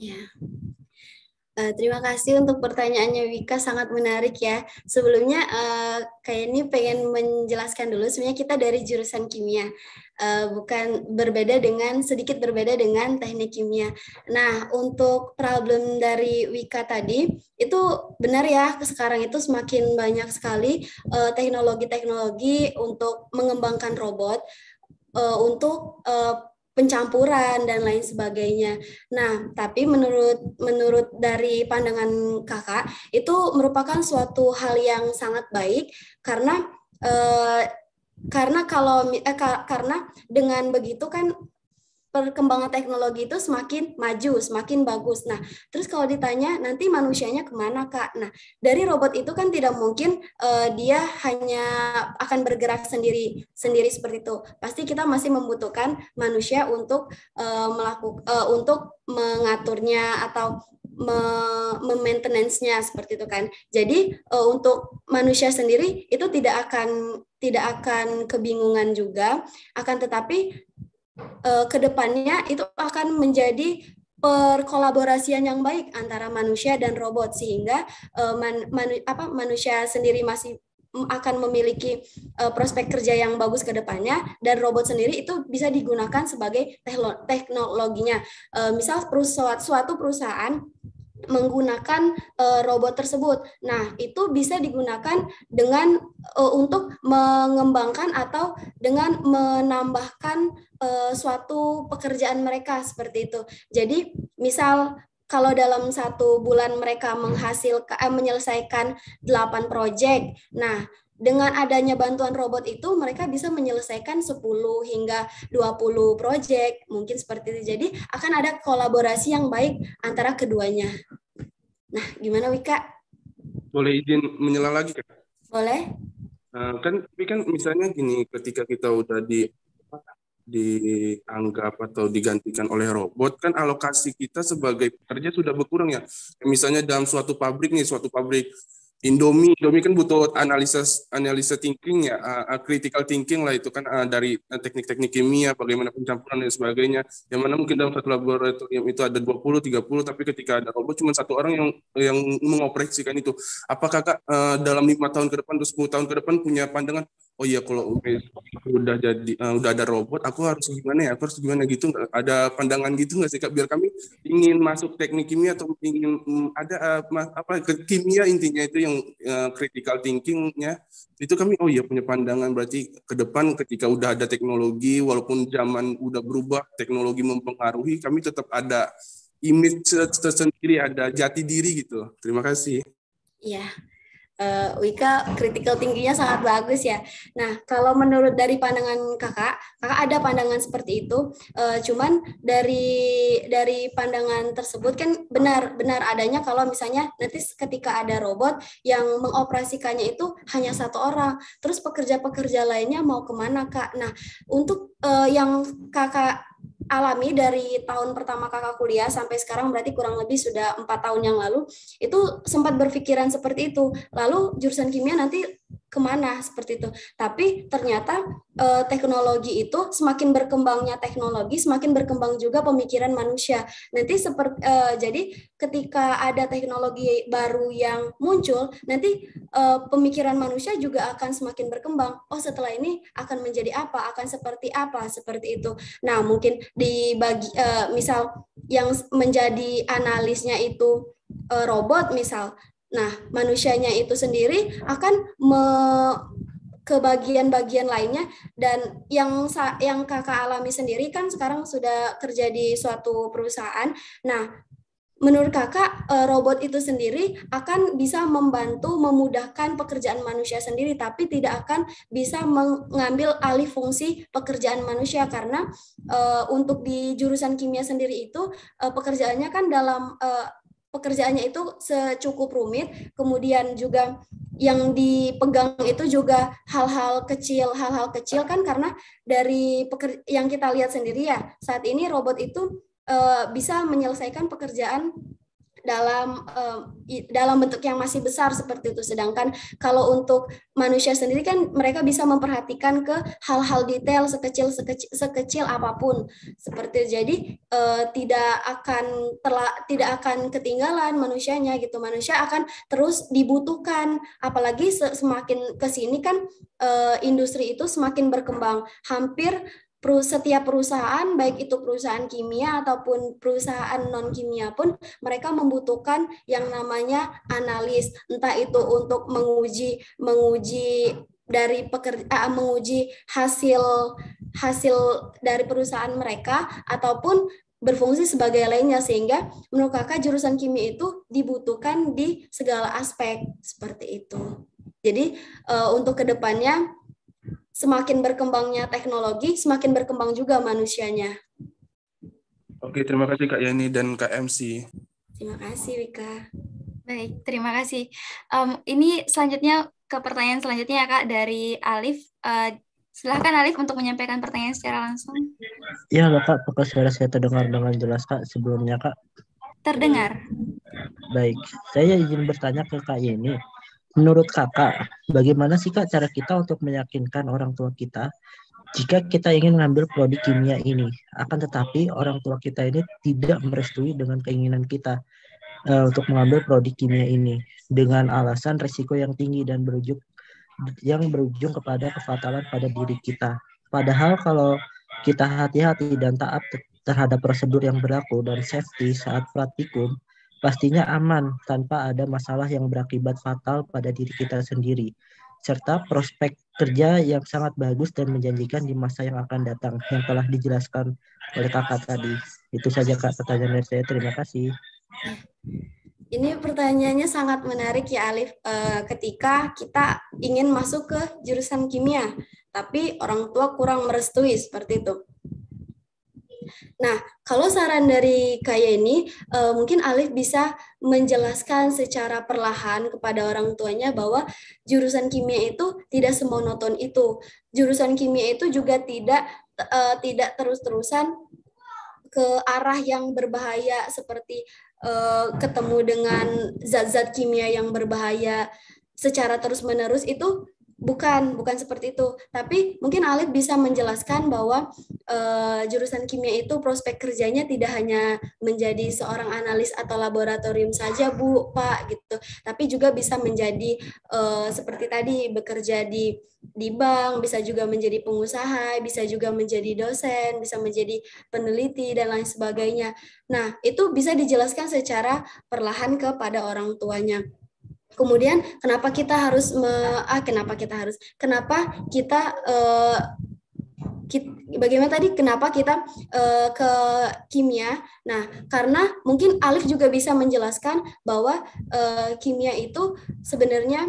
Ya. Uh, terima kasih untuk pertanyaannya Wika sangat menarik ya. Sebelumnya uh, kayak ini pengen menjelaskan dulu sebenarnya kita dari jurusan kimia uh, bukan berbeda dengan sedikit berbeda dengan teknik kimia. Nah, untuk problem dari Wika tadi itu benar ya sekarang itu semakin banyak sekali eh, teknologi-teknologi uh, untuk mengembangkan robot uh, untuk uh, pencampuran dan lain sebagainya. Nah, tapi menurut menurut dari pandangan kakak itu merupakan suatu hal yang sangat baik karena karena kalau eh, karena dengan begitu kan perkembangan teknologi itu semakin maju, semakin bagus. Nah, terus kalau ditanya nanti manusianya kemana kak? Nah, dari robot itu kan tidak mungkin uh, dia hanya akan bergerak sendiri sendiri seperti itu. Pasti kita masih membutuhkan manusia untuk uh, eh, melakukan uh, eh, untuk mengaturnya atau memaintenance-nya seperti itu kan. Jadi uh, untuk manusia sendiri itu tidak akan tidak akan kebingungan juga, akan tetapi uh, e, kedepannya itu akan menjadi perkolaborasian yang baik antara manusia dan robot sehingga uh, man, man, apa manusia sendiri masih akan memiliki uh, prospek kerja yang bagus ke depannya dan robot sendiri itu bisa digunakan sebagai teknologinya. Uh, misal perusahaan, suatu perusahaan menggunakan uh, robot tersebut. Nah, itu bisa digunakan dengan uh, untuk mengembangkan atau dengan menambahkan uh, suatu pekerjaan mereka seperti itu. Jadi, misal kalau dalam satu bulan mereka menghasilkan menyelesaikan delapan proyek. Nah, dengan adanya bantuan robot itu mereka bisa menyelesaikan 10 hingga 20 project mungkin seperti itu. Jadi akan ada kolaborasi yang baik antara keduanya. Nah, gimana Wika? Boleh izin menyela lagi Kak? Boleh. Nah, kan tapi kan misalnya gini ketika kita udah di dianggap atau digantikan oleh robot kan alokasi kita sebagai pekerja sudah berkurang ya. Misalnya dalam suatu pabrik nih, suatu pabrik Indomie, Indomie kan butuh analisis analisa thinking ya, uh, critical thinking lah itu kan uh, dari teknik-teknik kimia, bagaimana pencampuran dan sebagainya. Yang mana mungkin dalam satu laboratorium itu ada 20, 30, tapi ketika ada robot cuma satu orang yang yang mengoperasikan itu. Apakah Kak uh, dalam lima tahun ke depan atau 10 tahun ke depan punya pandangan oh iya kalau udah jadi uh, udah ada robot aku harus gimana ya aku harus gimana gitu ada pandangan gitu nggak sih kak biar kami ingin masuk teknik kimia atau ingin um, ada uh, apa ke kimia intinya itu yang uh, critical thinkingnya itu kami oh iya punya pandangan berarti ke depan ketika udah ada teknologi walaupun zaman udah berubah teknologi mempengaruhi kami tetap ada image tersendiri ada jati diri gitu terima kasih iya uh, Wika kritikal tingginya sangat bagus ya. Nah, kalau menurut dari pandangan kakak, kakak ada pandangan seperti itu. Uh, cuman dari dari pandangan tersebut kan benar benar adanya kalau misalnya nanti ketika ada robot yang mengoperasikannya itu hanya satu orang, terus pekerja-pekerja lainnya mau kemana kak? Nah, untuk uh, yang kakak alami dari tahun pertama kakak kuliah sampai sekarang berarti kurang lebih sudah empat tahun yang lalu itu sempat berpikiran seperti itu lalu jurusan kimia nanti kemana seperti itu. Tapi ternyata eh, teknologi itu semakin berkembangnya teknologi, semakin berkembang juga pemikiran manusia. Nanti seperti eh, jadi ketika ada teknologi baru yang muncul, nanti eh, pemikiran manusia juga akan semakin berkembang. Oh setelah ini akan menjadi apa? Akan seperti apa? Seperti itu. Nah mungkin dibagi eh, misal yang menjadi analisnya itu eh, robot misal Nah, manusianya itu sendiri akan me ke bagian-bagian lainnya dan yang yang kakak alami sendiri kan sekarang sudah kerja di suatu perusahaan. Nah, menurut kakak e, robot itu sendiri akan bisa membantu memudahkan pekerjaan manusia sendiri tapi tidak akan bisa mengambil alih fungsi pekerjaan manusia karena uh, untuk di jurusan kimia sendiri itu uh, pekerjaannya kan dalam uh, pekerjaannya itu secukup rumit, kemudian juga yang dipegang itu juga hal-hal kecil, hal-hal kecil kan karena dari yang kita lihat sendiri ya saat ini robot itu e, bisa menyelesaikan pekerjaan dalam uh, dalam bentuk yang masih besar seperti itu. Sedangkan kalau untuk manusia sendiri kan mereka bisa memperhatikan ke hal-hal detail sekecil sekecil, sekecil apapun seperti itu. Jadi uh, tidak akan terla, tidak akan ketinggalan manusianya gitu. Manusia akan terus dibutuhkan apalagi semakin ke sini kan uh, industri itu semakin berkembang. Hampir setiap perusahaan baik itu perusahaan kimia ataupun perusahaan non kimia pun mereka membutuhkan yang namanya analis entah itu untuk menguji menguji dari pekerja uh, menguji hasil hasil dari perusahaan mereka ataupun berfungsi sebagai lainnya sehingga menurut kakak jurusan kimia itu dibutuhkan di segala aspek seperti itu. Jadi uh, untuk kedepannya semakin berkembangnya teknologi, semakin berkembang juga manusianya. Oke, terima kasih Kak Yeni dan Kak MC. Terima kasih Wika. Baik, terima kasih. Um, ini selanjutnya ke pertanyaan selanjutnya ya Kak dari Alif. Uh, Silahkan Alif untuk menyampaikan pertanyaan secara langsung. Iya, Kak. Apakah suara saya terdengar dengan jelas, Kak, sebelumnya, Kak? Terdengar. Baik. Saya izin bertanya ke Kak Yeni menurut kakak, bagaimana sih kak cara kita untuk meyakinkan orang tua kita jika kita ingin mengambil prodi kimia ini? Akan tetapi orang tua kita ini tidak merestui dengan keinginan kita uh, untuk mengambil prodi kimia ini dengan alasan resiko yang tinggi dan berujung yang berujung kepada kefatalan pada diri kita. Padahal kalau kita hati-hati dan taat terhadap prosedur yang berlaku dan safety saat praktikum, pastinya aman tanpa ada masalah yang berakibat fatal pada diri kita sendiri serta prospek kerja yang sangat bagus dan menjanjikan di masa yang akan datang yang telah dijelaskan oleh kakak tadi. Itu saja kak pertanyaan dari saya. Terima kasih. Ini pertanyaannya sangat menarik ya Alif. E, ketika kita ingin masuk ke jurusan kimia, tapi orang tua kurang merestui seperti itu. Nah, kalau saran dari Kaya ini, uh, eh, mungkin Alif bisa menjelaskan secara perlahan kepada orang tuanya bahwa jurusan kimia itu tidak semonoton itu. Jurusan kimia itu juga tidak uh, tidak terus-terusan ke arah yang berbahaya seperti uh, ketemu dengan zat-zat kimia yang berbahaya secara terus-menerus itu Bukan, bukan seperti itu. Tapi mungkin Alif bisa menjelaskan bahwa e, jurusan kimia itu prospek kerjanya tidak hanya menjadi seorang analis atau laboratorium saja, Bu, Pak, gitu. Tapi juga bisa menjadi e, seperti tadi bekerja di di bank, bisa juga menjadi pengusaha, bisa juga menjadi dosen, bisa menjadi peneliti dan lain sebagainya. Nah, itu bisa dijelaskan secara perlahan kepada orang tuanya. Kemudian kenapa kita harus me, ah, kenapa kita harus kenapa kita uh, bagaimana tadi kenapa kita uh, ke kimia? Nah, karena mungkin Alif juga bisa menjelaskan bahwa uh, kimia itu sebenarnya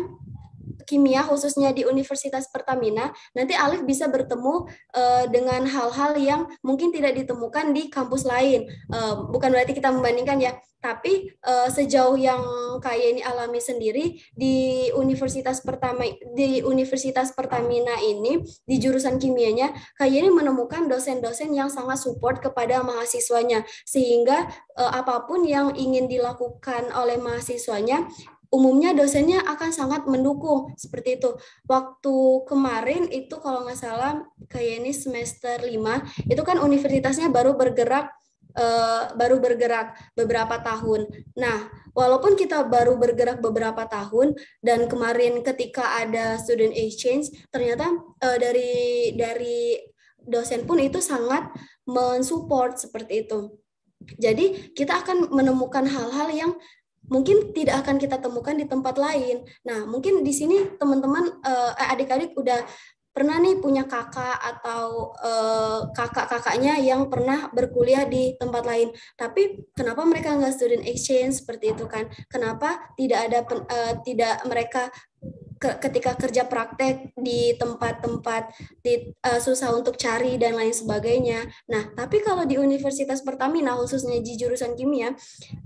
kimia khususnya di Universitas Pertamina, nanti Alif bisa bertemu uh, dengan hal-hal yang mungkin tidak ditemukan di kampus lain. Uh, bukan berarti kita membandingkan ya, tapi uh, sejauh yang Kayeni ini alami sendiri di Universitas Pertama di Universitas Pertamina ini di jurusan kimianya, Kayeni ini menemukan dosen-dosen yang sangat support kepada mahasiswanya sehingga uh, apapun yang ingin dilakukan oleh mahasiswanya umumnya dosennya akan sangat mendukung seperti itu. Waktu kemarin itu kalau nggak salah kayak ini semester 5 itu kan universitasnya baru bergerak eh, baru bergerak beberapa tahun. Nah, walaupun kita baru bergerak beberapa tahun dan kemarin ketika ada student exchange, ternyata eh, dari dari dosen pun itu sangat mensupport seperti itu. Jadi kita akan menemukan hal-hal yang mungkin tidak akan kita temukan di tempat lain. Nah, mungkin di sini teman-teman eh, eh, adik-adik udah pernah nih punya kakak atau eh, kakak-kakaknya yang pernah berkuliah di tempat lain. Tapi kenapa mereka nggak student exchange seperti itu kan? Kenapa tidak ada pen, eh, tidak mereka ke, ketika kerja praktek di tempat-tempat uh, susah untuk cari dan lain sebagainya. Nah, tapi kalau di Universitas Pertamina khususnya di jurusan kimia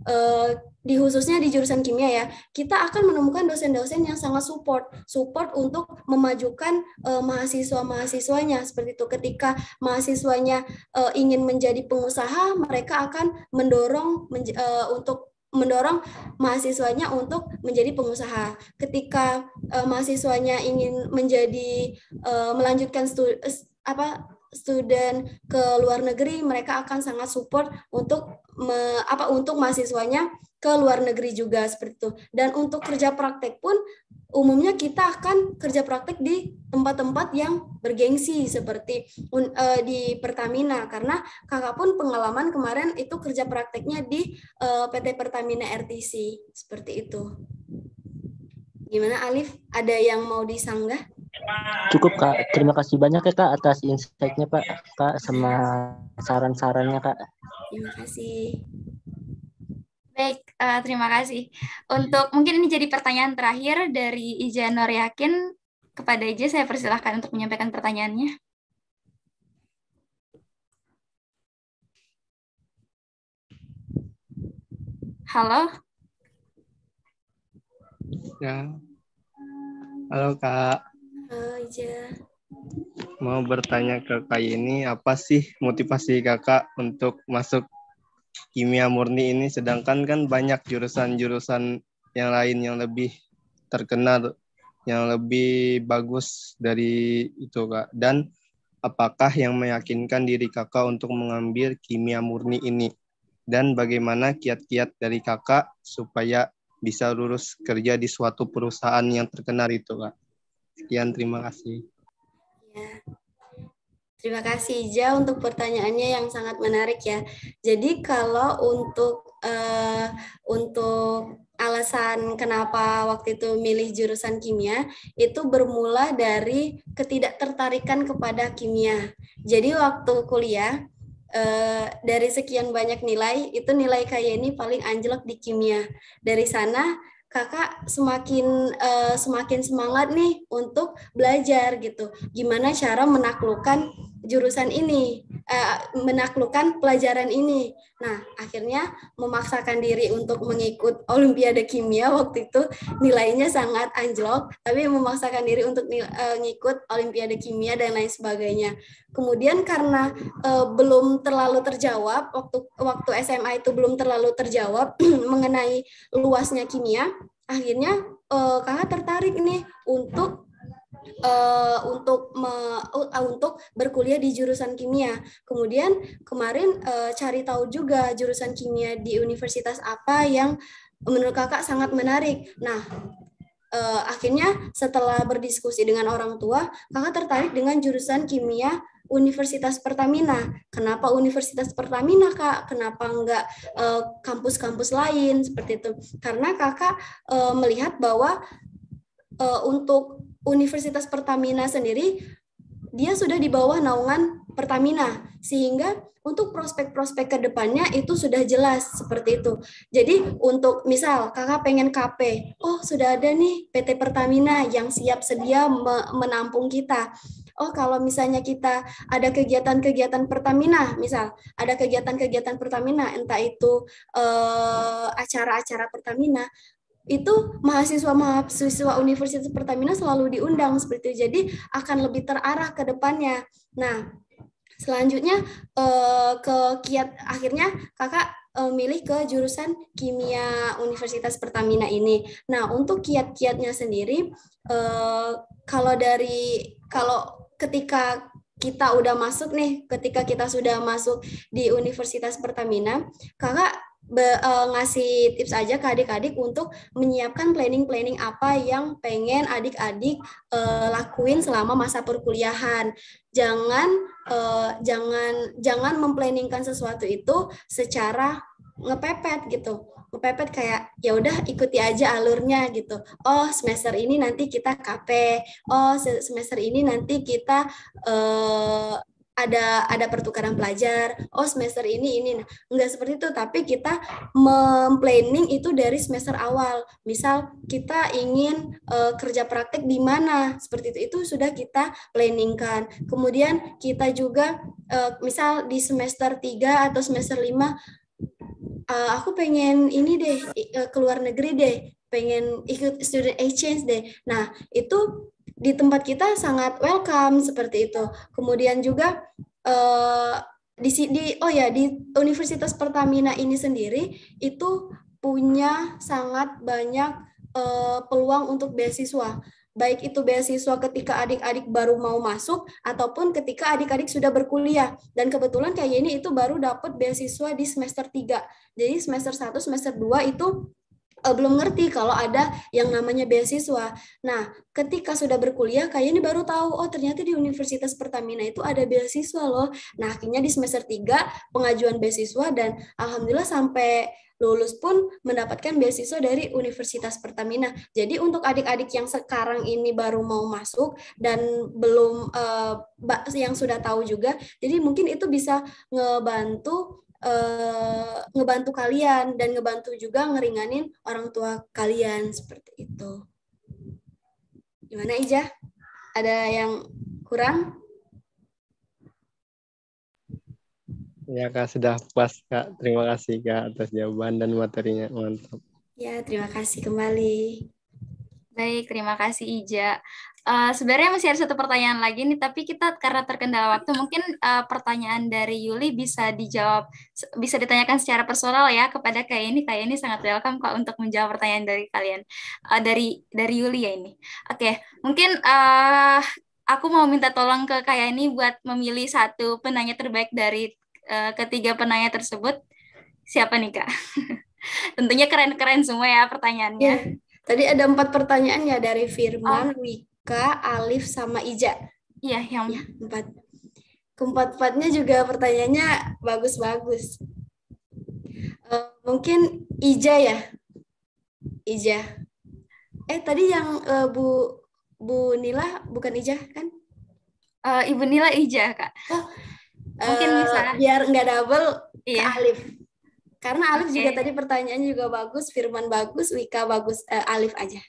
uh, di khususnya di jurusan kimia ya, kita akan menemukan dosen-dosen yang sangat support, support untuk memajukan uh, mahasiswa-mahasiswanya seperti itu. Ketika mahasiswanya uh, ingin menjadi pengusaha, mereka akan mendorong menj uh, untuk mendorong mahasiswanya untuk menjadi pengusaha. Ketika uh, mahasiswanya ingin menjadi uh, melanjutkan studi, uh, eh, apa student ke luar negeri, mereka akan sangat support untuk me, apa untuk mahasiswanya ke luar negeri juga seperti itu. Dan untuk kerja praktek pun umumnya kita akan kerja praktik di tempat-tempat yang bergengsi seperti e, di Pertamina karena kakak pun pengalaman kemarin itu kerja prakteknya di e, PT Pertamina RTC seperti itu. Gimana Alif? Ada yang mau disanggah? Cukup Kak. Terima kasih banyak ya Kak atas insightnya Pak. Kak sama saran-sarannya Kak. Terima kasih uh, terima kasih. Untuk mungkin ini jadi pertanyaan terakhir dari Ija Nur kepada Ija saya persilahkan untuk menyampaikan pertanyaannya. Halo. Ya. Halo Kak. Halo Ija mau bertanya ke Kak ini apa sih motivasi kakak untuk masuk kimia murni ini sedangkan kan banyak jurusan-jurusan yang lain yang lebih terkenal yang lebih bagus dari itu kak dan apakah yang meyakinkan diri kakak untuk mengambil kimia murni ini dan bagaimana kiat-kiat dari kakak supaya bisa lurus kerja di suatu perusahaan yang terkenal itu kak sekian terima kasih ya Terima kasih Ija untuk pertanyaannya yang sangat menarik ya. Jadi kalau untuk uh, untuk alasan kenapa waktu itu milih jurusan kimia itu bermula dari ketidaktertarikan kepada kimia. Jadi waktu kuliah uh, dari sekian banyak nilai itu nilai kayak ini paling anjlok di kimia. Dari sana kakak semakin uh, semakin semangat nih untuk belajar gitu. Gimana cara menaklukkan jurusan ini, eh, menaklukkan pelajaran ini. Nah, akhirnya memaksakan diri untuk mengikut Olimpiade Kimia waktu itu nilainya sangat anjlok, tapi memaksakan diri untuk mengikut eh, Olimpiade Kimia dan lain sebagainya. Kemudian karena eh, belum terlalu terjawab waktu waktu SMA itu belum terlalu terjawab mengenai luasnya kimia, akhirnya kakak tertarik nih untuk uh, untuk me, uh, untuk berkuliah di jurusan kimia. Kemudian kemarin uh, cari tahu juga jurusan kimia di universitas apa yang menurut kakak sangat menarik. Nah, uh, akhirnya setelah berdiskusi dengan orang tua, kakak tertarik dengan jurusan kimia Universitas Pertamina. Kenapa Universitas Pertamina, Kak? Kenapa enggak kampus-kampus uh, lain seperti itu? Karena Kakak uh, melihat bahwa uh, untuk Universitas Pertamina sendiri dia sudah di bawah naungan Pertamina sehingga untuk prospek-prospek kedepannya itu sudah jelas seperti itu. Jadi untuk misal kakak pengen KP, oh sudah ada nih PT Pertamina yang siap sedia menampung kita. Oh kalau misalnya kita ada kegiatan-kegiatan Pertamina, misal ada kegiatan-kegiatan Pertamina, entah itu acara eh, acara-acara Pertamina, itu mahasiswa mahasiswa Universitas Pertamina selalu diundang seperti itu. Jadi akan lebih terarah ke depannya. Nah, selanjutnya eh, ke kiat akhirnya kakak eh, milih ke jurusan kimia Universitas Pertamina ini. Nah, untuk kiat-kiatnya sendiri eh, kalau dari kalau ketika kita udah masuk nih, ketika kita sudah masuk di Universitas Pertamina, kakak be, uh, ngasih tips aja ke adik-adik untuk menyiapkan planning-planning apa yang pengen adik-adik uh, lakuin selama masa perkuliahan. Jangan uh, jangan jangan memplanningkan sesuatu itu secara ngepepet gitu ngepepet kayak ya udah ikuti aja alurnya gitu. Oh, semester ini nanti kita KP. Oh, semester ini nanti kita uh, ada ada pertukaran pelajar oh semester ini ini nah nggak seperti itu tapi kita memplanning itu dari semester awal misal kita ingin uh, kerja praktik di mana seperti itu itu sudah kita planningkan kemudian kita juga uh, misal di semester 3 atau semester 5 uh, eh, aku pengen ini deh uh, keluar negeri deh pengen ikut student exchange deh nah itu di tempat kita sangat welcome seperti itu. Kemudian juga uh, di, di oh ya di Universitas Pertamina ini sendiri itu punya sangat banyak uh, peluang untuk beasiswa baik itu beasiswa ketika adik-adik baru mau masuk ataupun ketika adik-adik sudah berkuliah. Dan kebetulan kayak ini itu baru dapat beasiswa di semester 3. Jadi semester 1, semester 2 itu uh, belum ngerti kalau ada yang namanya beasiswa. Nah, ketika sudah berkuliah kayaknya ini baru tahu oh ternyata di Universitas Pertamina itu ada beasiswa loh. Nah, akhirnya di semester 3 pengajuan beasiswa dan alhamdulillah sampai lulus pun mendapatkan beasiswa dari Universitas Pertamina. Jadi untuk adik-adik yang sekarang ini baru mau masuk dan belum uh, yang sudah tahu juga, jadi mungkin itu bisa ngebantu uh, ngebantu kalian dan ngebantu juga ngeringanin orang tua kalian seperti itu. Gimana Ijah? Ada yang kurang? Ya Kak, sudah puas Kak. Terima kasih Kak atas jawaban dan materinya. Mantap. Ya, terima kasih kembali. Baik, terima kasih Ija. Uh, sebenarnya masih ada satu pertanyaan lagi nih, tapi kita karena terkendala waktu, mungkin uh, pertanyaan dari Yuli bisa dijawab, bisa ditanyakan secara personal ya kepada Kak ini. Kak ini sangat welcome kok untuk menjawab pertanyaan dari kalian, uh, dari dari Yuli ya ini. Oke, okay. mungkin uh, aku mau minta tolong ke Kak ini buat memilih satu penanya terbaik dari uh, ketiga penanya tersebut. Siapa nih Kak? Tentunya keren-keren semua ya pertanyaannya. Yeah. Tadi ada empat pertanyaan ya dari Firman, oh. Wika, Alif, sama Ija. Iya, yang ya, empat. Keempat-empatnya juga pertanyaannya bagus-bagus. Uh, mungkin Ija ya, Ija. Eh tadi yang uh, Bu Bu Nila bukan Ija kan? Uh, Ibu Nila Ija kak. Oh. Mungkin uh, Biar nggak double iya. Alif. Karena Alif okay. juga tadi pertanyaannya juga bagus, Firman bagus, Wika bagus, uh, Alif aja.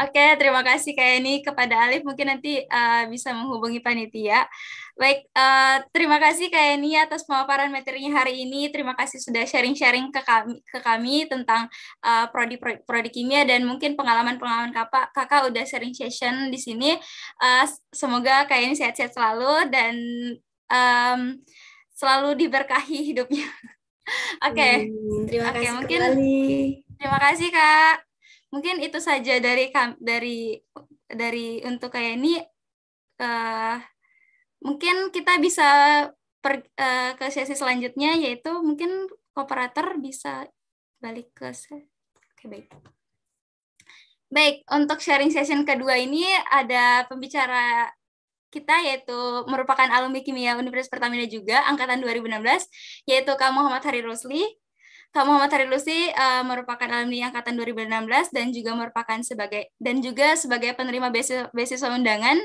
Oke, okay, terima kasih Kak ini kepada Alif. Mungkin nanti uh, bisa menghubungi panitia. Baik, uh, terima kasih Kak ini atas pemaparan materinya hari ini. Terima kasih sudah sharing-sharing ke kami, ke kami tentang prodi, prodi, prodi kimia dan mungkin pengalaman-pengalaman kakak, kakak udah sharing session di sini. Uh, semoga Kak ini sehat-sehat selalu dan um, selalu diberkahi hidupnya. Oke, okay. Hmm, terima okay, kasih mungkin, kembali. Terima kasih kak. Mungkin itu saja dari dari dari untuk kayak ini. Uh, mungkin kita bisa per, uh, ke sesi selanjutnya yaitu mungkin operator bisa balik ke oke okay, baik baik untuk sharing session kedua ini ada pembicara kita yaitu merupakan alumni kimia Universitas Pertamina juga angkatan 2016 yaitu Kak Muhammad Hari Rusli. Kak Muhammad Hari Rusli uh, merupakan alumni angkatan 2016 dan juga merupakan sebagai dan juga sebagai penerima beasiswa, beasiswa undangan.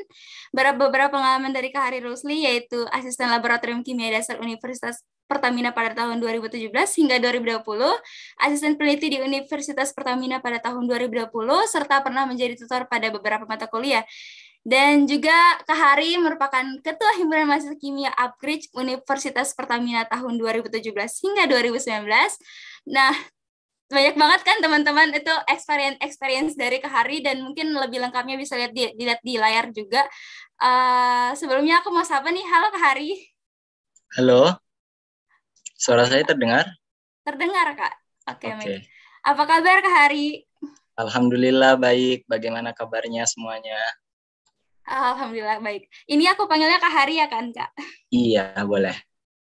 Beberapa pengalaman dari Kak Hari Rusli yaitu asisten laboratorium kimia dasar Universitas Pertamina pada tahun 2017 hingga 2020, asisten peneliti di Universitas Pertamina pada tahun 2020, serta pernah menjadi tutor pada beberapa mata kuliah dan juga Kak Hari merupakan Ketua Himpunan Mahasiswa Kimia Upgrade Universitas Pertamina tahun 2017 hingga 2019. Nah, banyak banget kan teman-teman itu experience experience dari Kak Hari dan mungkin lebih lengkapnya bisa lihat di, dilihat di layar juga. Uh, sebelumnya aku mau sapa nih, halo Kak Hari. Halo. Suara saya terdengar? Terdengar, Kak. Oke, okay, okay. Apa kabar Kak Hari? Alhamdulillah baik. Bagaimana kabarnya semuanya? Alhamdulillah baik. Ini aku panggilnya Kak Hari ya kan Kak? Iya boleh.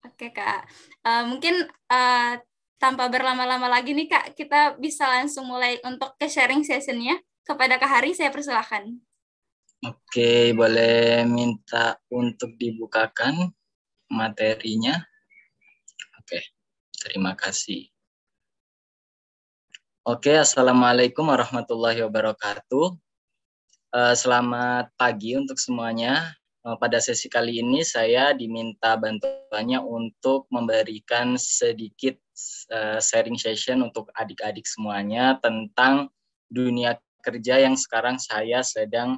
Oke Kak, uh, mungkin uh, tanpa berlama-lama lagi nih Kak, kita bisa langsung mulai untuk ke sharing sessionnya. Kepada Kak Hari saya persilahkan. Oke, boleh minta untuk dibukakan materinya. Oke, terima kasih. Oke, Assalamualaikum warahmatullahi wabarakatuh. Eh, selamat pagi untuk semuanya. Eh, pada sesi kali ini saya diminta bantuannya untuk memberikan sedikit eh, sharing session untuk adik-adik semuanya tentang dunia kerja yang sekarang saya sedang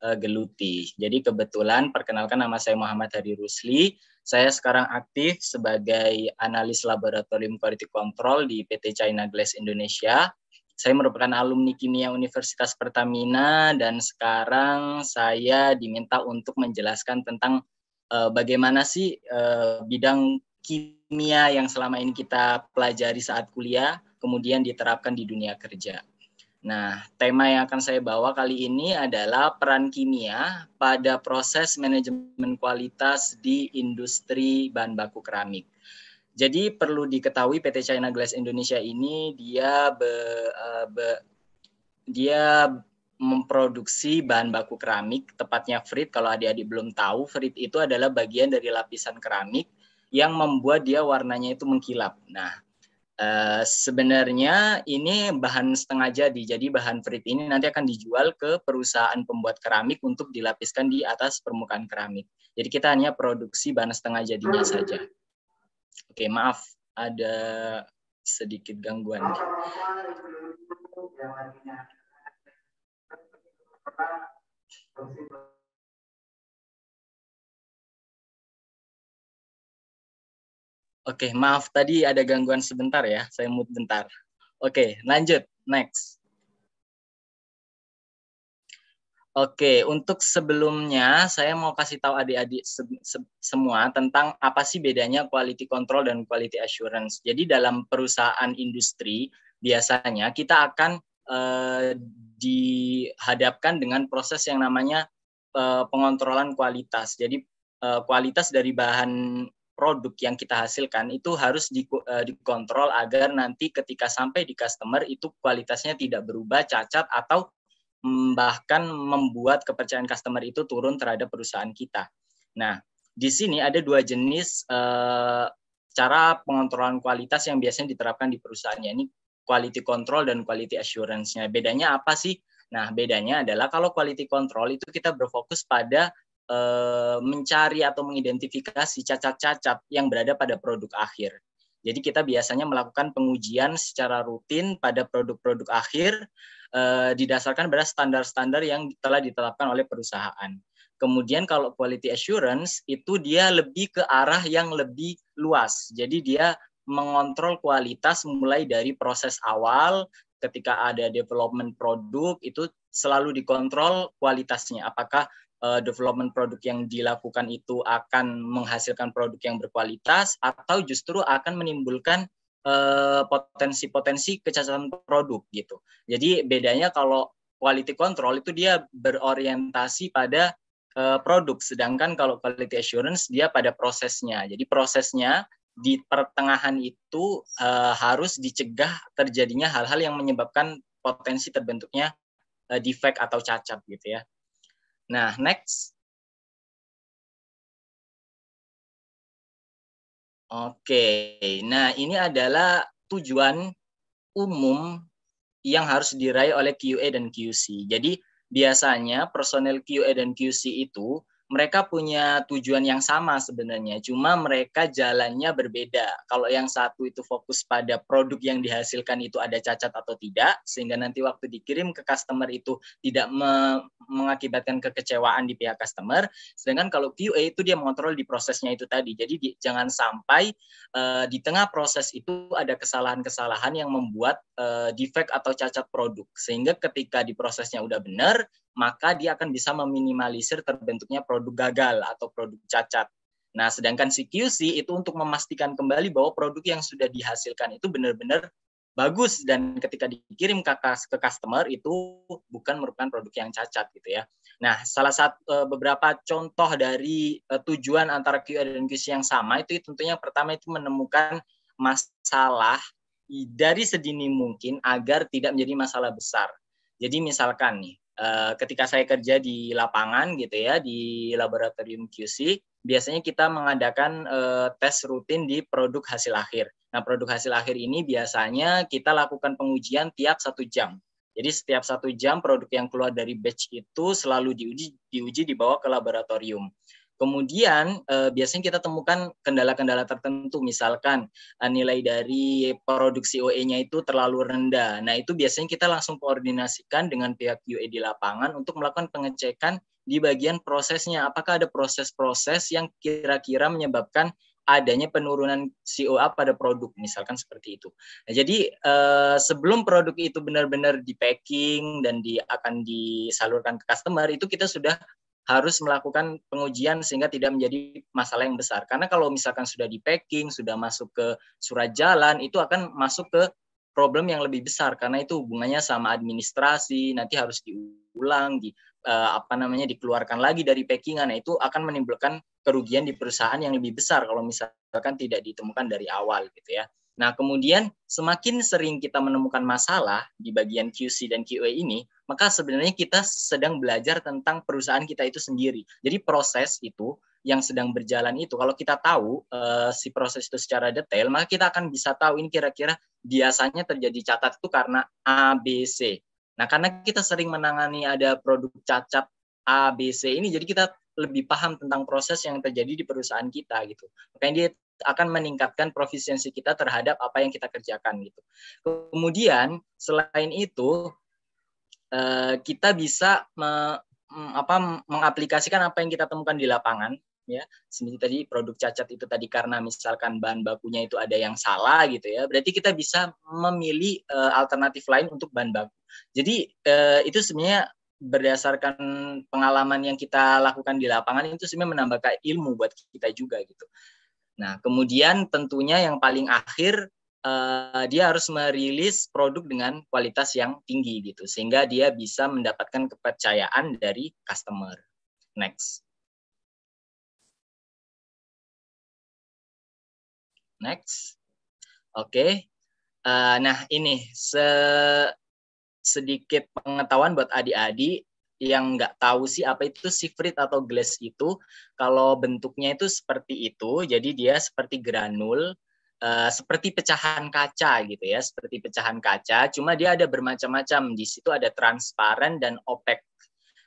geluti. Jadi kebetulan perkenalkan nama saya Muhammad Hadi Rusli. Saya sekarang aktif sebagai analis laboratorium quality control di PT China Glass Indonesia saya merupakan alumni kimia Universitas Pertamina dan sekarang saya diminta untuk menjelaskan tentang uh, bagaimana sih uh, bidang kimia yang selama ini kita pelajari saat kuliah kemudian diterapkan di dunia kerja. Nah, tema yang akan saya bawa kali ini adalah peran kimia pada proses manajemen kualitas di industri bahan baku keramik. Jadi perlu diketahui PT China Glass Indonesia ini dia be, uh, be, dia memproduksi bahan baku keramik, tepatnya frit. Kalau adik-adik belum tahu, frit itu adalah bagian dari lapisan keramik yang membuat dia warnanya itu mengkilap. Nah, Uh, sebenarnya ini bahan setengah jadi. Jadi bahan frit ini nanti akan dijual ke perusahaan pembuat keramik untuk dilapiskan di atas permukaan keramik. Jadi kita hanya produksi bahan setengah jadinya saja. Oke, maaf ada sedikit gangguan. Oke, maaf tadi ada gangguan sebentar ya. Saya mute bentar. Oke, lanjut. Next. Oke, untuk sebelumnya saya mau kasih tahu adik-adik se se semua tentang apa sih bedanya quality control dan quality assurance. Jadi dalam perusahaan industri biasanya kita akan eh, dihadapkan dengan proses yang namanya eh, pengontrolan kualitas. Jadi eh, kualitas dari bahan produk yang kita hasilkan itu harus di, eh, dikontrol agar nanti ketika sampai di customer itu kualitasnya tidak berubah, cacat atau bahkan membuat kepercayaan customer itu turun terhadap perusahaan kita. Nah, di sini ada dua jenis eh, cara pengontrolan kualitas yang biasanya diterapkan di perusahaannya ini quality control dan quality assurance-nya. Bedanya apa sih? Nah, bedanya adalah kalau quality control itu kita berfokus pada eh, mencari atau mengidentifikasi cacat-cacat yang berada pada produk akhir. Jadi kita biasanya melakukan pengujian secara rutin pada produk-produk akhir Eh, didasarkan pada standar-standar yang telah ditetapkan oleh perusahaan. Kemudian kalau quality assurance itu dia lebih ke arah yang lebih luas. Jadi dia mengontrol kualitas mulai dari proses awal ketika ada development produk itu selalu dikontrol kualitasnya. Apakah uh, development produk yang dilakukan itu akan menghasilkan produk yang berkualitas atau justru akan menimbulkan Eh, potensi-potensi kecacatan produk gitu. Jadi bedanya kalau quality control itu dia berorientasi pada uh, produk, sedangkan kalau quality assurance dia pada prosesnya. Jadi prosesnya di pertengahan itu uh, harus dicegah terjadinya hal-hal yang menyebabkan potensi terbentuknya defect atau cacat gitu ya. Nah, next Oke, nah ini adalah tujuan umum yang harus diraih oleh QA dan QC. Jadi biasanya personel QA dan QC itu mereka punya tujuan yang sama sebenarnya, cuma mereka jalannya berbeda. Kalau yang satu itu fokus pada produk yang dihasilkan itu ada cacat atau tidak, sehingga nanti waktu dikirim ke customer itu tidak me mengakibatkan kekecewaan di pihak customer. Sedangkan kalau QA itu dia mengontrol di prosesnya itu tadi. Jadi di, jangan sampai uh, di tengah proses itu ada kesalahan-kesalahan yang membuat uh, defect atau cacat produk. Sehingga ketika diprosesnya udah benar, maka dia akan bisa meminimalisir terbentuknya produk gagal atau produk cacat. Nah, sedangkan si QC itu untuk memastikan kembali bahwa produk yang sudah dihasilkan itu benar-benar bagus dan ketika dikirim ke, ke customer itu bukan merupakan produk yang cacat gitu ya. Nah, salah satu eh, beberapa contoh dari eh, tujuan antara QA dan QC yang sama itu tentunya pertama itu menemukan masalah dari sedini mungkin agar tidak menjadi masalah besar. Jadi misalkan nih, eh, ketika saya kerja di lapangan gitu ya di laboratorium QC, biasanya kita mengadakan eh, tes rutin di produk hasil akhir. Nah, produk hasil akhir ini biasanya kita lakukan pengujian tiap satu jam. Jadi setiap satu jam produk yang keluar dari batch itu selalu diuji, diuji dibawa ke laboratorium. Kemudian eh, biasanya kita temukan kendala-kendala tertentu, misalkan eh, nilai dari produksi OE-nya itu terlalu rendah. Nah itu biasanya kita langsung koordinasikan dengan pihak UE di lapangan untuk melakukan pengecekan di bagian prosesnya. Apakah ada proses-proses yang kira-kira menyebabkan adanya penurunan COA pada produk misalkan seperti itu. Nah, jadi eh, sebelum produk itu benar-benar di packing dan di akan disalurkan ke customer itu kita sudah harus melakukan pengujian sehingga tidak menjadi masalah yang besar. Karena kalau misalkan sudah di packing, sudah masuk ke surat jalan, itu akan masuk ke problem yang lebih besar karena itu hubungannya sama administrasi, nanti harus diulang, di eh, apa namanya dikeluarkan lagi dari packingan. Nah, itu akan menimbulkan kerugian di perusahaan yang lebih besar kalau misalkan tidak ditemukan dari awal gitu ya. Nah, kemudian semakin sering kita menemukan masalah di bagian QC dan QA ini, maka sebenarnya kita sedang belajar tentang perusahaan kita itu sendiri. Jadi proses itu yang sedang berjalan itu, kalau kita tahu uh, si proses itu secara detail, maka kita akan bisa tahu ini kira-kira biasanya terjadi catat itu karena A, B, C. Nah, karena kita sering menangani ada produk cacat A, B, C ini, jadi kita lebih paham tentang proses yang terjadi di perusahaan kita gitu. Makanya dia akan meningkatkan profisiensi kita terhadap apa yang kita kerjakan gitu. Kemudian selain itu Eh, kita bisa me, apa, mengaplikasikan apa yang kita temukan di lapangan ya sendiri tadi produk cacat itu tadi karena misalkan bahan bakunya itu ada yang salah gitu ya berarti kita bisa memilih uh, alternatif lain untuk bahan baku jadi uh, itu sebenarnya berdasarkan pengalaman yang kita lakukan di lapangan itu sebenarnya menambahkan ilmu buat kita juga gitu nah kemudian tentunya yang paling akhir uh, dia harus merilis produk dengan kualitas yang tinggi gitu sehingga dia bisa mendapatkan kepercayaan dari customer. Next. Next. Oke. Okay. Uh, eh, nah, ini se sedikit pengetahuan buat adik-adik yang nggak tahu sih apa itu sifrit atau glass itu. Kalau bentuknya itu seperti itu, jadi dia seperti granul Uh, seperti pecahan kaca gitu ya, seperti pecahan kaca, cuma dia ada bermacam-macam. Di situ ada transparan dan opek.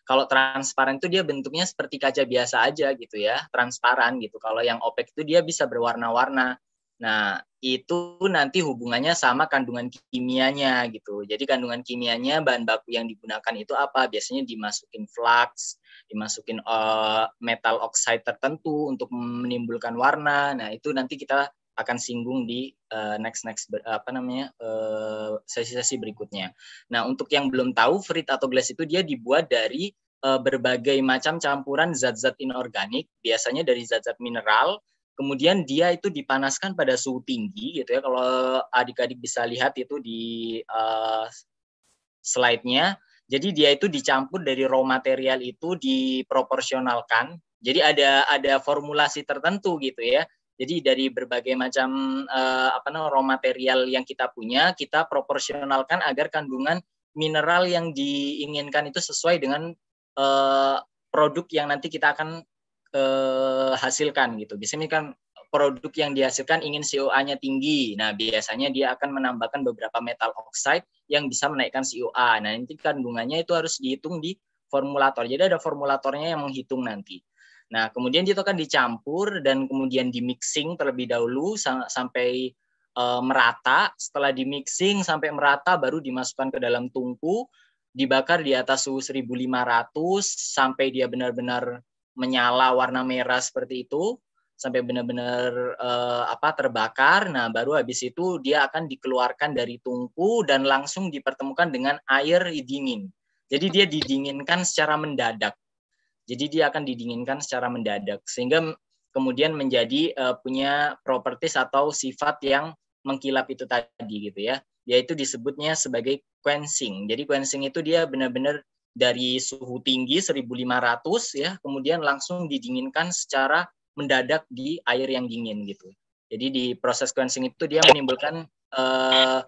Kalau transparan itu dia bentuknya seperti kaca biasa aja gitu ya, transparan gitu. Kalau yang opek itu dia bisa berwarna-warna. Nah, itu nanti hubungannya sama kandungan kimianya gitu. Jadi kandungan kimianya bahan baku yang digunakan itu apa? Biasanya dimasukin flux, dimasukin uh, metal oxide tertentu untuk menimbulkan warna. Nah, itu nanti kita akan singgung di uh, next next apa namanya uh, sesi-sesi berikutnya. Nah untuk yang belum tahu frit atau glass itu dia dibuat dari uh, berbagai macam campuran zat-zat inorganik biasanya dari zat-zat mineral kemudian dia itu dipanaskan pada suhu tinggi gitu ya kalau adik-adik bisa lihat itu di uh, slide-nya jadi dia itu dicampur dari raw material itu diproporsionalkan jadi ada ada formulasi tertentu gitu ya jadi dari berbagai macam uh, apa namanya raw material yang kita punya, kita proporsionalkan agar kandungan mineral yang diinginkan itu sesuai dengan uh, produk yang nanti kita akan uh, hasilkan gitu. Biasanya kan produk yang dihasilkan ingin COA-nya tinggi. Nah, biasanya dia akan menambahkan beberapa metal oxide yang bisa menaikkan COA. Nah, nanti kandungannya itu harus dihitung di formulator. Jadi ada formulatornya yang menghitung nanti. Nah, kemudian itu akan dicampur dan kemudian dimixing terlebih dahulu sampai eh, merata. Setelah dimixing sampai merata baru dimasukkan ke dalam tungku, dibakar di atas suhu 1500 sampai dia benar-benar menyala warna merah seperti itu sampai benar-benar eh, apa terbakar. Nah, baru habis itu dia akan dikeluarkan dari tungku dan langsung dipertemukan dengan air dingin. Jadi dia didinginkan secara mendadak jadi dia akan didinginkan secara mendadak sehingga kemudian menjadi uh, punya properties atau sifat yang mengkilap itu tadi gitu ya. Yaitu disebutnya sebagai quenching. Jadi quenching itu dia benar-benar dari suhu tinggi 1500 ya kemudian langsung didinginkan secara mendadak di air yang dingin gitu. Jadi di proses quenching itu dia menimbulkan eh,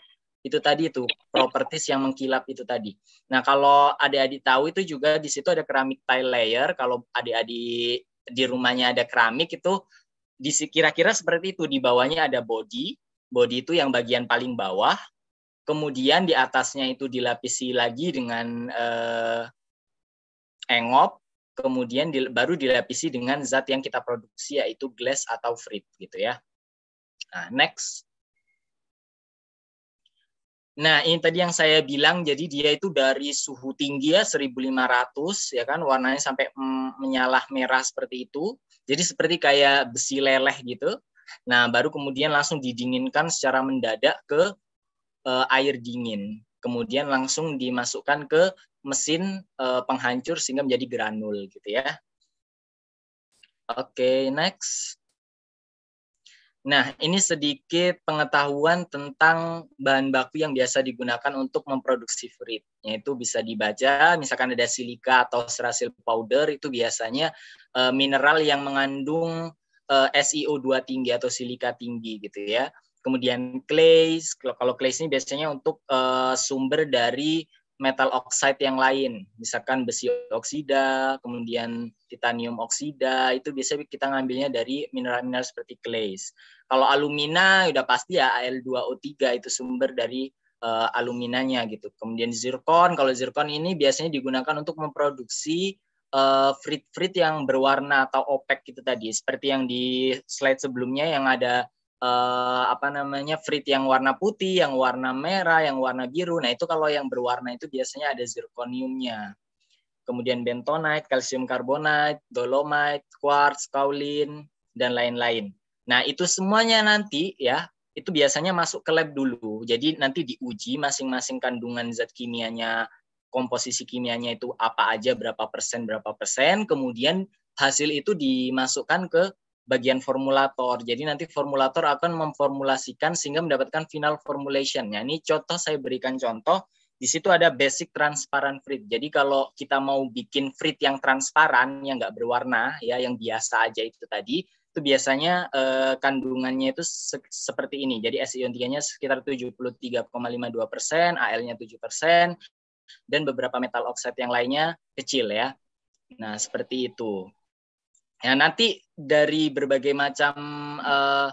itu tadi itu properties yang mengkilap itu tadi. Nah, kalau adik-adik tahu itu juga di situ ada keramik tile layer. Kalau adik-adik di rumahnya ada keramik itu di kira-kira seperti itu di bawahnya ada body. Body itu yang bagian paling bawah. Kemudian di atasnya itu dilapisi lagi dengan eh, engop. Kemudian di, baru dilapisi dengan zat yang kita produksi yaitu glass atau frit gitu ya. Nah, next Nah, ini tadi yang saya bilang, jadi dia itu dari suhu tinggi ya 1500 ya kan, warnanya sampai menyala merah seperti itu. Jadi seperti kayak besi leleh gitu. Nah, baru kemudian langsung didinginkan secara mendadak ke e, air dingin. Kemudian langsung dimasukkan ke mesin e, penghancur sehingga menjadi granul gitu ya. Oke, okay, next. Nah, ini sedikit pengetahuan tentang bahan baku yang biasa digunakan untuk memproduksi frit. Yaitu bisa dibaca, misalkan ada silika atau serasil powder, itu biasanya uh, mineral yang mengandung uh, eh, SiO2 tinggi atau silika tinggi gitu ya. Kemudian clays, kalau clays ini biasanya untuk uh, sumber dari metal oxide yang lain, misalkan besi oksida, kemudian titanium oksida, itu biasanya kita ngambilnya dari mineral-mineral seperti clays. Kalau alumina udah pasti ya Al2O3 itu sumber dari uh, aluminanya gitu. Kemudian zirkon, kalau zirkon ini biasanya digunakan untuk memproduksi uh, frit-frit yang berwarna atau opek gitu tadi, seperti yang di slide sebelumnya yang ada uh, apa namanya frit yang warna putih, yang warna merah, yang warna biru. Nah itu kalau yang berwarna itu biasanya ada zirconiumnya. Kemudian bentonite, kalsium karbonat, dolomite, quartz, kaolin, dan lain-lain. Nah itu semuanya nanti ya itu biasanya masuk ke lab dulu. Jadi nanti diuji masing-masing kandungan zat kimianya, komposisi kimianya itu apa aja, berapa persen, berapa persen. Kemudian hasil itu dimasukkan ke bagian formulator. Jadi nanti formulator akan memformulasikan sehingga mendapatkan final formulation. Ya, ini contoh saya berikan contoh. Di situ ada basic transparent frit. Jadi kalau kita mau bikin frit yang transparan, yang nggak berwarna, ya yang biasa aja itu tadi, itu biasanya eh, kandungannya itu se seperti ini. Jadi SiO3-nya sekitar 73,52 persen, Al-nya 7 persen, dan beberapa metal oxide yang lainnya kecil ya. Nah, seperti itu. Ya, nanti dari berbagai macam uh,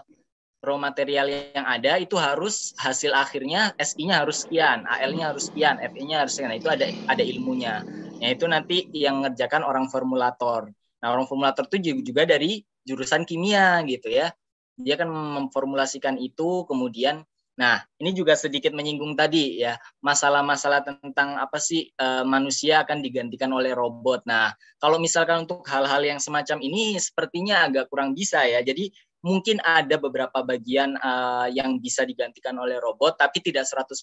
raw material yang ada itu harus hasil akhirnya SI-nya harus sekian, AL-nya harus sekian, FE-nya harus sekian. Nah, itu ada ada ilmunya. Nah, itu nanti yang ngerjakan orang formulator. Nah, orang formulator itu juga dari jurusan kimia gitu ya. Dia kan memformulasikan itu kemudian Nah, ini juga sedikit menyinggung tadi ya, masalah-masalah tentang apa sih e, manusia akan digantikan oleh robot. Nah, kalau misalkan untuk hal-hal yang semacam ini sepertinya agak kurang bisa ya. Jadi mungkin ada beberapa bagian e, yang bisa digantikan oleh robot tapi tidak 100%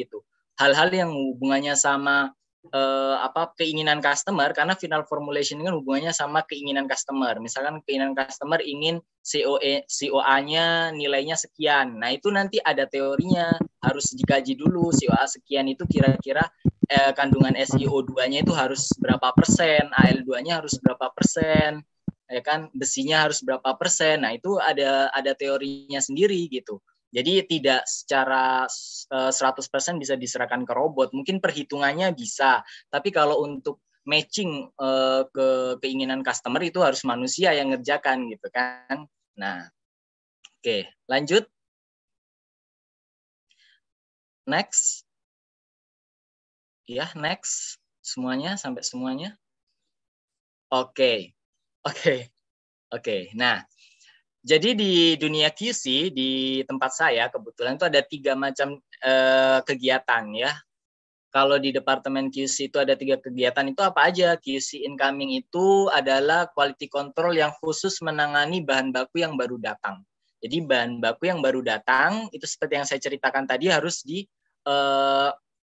gitu. Hal-hal yang hubungannya sama eh, apa keinginan customer karena final formulation kan hubungannya sama keinginan customer. Misalkan keinginan customer ingin COE COA-nya nilainya sekian. Nah, itu nanti ada teorinya, harus dikaji dulu COA sekian itu kira-kira eh, kandungan SIO2-nya itu harus berapa persen, AL2-nya harus berapa persen, ya kan besinya harus berapa persen. Nah, itu ada ada teorinya sendiri gitu. Jadi tidak secara 100% eh, bisa diserahkan ke robot. Mungkin perhitungannya bisa, tapi kalau untuk matching eh, ke keinginan customer itu harus manusia yang ngerjakan gitu kan. Nah, oke, lanjut. Next. Ya, next. Semuanya sampai semuanya. Oke. Oke. Oke. Nah, jadi di dunia QC di tempat saya kebetulan itu ada tiga macam eh, kegiatan ya. Kalau di departemen QC itu ada tiga kegiatan itu apa aja? QC incoming itu adalah quality control yang khusus menangani bahan baku yang baru datang. Jadi bahan baku yang baru datang itu seperti yang saya ceritakan tadi harus di eh,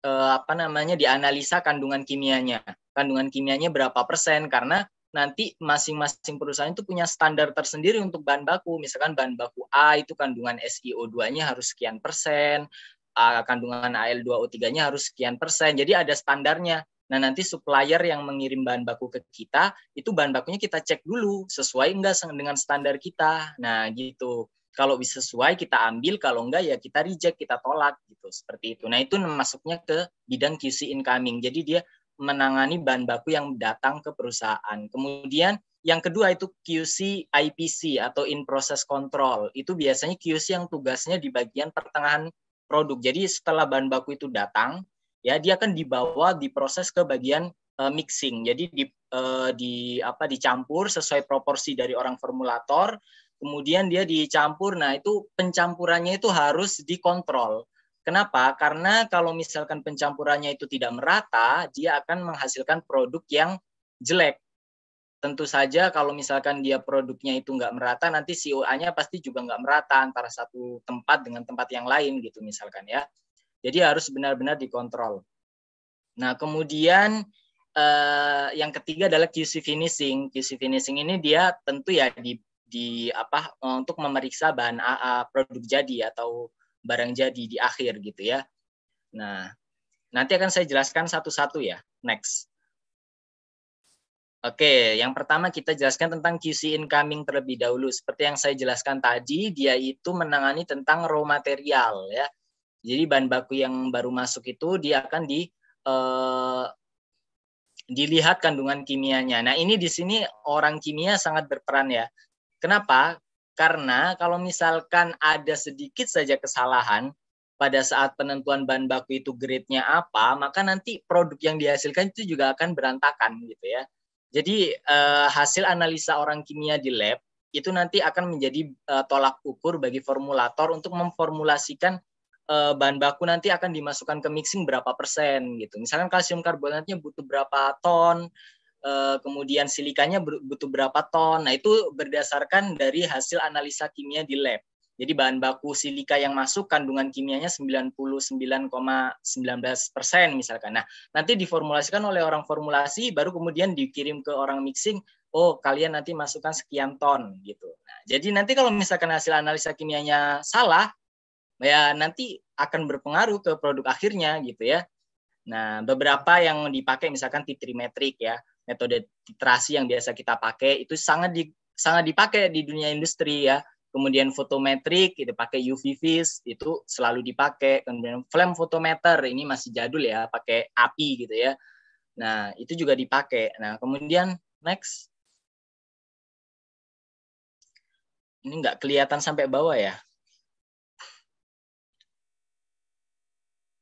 eh, apa namanya dianalisa kandungan kimianya. Kandungan kimianya berapa persen karena nanti masing-masing perusahaan itu punya standar tersendiri untuk bahan baku. Misalkan bahan baku A itu kandungan SiO2-nya harus sekian persen, A, kandungan Al2O3-nya harus sekian persen. Jadi ada standarnya. Nah, nanti supplier yang mengirim bahan baku ke kita, itu bahan bakunya kita cek dulu sesuai enggak dengan standar kita. Nah, gitu. Kalau bisa sesuai kita ambil, kalau enggak ya kita reject, kita tolak gitu. Seperti itu. Nah, itu masuknya ke bidang QC incoming. Jadi dia menangani bahan baku yang datang ke perusahaan. Kemudian yang kedua itu QC IPC atau in process control. Itu biasanya QC yang tugasnya di bagian pertengahan produk. Jadi setelah bahan baku itu datang, ya dia akan dibawa diproses ke bagian uh, mixing. Jadi di uh, di apa dicampur sesuai proporsi dari orang formulator, kemudian dia dicampur. Nah, itu pencampurannya itu harus dikontrol. Kenapa? Karena kalau misalkan pencampurannya itu tidak merata, dia akan menghasilkan produk yang jelek. Tentu saja kalau misalkan dia produknya itu nggak merata, nanti COA-nya pasti juga nggak merata antara satu tempat dengan tempat yang lain gitu misalkan ya. Jadi harus benar-benar dikontrol. Nah kemudian eh, yang ketiga adalah QC finishing. QC finishing ini dia tentu ya di, di apa untuk memeriksa bahan AA produk jadi atau barang jadi di akhir gitu ya. Nah, nanti akan saya jelaskan satu-satu ya. Next. Oke, yang pertama kita jelaskan tentang QC incoming terlebih dahulu. Seperti yang saya jelaskan tadi, dia itu menangani tentang raw material ya. Jadi bahan baku yang baru masuk itu dia akan di eh, dilihat kandungan kimianya. Nah, ini di sini orang kimia sangat berperan ya. Kenapa? Karena kalau misalkan ada sedikit saja kesalahan pada saat penentuan bahan baku itu grade-nya apa, maka nanti produk yang dihasilkan itu juga akan berantakan gitu ya. Jadi eh, hasil analisa orang kimia di lab itu nanti akan menjadi eh, tolak ukur bagi formulator untuk memformulasikan eh, bahan baku nanti akan dimasukkan ke mixing berapa persen gitu. Misalkan kalsium karbonatnya butuh berapa ton, Eh, kemudian silikanya butuh berapa ton. Nah, itu berdasarkan dari hasil analisa kimia di lab. Jadi bahan baku silika yang masuk kandungan kimianya 99,19 persen misalkan. Nah, nanti diformulasikan oleh orang formulasi, baru kemudian dikirim ke orang mixing, oh kalian nanti masukkan sekian ton gitu. Nah, jadi nanti kalau misalkan hasil analisa kimianya salah, ya nanti akan berpengaruh ke produk akhirnya gitu ya. Nah, beberapa yang dipakai misalkan titrimetrik ya metode titrasi yang biasa kita pakai itu sangat di, sangat dipakai di dunia industri ya. Kemudian fotometrik itu pakai UV vis itu selalu dipakai. Kemudian flame photometer ini masih jadul ya, pakai api gitu ya. Nah, itu juga dipakai. Nah, kemudian next. Ini nggak kelihatan sampai bawah ya.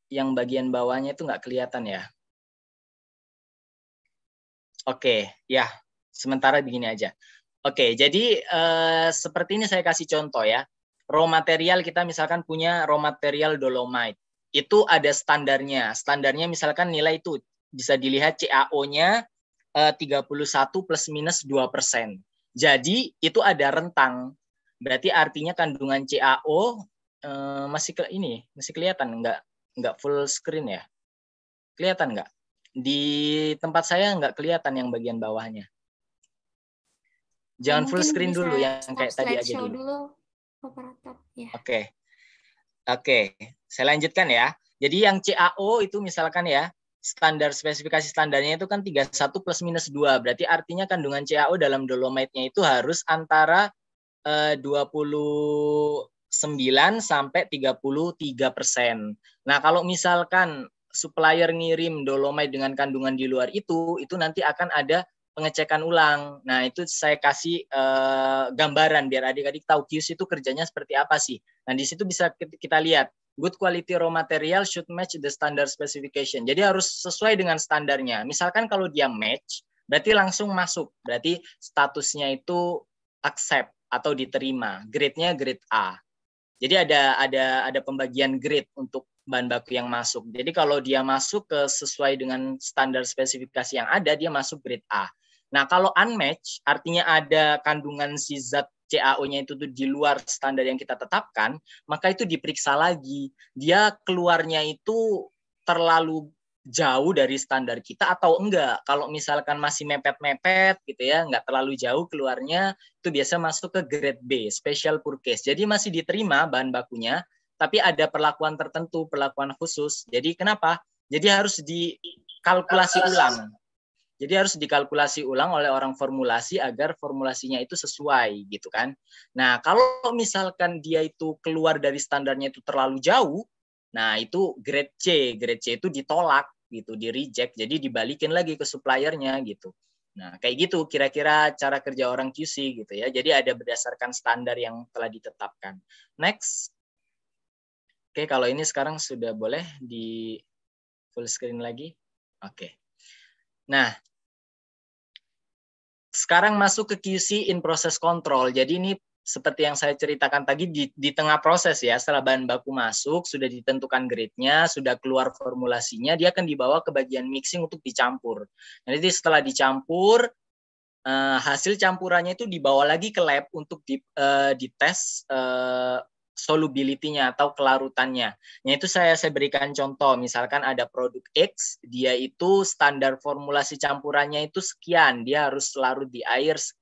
Yang bagian bawahnya itu nggak kelihatan ya. Oke, ya. Sementara begini aja. Oke, jadi eh, seperti ini saya kasih contoh ya. Raw material kita misalkan punya raw material dolomite. Itu ada standarnya. Standarnya misalkan nilai itu bisa dilihat CAO-nya eh, 31 plus minus 2 persen. Jadi itu ada rentang. Berarti artinya kandungan CAO eh, masih ke ini masih kelihatan Enggak enggak full screen ya? Kelihatan enggak? Di tempat saya nggak kelihatan yang bagian bawahnya. Jangan Mungkin full screen dulu yang kayak tadi aja dulu. dulu operator, ya. Oke. Okay. Oke, okay. saya lanjutkan ya. Jadi yang CAO itu misalkan ya, standar spesifikasi standarnya itu kan 31 plus minus 2. Berarti artinya kandungan CAO dalam dolomite-nya itu harus antara eh, 29 sampai 33 persen. Nah, kalau misalkan supplier ngirim dolomite dengan kandungan di luar itu, itu nanti akan ada pengecekan ulang. Nah, itu saya kasih uh, gambaran biar adik-adik tahu QC itu kerjanya seperti apa sih. Nah, di situ bisa kita lihat good quality raw material should match the standard specification. Jadi harus sesuai dengan standarnya. Misalkan kalau dia match, berarti langsung masuk. Berarti statusnya itu accept atau diterima. Grade-nya grade A. Jadi ada ada ada pembagian grade untuk bahan baku yang masuk. Jadi kalau dia masuk ke sesuai dengan standar spesifikasi yang ada, dia masuk grade A. Nah, kalau unmatch artinya ada kandungan si zat CAO-nya itu tuh di luar standar yang kita tetapkan, maka itu diperiksa lagi. Dia keluarnya itu terlalu jauh dari standar kita atau enggak. Kalau misalkan masih mepet-mepet gitu ya, enggak terlalu jauh keluarnya, itu biasa masuk ke grade B, special purchase. Jadi masih diterima bahan bakunya, tapi ada perlakuan tertentu, perlakuan khusus. Jadi kenapa? Jadi harus dikalkulasi ulang. Jadi harus dikalkulasi ulang oleh orang formulasi agar formulasinya itu sesuai gitu kan. Nah, kalau misalkan dia itu keluar dari standarnya itu terlalu jauh, nah itu grade C, grade C itu ditolak gitu, di reject. Jadi dibalikin lagi ke suppliernya gitu. Nah, kayak gitu kira-kira cara kerja orang QC gitu ya. Jadi ada berdasarkan standar yang telah ditetapkan. Next Oke, kalau ini sekarang sudah boleh di full screen lagi. Oke. Nah, sekarang masuk ke QC in process control. Jadi ini seperti yang saya ceritakan tadi di, di tengah proses ya, setelah bahan baku masuk, sudah ditentukan grade-nya, sudah keluar formulasinya, dia akan dibawa ke bagian mixing untuk dicampur. Nah, jadi setelah dicampur, eh, hasil campurannya itu dibawa lagi ke lab untuk di, eh, dites eh, solubility-nya atau kelarutannya. Nah, itu saya saya berikan contoh, misalkan ada produk X, dia itu standar formulasi campurannya itu sekian, dia harus larut di air 1,4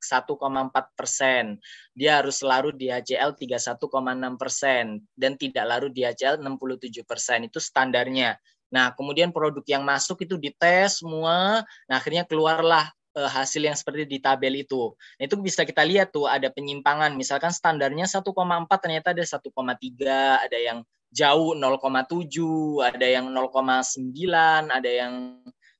persen, dia harus larut di HCl 31,6 persen, dan tidak larut di HCl 67 persen, itu standarnya. Nah, kemudian produk yang masuk itu dites semua, nah akhirnya keluarlah uh, hasil yang seperti di tabel itu. Nah, itu bisa kita lihat tuh ada penyimpangan. Misalkan standarnya 1,4 ternyata ada 1,3, ada yang jauh 0,7, ada yang 0,9, ada yang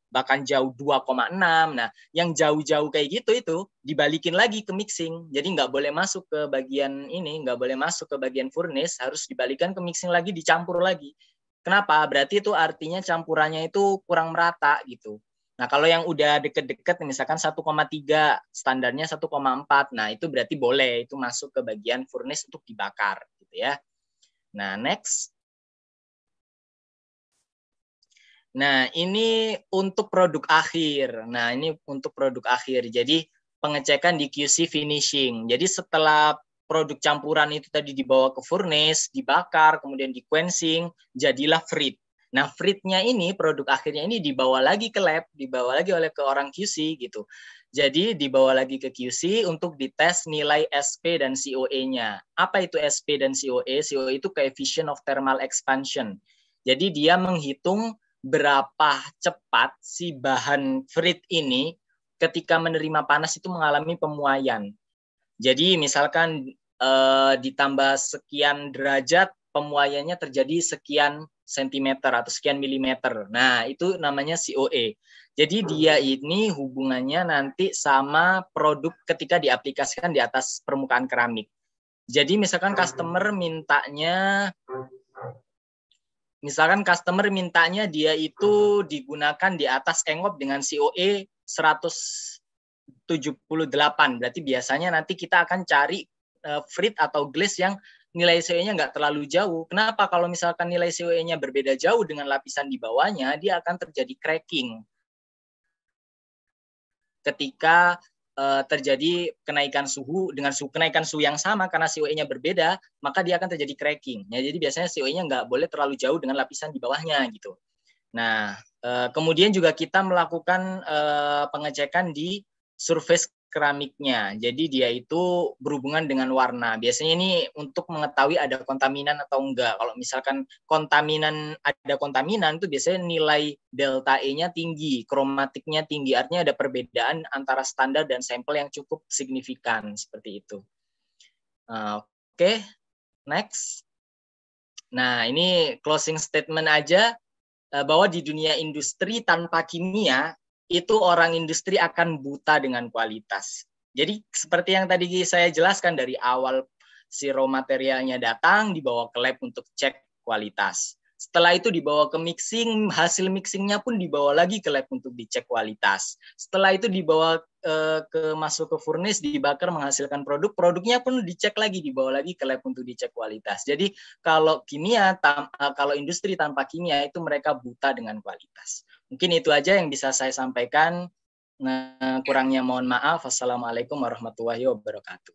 bahkan jauh 2,6. Nah, yang jauh-jauh kayak gitu itu dibalikin lagi ke mixing. Jadi nggak boleh masuk ke bagian ini, nggak boleh masuk ke bagian furnace, harus dibalikan ke mixing lagi, dicampur lagi. Kenapa? Berarti itu artinya campurannya itu kurang merata gitu. Nah, kalau yang udah deket-deket misalkan 1,3, standarnya 1,4. Nah, itu berarti boleh itu masuk ke bagian furnace untuk dibakar gitu ya. Nah, next. Nah, ini untuk produk akhir. Nah, ini untuk produk akhir. Jadi, pengecekan di QC finishing. Jadi, setelah produk campuran itu tadi dibawa ke furnace, dibakar, kemudian di quenching jadilah free Nah, fritnya ini produk akhirnya ini dibawa lagi ke lab, dibawa lagi oleh ke orang QC gitu. Jadi dibawa lagi ke QC untuk dites nilai SP dan COE-nya. Apa itu SP dan COE? COE itu coefficient of thermal expansion. Jadi dia menghitung berapa cepat si bahan frit ini ketika menerima panas itu mengalami pemuaian. Jadi misalkan eh, ditambah sekian derajat, pemuaiannya terjadi sekian cm atau sekian milimeter. Nah, itu namanya COE. Jadi hmm. dia ini hubungannya nanti sama produk ketika diaplikasikan di atas permukaan keramik. Jadi misalkan hmm. customer mintanya misalkan customer mintanya dia itu digunakan di atas engop dengan COE 178. Berarti biasanya nanti kita akan cari eh, frit atau glaze yang nilai CE-nya nggak terlalu jauh. Kenapa? Kalau misalkan nilai CE-nya berbeda jauh dengan lapisan di bawahnya, dia akan terjadi cracking. Ketika uh, terjadi kenaikan suhu dengan suhu kenaikan suhu yang sama karena COE-nya berbeda, maka dia akan terjadi cracking. Ya, jadi biasanya COE-nya nggak boleh terlalu jauh dengan lapisan di bawahnya gitu. Nah, uh, kemudian juga kita melakukan uh, pengecekan di surface keramiknya. Jadi dia itu berhubungan dengan warna. Biasanya ini untuk mengetahui ada kontaminan atau enggak. Kalau misalkan kontaminan ada kontaminan itu biasanya nilai delta E-nya tinggi, kromatiknya tinggi. Artinya ada perbedaan antara standar dan sampel yang cukup signifikan seperti itu. Ah, oke, okay. next. Nah, ini closing statement aja eh, bahwa di dunia industri tanpa kimia itu orang industri akan buta dengan kualitas. Jadi seperti yang tadi saya jelaskan dari awal si raw materialnya datang dibawa ke lab untuk cek kualitas. Setelah itu dibawa ke mixing, hasil mixingnya pun dibawa lagi ke lab untuk dicek kualitas. Setelah itu dibawa e, ke masuk ke furnace, dibakar menghasilkan produk. Produknya pun dicek lagi, dibawa lagi ke lab untuk dicek kualitas. Jadi kalau kimia, tam, eh, kalau industri tanpa kimia itu mereka buta dengan kualitas. Mungkin itu aja yang bisa saya sampaikan. Nah, kurangnya mohon maaf. assalamualaikum warahmatullahi wabarakatuh.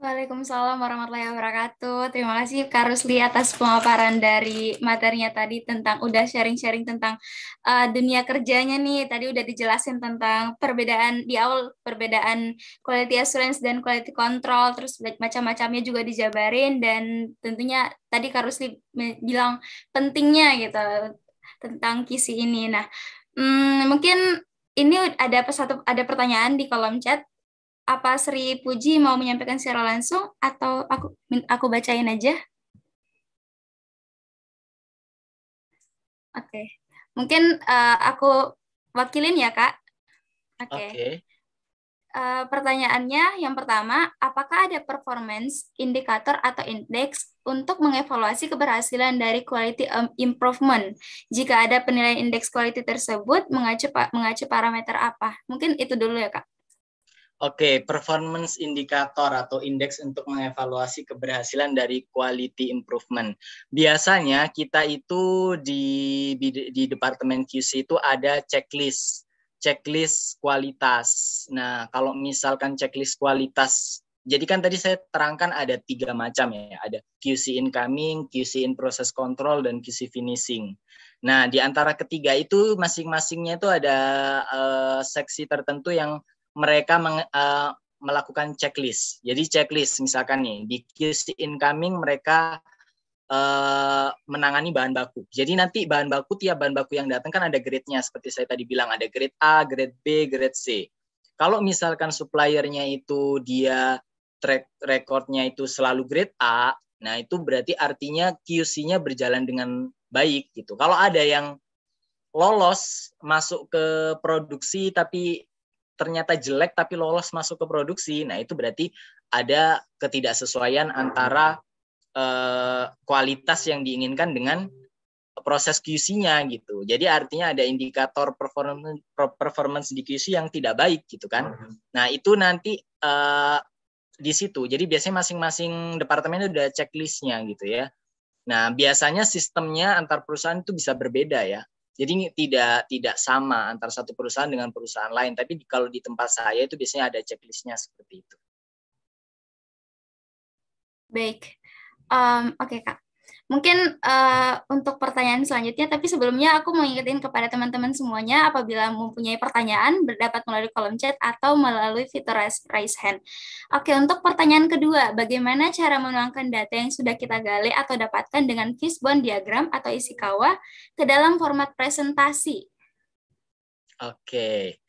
Waalaikumsalam warahmatullahi wabarakatuh. Terima kasih Kak Rusli atas pemaparan dari materinya tadi tentang udah sharing-sharing tentang uh, dunia kerjanya nih. Tadi udah dijelasin tentang perbedaan di awal perbedaan quality assurance dan quality control, terus macam-macamnya juga dijabarin dan tentunya tadi Kak Rusli bilang pentingnya gitu tentang kisi ini. Nah, hmm, mungkin ini ada satu ada pertanyaan di kolom chat. Apa Sri Puji mau menyampaikan secara langsung atau aku aku bacain aja? Oke, okay. mungkin uh, aku wakilin ya kak. Oke. Okay. Okay. Eh, pertanyaannya yang pertama, apakah ada performance indikator atau indeks untuk mengevaluasi keberhasilan dari quality um, improvement? Jika ada penilaian indeks quality tersebut, mengacu mengacu parameter apa? Mungkin itu dulu ya, Kak. Oke, okay, performance indikator atau indeks untuk mengevaluasi keberhasilan dari quality improvement. Biasanya kita itu di di, di departemen QC itu ada checklist checklist kualitas. Nah, kalau misalkan checklist kualitas, jadi kan tadi saya terangkan ada tiga macam ya, ada QC incoming, QC in process control, dan QC finishing. Nah, di antara ketiga itu masing-masingnya itu ada uh, seksi tertentu yang mereka meng, uh, melakukan checklist. Jadi checklist misalkan nih di QC incoming mereka Eh, menangani bahan baku. Jadi nanti bahan baku tiap bahan baku yang datang kan ada grade-nya seperti saya tadi bilang ada grade A, grade B, grade C. Kalau misalkan suppliernya itu dia track recordnya itu selalu grade A, nah itu berarti artinya QC-nya berjalan dengan baik gitu. Kalau ada yang lolos masuk ke produksi tapi ternyata jelek tapi lolos masuk ke produksi, nah itu berarti ada ketidaksesuaian antara eh, kualitas yang diinginkan dengan proses QC-nya gitu. Jadi artinya ada indikator performance performance di QC yang tidak baik gitu kan. Nah, itu nanti eh, di situ. Jadi biasanya masing-masing departemen itu udah nya gitu ya. Nah, biasanya sistemnya antar perusahaan itu bisa berbeda ya. Jadi tidak tidak sama antar satu perusahaan dengan perusahaan lain. Tapi kalau di tempat saya itu biasanya ada checklist-nya seperti itu. Baik, Um, Oke okay, kak, mungkin uh, untuk pertanyaan selanjutnya, tapi sebelumnya aku mengingatkan kepada teman-teman semuanya apabila mempunyai pertanyaan berdapat melalui kolom chat atau melalui fitur raise hand. Oke, untuk pertanyaan kedua, bagaimana cara menuangkan data yang sudah kita gali atau dapatkan dengan fishbone diagram atau isi kawah ke dalam format presentasi? Oke,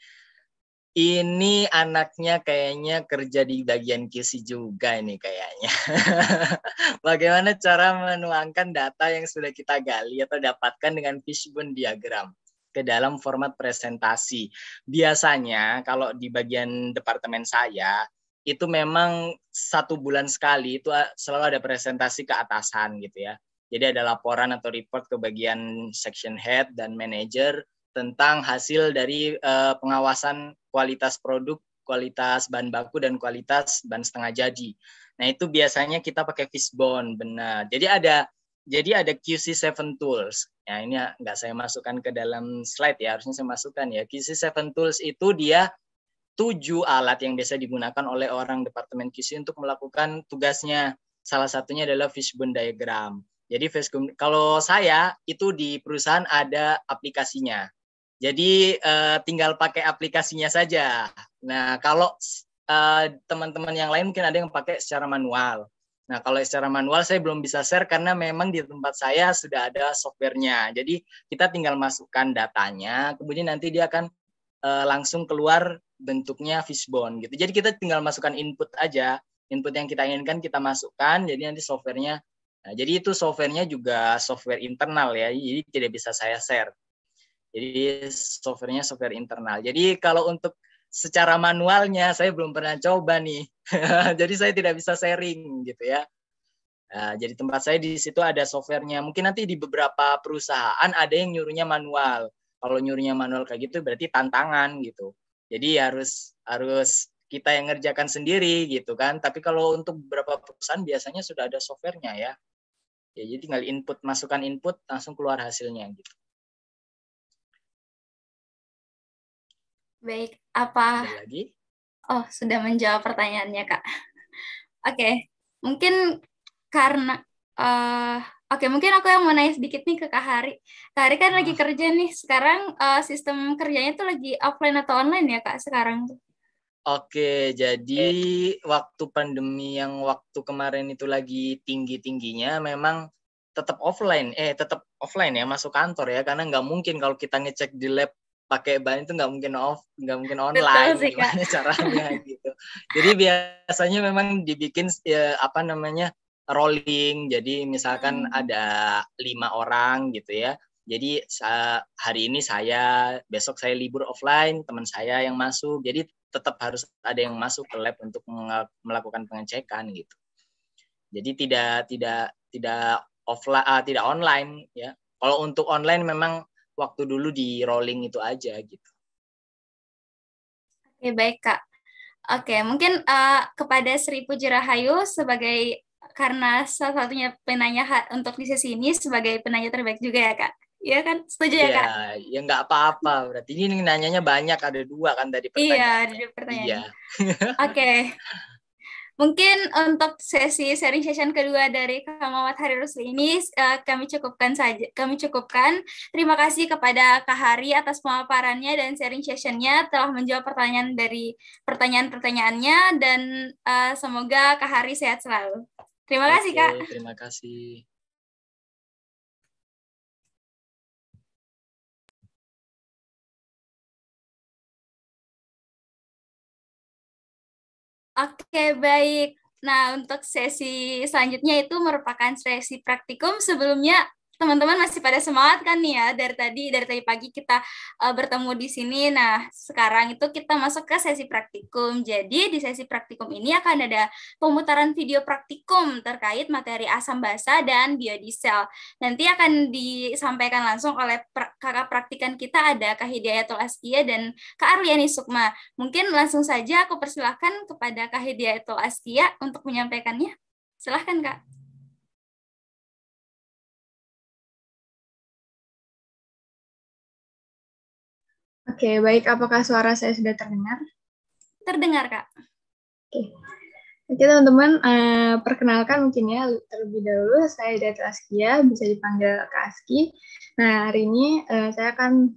ini anaknya kayaknya kerja di bagian kisi juga ini kayaknya. Bagaimana cara menuangkan data yang sudah kita gali atau dapatkan dengan fishbone diagram ke dalam format presentasi. Biasanya kalau di bagian departemen saya itu memang satu bulan sekali itu eh, selalu ada presentasi ke atasan gitu ya. Jadi ada laporan atau report ke bagian section head dan manager tentang hasil dari uh, pengawasan kualitas produk, kualitas bahan baku dan kualitas bahan setengah jadi. Nah, itu biasanya kita pakai fishbone, benar. Jadi ada jadi ada QC7 tools. Ya, ini nggak saya masukkan ke dalam slide ya, harusnya saya masukkan ya. QC7 tools itu dia tujuh alat yang biasa digunakan oleh orang departemen QC untuk melakukan tugasnya. Salah satunya adalah fishbone diagram. Jadi fishbone kalau saya itu di perusahaan ada aplikasinya. Jadi uh, tinggal pakai aplikasinya saja. Nah, kalau teman eh, teman-teman yang lain mungkin ada yang pakai secara manual. Nah, kalau secara manual saya belum bisa share karena memang di tempat saya sudah ada softwarenya. Jadi kita tinggal masukkan datanya, kemudian nanti dia akan uh, langsung keluar bentuknya fishbone gitu. Jadi kita tinggal masukkan input aja, input yang kita inginkan kita masukkan, jadi nanti softwarenya. Nah, jadi itu softwarenya juga software internal ya, jadi tidak bisa saya share. Jadi softwarenya software internal. Jadi kalau untuk secara manualnya saya belum pernah coba nih. jadi saya tidak bisa sharing gitu ya. Nah, jadi tempat saya di situ ada softwarenya. Mungkin nanti di beberapa perusahaan ada yang nyuruhnya manual. Kalau nyuruhnya manual kayak gitu berarti tantangan gitu. Jadi harus harus kita yang ngerjakan sendiri gitu kan. Tapi kalau untuk beberapa perusahaan biasanya sudah ada softwarenya ya. Ya jadi tinggal input masukkan input langsung keluar hasilnya gitu. Baik, apa? lagi? Oh, sudah menjawab pertanyaannya, Kak. Oke, okay. mungkin karena uh, Oke, mungkin aku yang mau nanya sedikit nih ke Kak Hari. Kak Hari kan lagi ah. kerja nih. Sekarang uh, sistem kerjanya tuh lagi offline atau online ya, Kak, sekarang Oke, Oke, jadi waktu pandemi yang waktu kemarin itu lagi tinggi-tingginya memang tetap offline. Eh, tetap offline ya, masuk kantor ya. Karena nggak mungkin kalau kita ngecek di lab pakai ban itu nggak mungkin off nggak mungkin online sih, gimana caranya gitu jadi biasanya memang dibikin ya, apa namanya rolling jadi misalkan hmm. ada lima orang gitu ya jadi hari ini saya besok saya libur offline teman saya yang masuk jadi tetap harus ada yang masuk ke lab untuk melakukan pengecekan gitu jadi tidak tidak tidak offline uh, ah, tidak online ya kalau untuk online memang waktu dulu di rolling itu aja gitu. Oke baik kak. Oke mungkin uh, kepada Sri Rahayu sebagai karena salah satunya penanya untuk di sesi ini sebagai penanya terbaik juga ya kak. Iya kan setuju ya, ya kak? Ya nggak apa-apa berarti ini nanyanya banyak ada dua kan dari pertanyaan. Iya dari pertanyaan. Iya. Oke. Mungkin untuk sesi sharing session kedua dari Kak Hari Rusli ini uh, kami cukupkan saja. Kami cukupkan. Terima kasih kepada Kak Hari atas pemaparannya dan sharing sessionnya telah menjawab pertanyaan dari pertanyaan-pertanyaannya dan uh, semoga Kak Hari sehat selalu. Terima Oke, kasih Kak. Terima kasih. Oke, baik. Nah, untuk sesi selanjutnya itu merupakan sesi praktikum. Sebelumnya teman-teman masih pada semangat kan nih ya dari tadi dari tadi pagi kita uh, bertemu di sini. Nah, sekarang itu kita masuk ke sesi praktikum. Jadi di sesi praktikum ini akan ada pemutaran video praktikum terkait materi asam basa dan biodiesel. Nanti akan disampaikan langsung oleh pra kakak praktikan kita ada Kak Hidayatul Askia dan Kak Arliani Sukma. Mungkin langsung saja aku persilahkan kepada Kak Hidayatul Askia untuk menyampaikannya. Silahkan Kak. Oke, okay, baik. Apakah suara saya sudah terdengar? Terdengar, Kak. Oke. Okay. Oke, teman-teman. Uh, perkenalkan mungkin ya terlebih dahulu. Saya Dati Askia, bisa dipanggil Kak Aski. Nah, hari ini uh, saya akan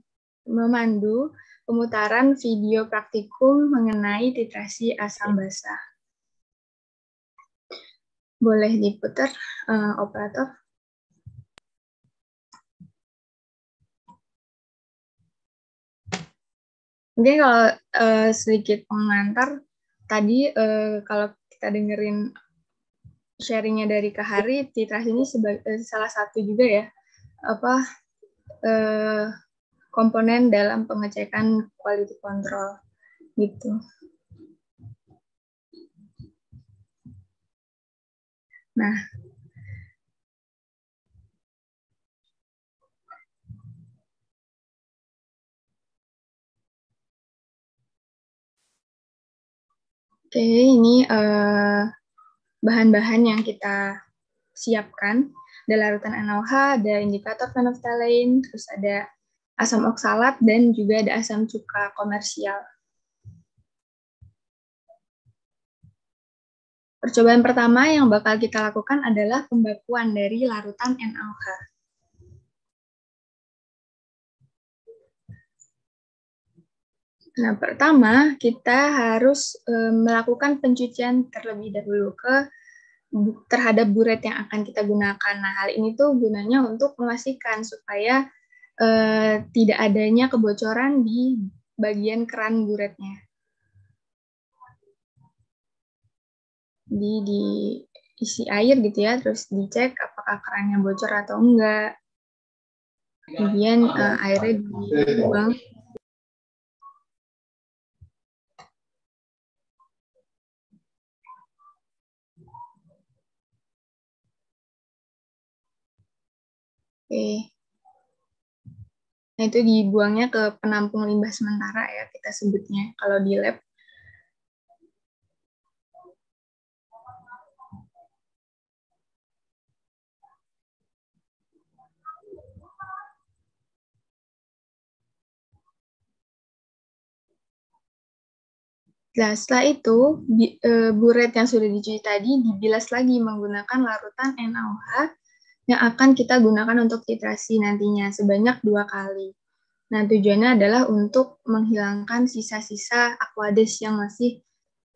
memandu pemutaran video praktikum mengenai titrasi asam basah. Boleh diputar, uh, operator. Mungkin kalau uh, sedikit pengantar tadi uh, kalau kita dengerin sharingnya dari Kahari Hari, Titras ini sebagai eh, salah satu juga ya apa uh, komponen dalam pengecekan quality control gitu. Nah, Oke, ini eh, bahan-bahan uh, yang kita siapkan. Ada larutan NaOH, ada indikator fenoftalein, terus ada asam oksalat, dan juga ada asam cuka komersial. Percobaan pertama yang bakal kita lakukan adalah pembakuan dari larutan NaOH. Nah, pertama kita harus e, melakukan pencucian terlebih dahulu ke terhadap buret yang akan kita gunakan. Nah, hal ini tuh gunanya untuk memastikan supaya e, tidak adanya kebocoran di bagian keran buretnya. Di diisi air gitu ya, terus dicek apakah kerannya bocor atau enggak. Kemudian e, airnya dibuang Oke. Nah, itu dibuangnya ke penampung limbah sementara ya kita sebutnya kalau di lab. Nah, setelah itu, eh, buret yang sudah dicuci tadi dibilas lagi menggunakan larutan NaOH yang akan kita gunakan untuk titrasi nantinya sebanyak dua kali. Nah, tujuannya adalah untuk menghilangkan sisa-sisa aquades yang masih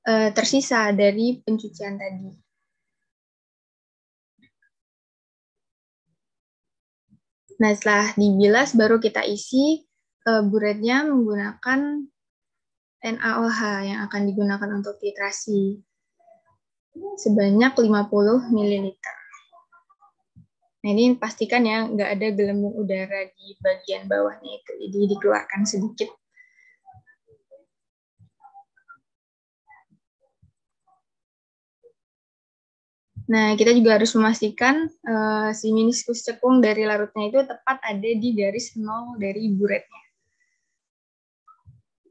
e, tersisa dari pencucian tadi. Nah, setelah dibilas baru kita isi e, buretnya menggunakan NaOH yang akan digunakan untuk titrasi sebanyak 50 ml. Nah ini pastikan ya nggak ada gelembung udara di bagian bawahnya itu, jadi dikeluarkan sedikit. Nah kita juga harus memastikan uh, si meniskus cekung dari larutnya itu tepat ada di garis nol dari buretnya.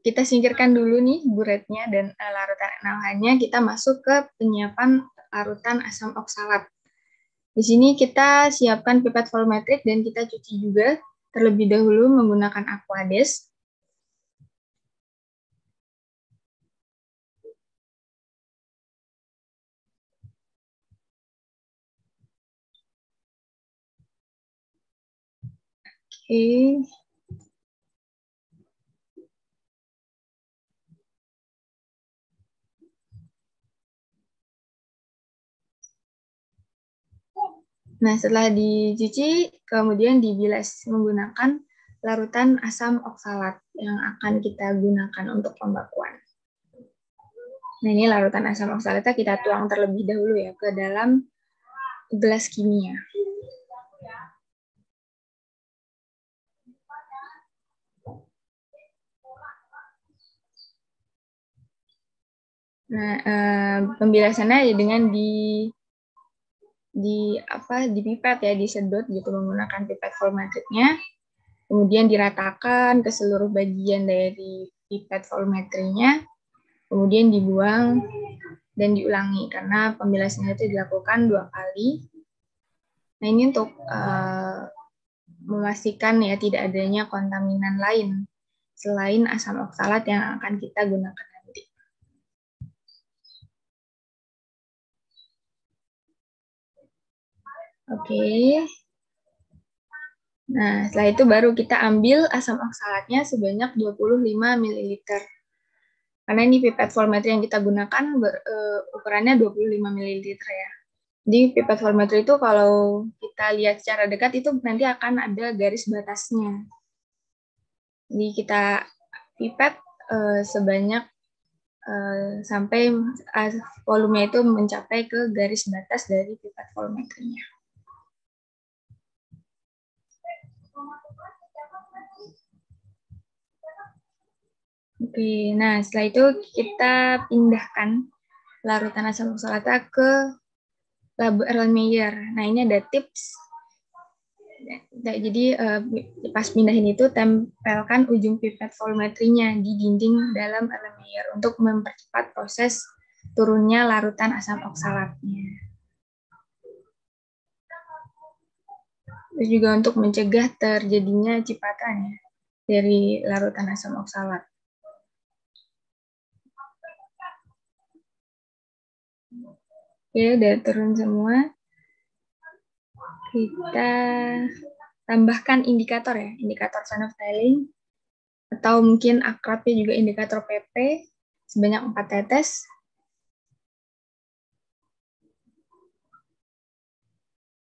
Kita singkirkan dulu nih buretnya dan uh, larutan NaOH-nya, kita masuk ke penyiapan larutan asam oksalat. Di sini kita siapkan pipet volumetrik dan kita cuci juga terlebih dahulu menggunakan aquades. Oke. Okay. Nah, setelah dicuci, kemudian dibilas menggunakan larutan asam oksalat yang akan kita gunakan untuk pembakuan Nah, ini larutan asam oksalatnya kita tuang terlebih dahulu ya ke dalam gelas kimia. Nah, eh, pembilasannya ya dengan di di apa di pipet ya disedot gitu menggunakan pipet volumetriknya kemudian diratakan ke seluruh bagian dari pipet volumetrinya kemudian dibuang dan diulangi karena pembilasannya itu dilakukan dua kali nah ini untuk uh, memastikan ya tidak adanya kontaminan lain selain asam oksalat yang akan kita gunakan Oke. Okay. Nah, setelah itu baru kita ambil asam oksalatnya sebanyak 25 ml. Karena ini pipet volumetri yang kita gunakan ber, uh, ukurannya 25 ml ya. Di pipet volumetri itu kalau kita lihat secara dekat itu nanti akan ada garis batasnya. Jadi kita pipet uh, sebanyak uh, sampai uh, volumenya itu mencapai ke garis batas dari pipet volumetrinya. Oke, nah setelah itu kita pindahkan larutan asam oksalata ke labu Erlenmeyer. Nah ini ada tips. Nah, jadi eh, pas pindahin itu tempelkan ujung pipet volumetrinya di dinding dalam Erlenmeyer untuk mempercepat proses turunnya larutan asam oksalatnya. Terus juga untuk mencegah terjadinya cipatan ya, dari larutan asam oksalat. Oke, udah turun semua. Kita tambahkan indikator ya, indikator son of tiling, atau mungkin akrabnya juga indikator PP, sebanyak 4 tetes,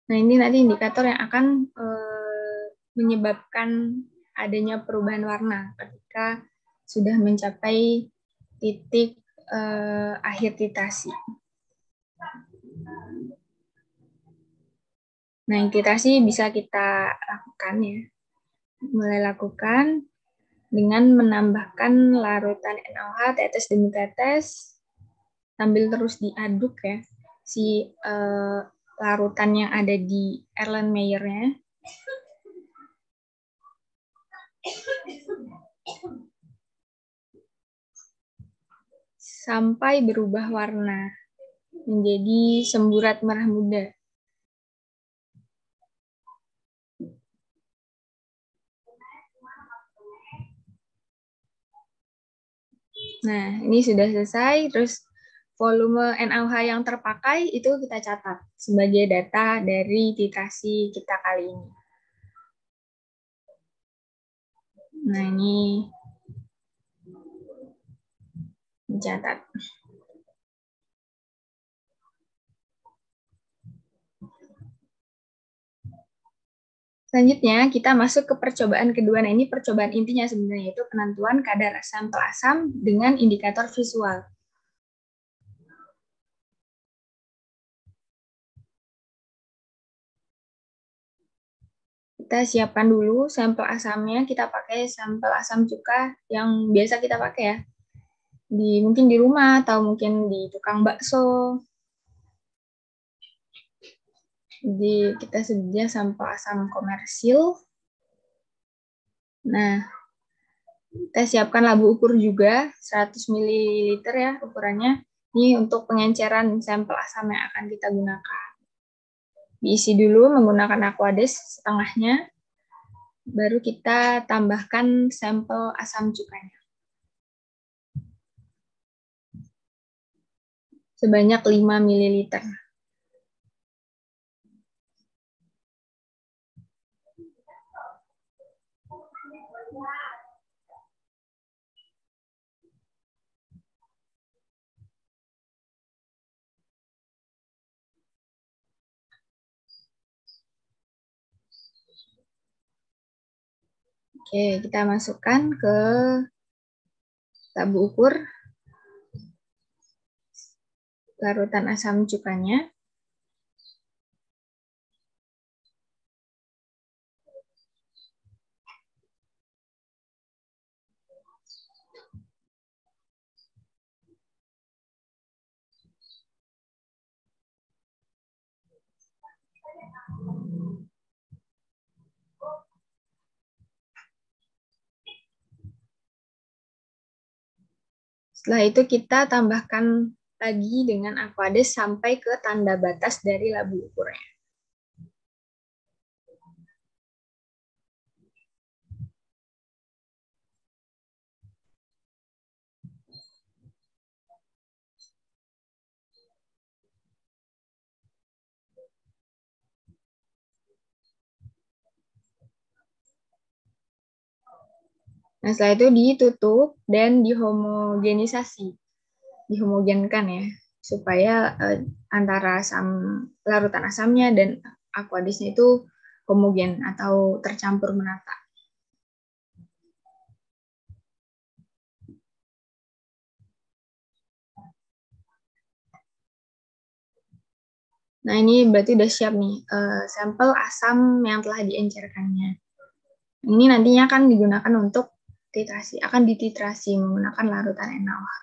Nah, ini nanti indikator yang akan e, menyebabkan adanya perubahan warna ketika sudah mencapai titik e, akhir titasi. Nah, titasi bisa kita lakukan ya. Mulai lakukan dengan menambahkan larutan NaOH tetes demi tetes sambil terus diaduk ya si e, larutan yang ada di Erlenmeyer-nya. Sampai berubah warna menjadi semburat merah muda. Nah, ini sudah selesai. Terus volume NaOH yang terpakai itu kita catat sebagai data dari titrasi kita kali ini. Nah, ini dicatat. Selanjutnya, kita masuk ke percobaan kedua. Nah, ini percobaan intinya sebenarnya, itu penentuan kadar asam pelasam dengan indikator visual. kita siapkan dulu sampel asamnya kita pakai sampel asam cuka yang biasa kita pakai ya di mungkin di rumah atau mungkin di tukang bakso jadi kita sedia sampel asam komersil nah kita siapkan labu ukur juga 100 ml ya ukurannya ini untuk pengenceran sampel asam yang akan kita gunakan diisi dulu menggunakan aquades setengahnya, baru kita tambahkan sampel asam cukanya. Sebanyak 5 ml. Oke, kita masukkan ke tabu ukur larutan asam cukanya. Setelah itu kita tambahkan lagi dengan aquades sampai ke tanda batas dari labu ukurnya. Nah, setelah itu ditutup dan dihomogenisasi. Dihomogenkan ya, supaya uh, antara asam larutan asamnya dan aquadisnya itu homogen atau tercampur menata. Nah, ini berarti udah siap nih uh, sampel asam yang telah diencerkannya. Ini nantinya akan digunakan untuk titrasi akan dititrasi menggunakan larutan NaOH.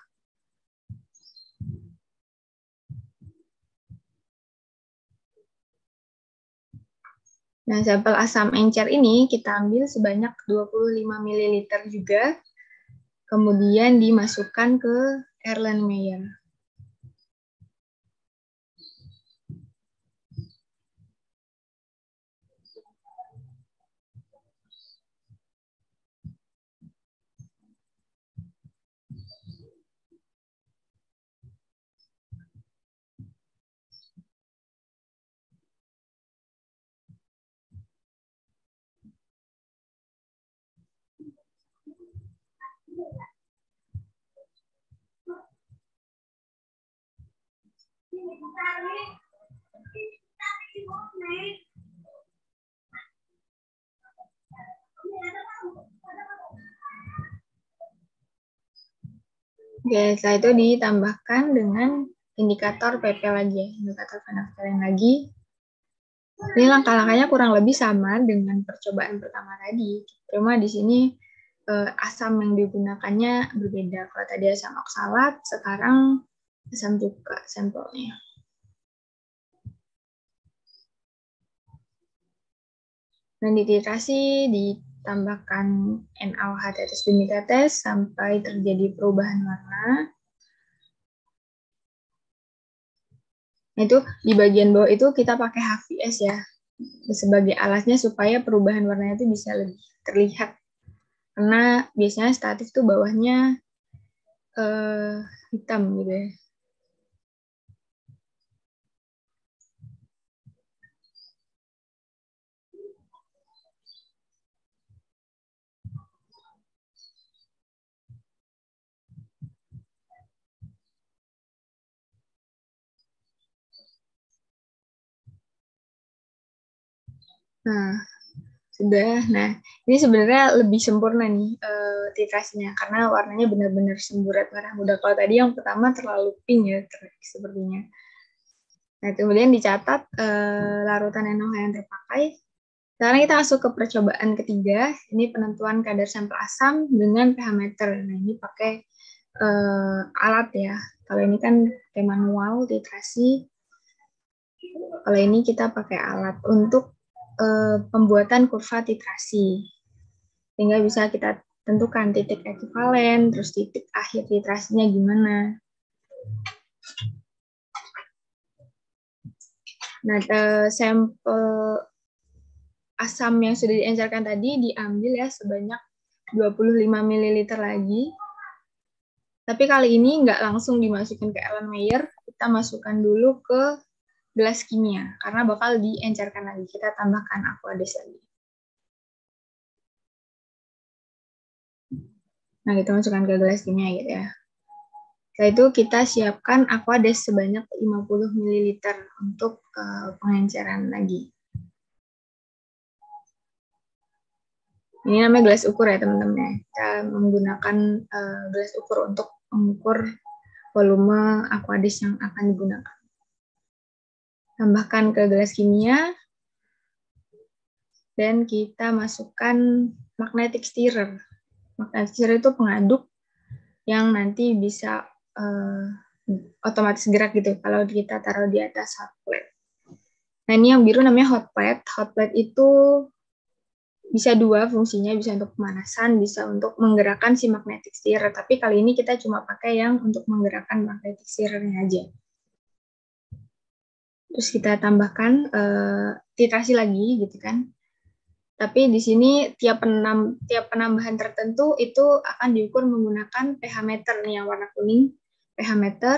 Nah, sampel asam encer ini kita ambil sebanyak 25 ml juga, kemudian dimasukkan ke Erlenmeyer. Oke, setelah itu ditambahkan dengan indikator PP lagi ya, indikator penafsiran lagi. Ini langkah-langkahnya kurang lebih sama dengan percobaan pertama tadi. Cuma di sini eh, asam yang digunakannya berbeda. Kalau tadi asam oksalat, sekarang saya buka sampelnya. Dan nah, ditirasi ditambahkan NaOH tetes demi tetes sampai terjadi perubahan warna. Nah, itu di bagian bawah itu kita pakai HVS ya sebagai alasnya supaya perubahan warnanya itu bisa lebih terlihat. Karena biasanya statif tuh bawahnya eh, hitam gitu ya. Nah, sudah. Nah, ini sebenarnya lebih sempurna nih uh, titrasinya karena warnanya benar-benar semburat merah muda. Kalau tadi yang pertama terlalu pink ya sepertinya. Nah, kemudian dicatat uh, larutan enoh yang terpakai. Sekarang kita masuk ke percobaan ketiga. Ini penentuan kadar sampel asam dengan pH meter. Nah, ini pakai uh, alat ya. Kalau ini kan pakai manual titrasi. Kalau ini kita pakai alat untuk uh, pembuatan kurva titrasi. Sehingga bisa kita tentukan titik ekivalen, terus titik akhir titrasinya gimana. Nah, eh, sampel asam yang sudah diencerkan tadi diambil ya sebanyak 25 ml lagi. Tapi kali ini nggak langsung dimasukkan ke Ellen Mayer, kita masukkan dulu ke gelas kimia karena bakal diencerkan lagi. Kita tambahkan aquades lagi. Nah, kita gitu, masukkan ke gelas kimia gitu ya. Setelah itu kita siapkan aquades sebanyak 50 ml untuk eh, pengenceran lagi. Ini namanya gelas ukur ya teman-teman. ya. Kita menggunakan eh, gelas ukur untuk mengukur volume aquades yang akan digunakan tambahkan ke gelas kimia, dan kita masukkan magnetic stirrer. Magnetic stirrer itu pengaduk yang nanti bisa uh, otomatis gerak gitu kalau kita taruh di atas hot plate. Nah ini yang biru namanya hot plate. Hot plate itu bisa dua fungsinya, bisa untuk pemanasan, bisa untuk menggerakkan si magnetic stirrer. Tapi kali ini kita cuma pakai yang untuk menggerakkan magnetic stirrernya aja terus kita tambahkan uh, eh, titrasi lagi gitu kan tapi di sini tiap penam, tiap penambahan tertentu itu akan diukur menggunakan pH meter nih yang warna kuning pH meter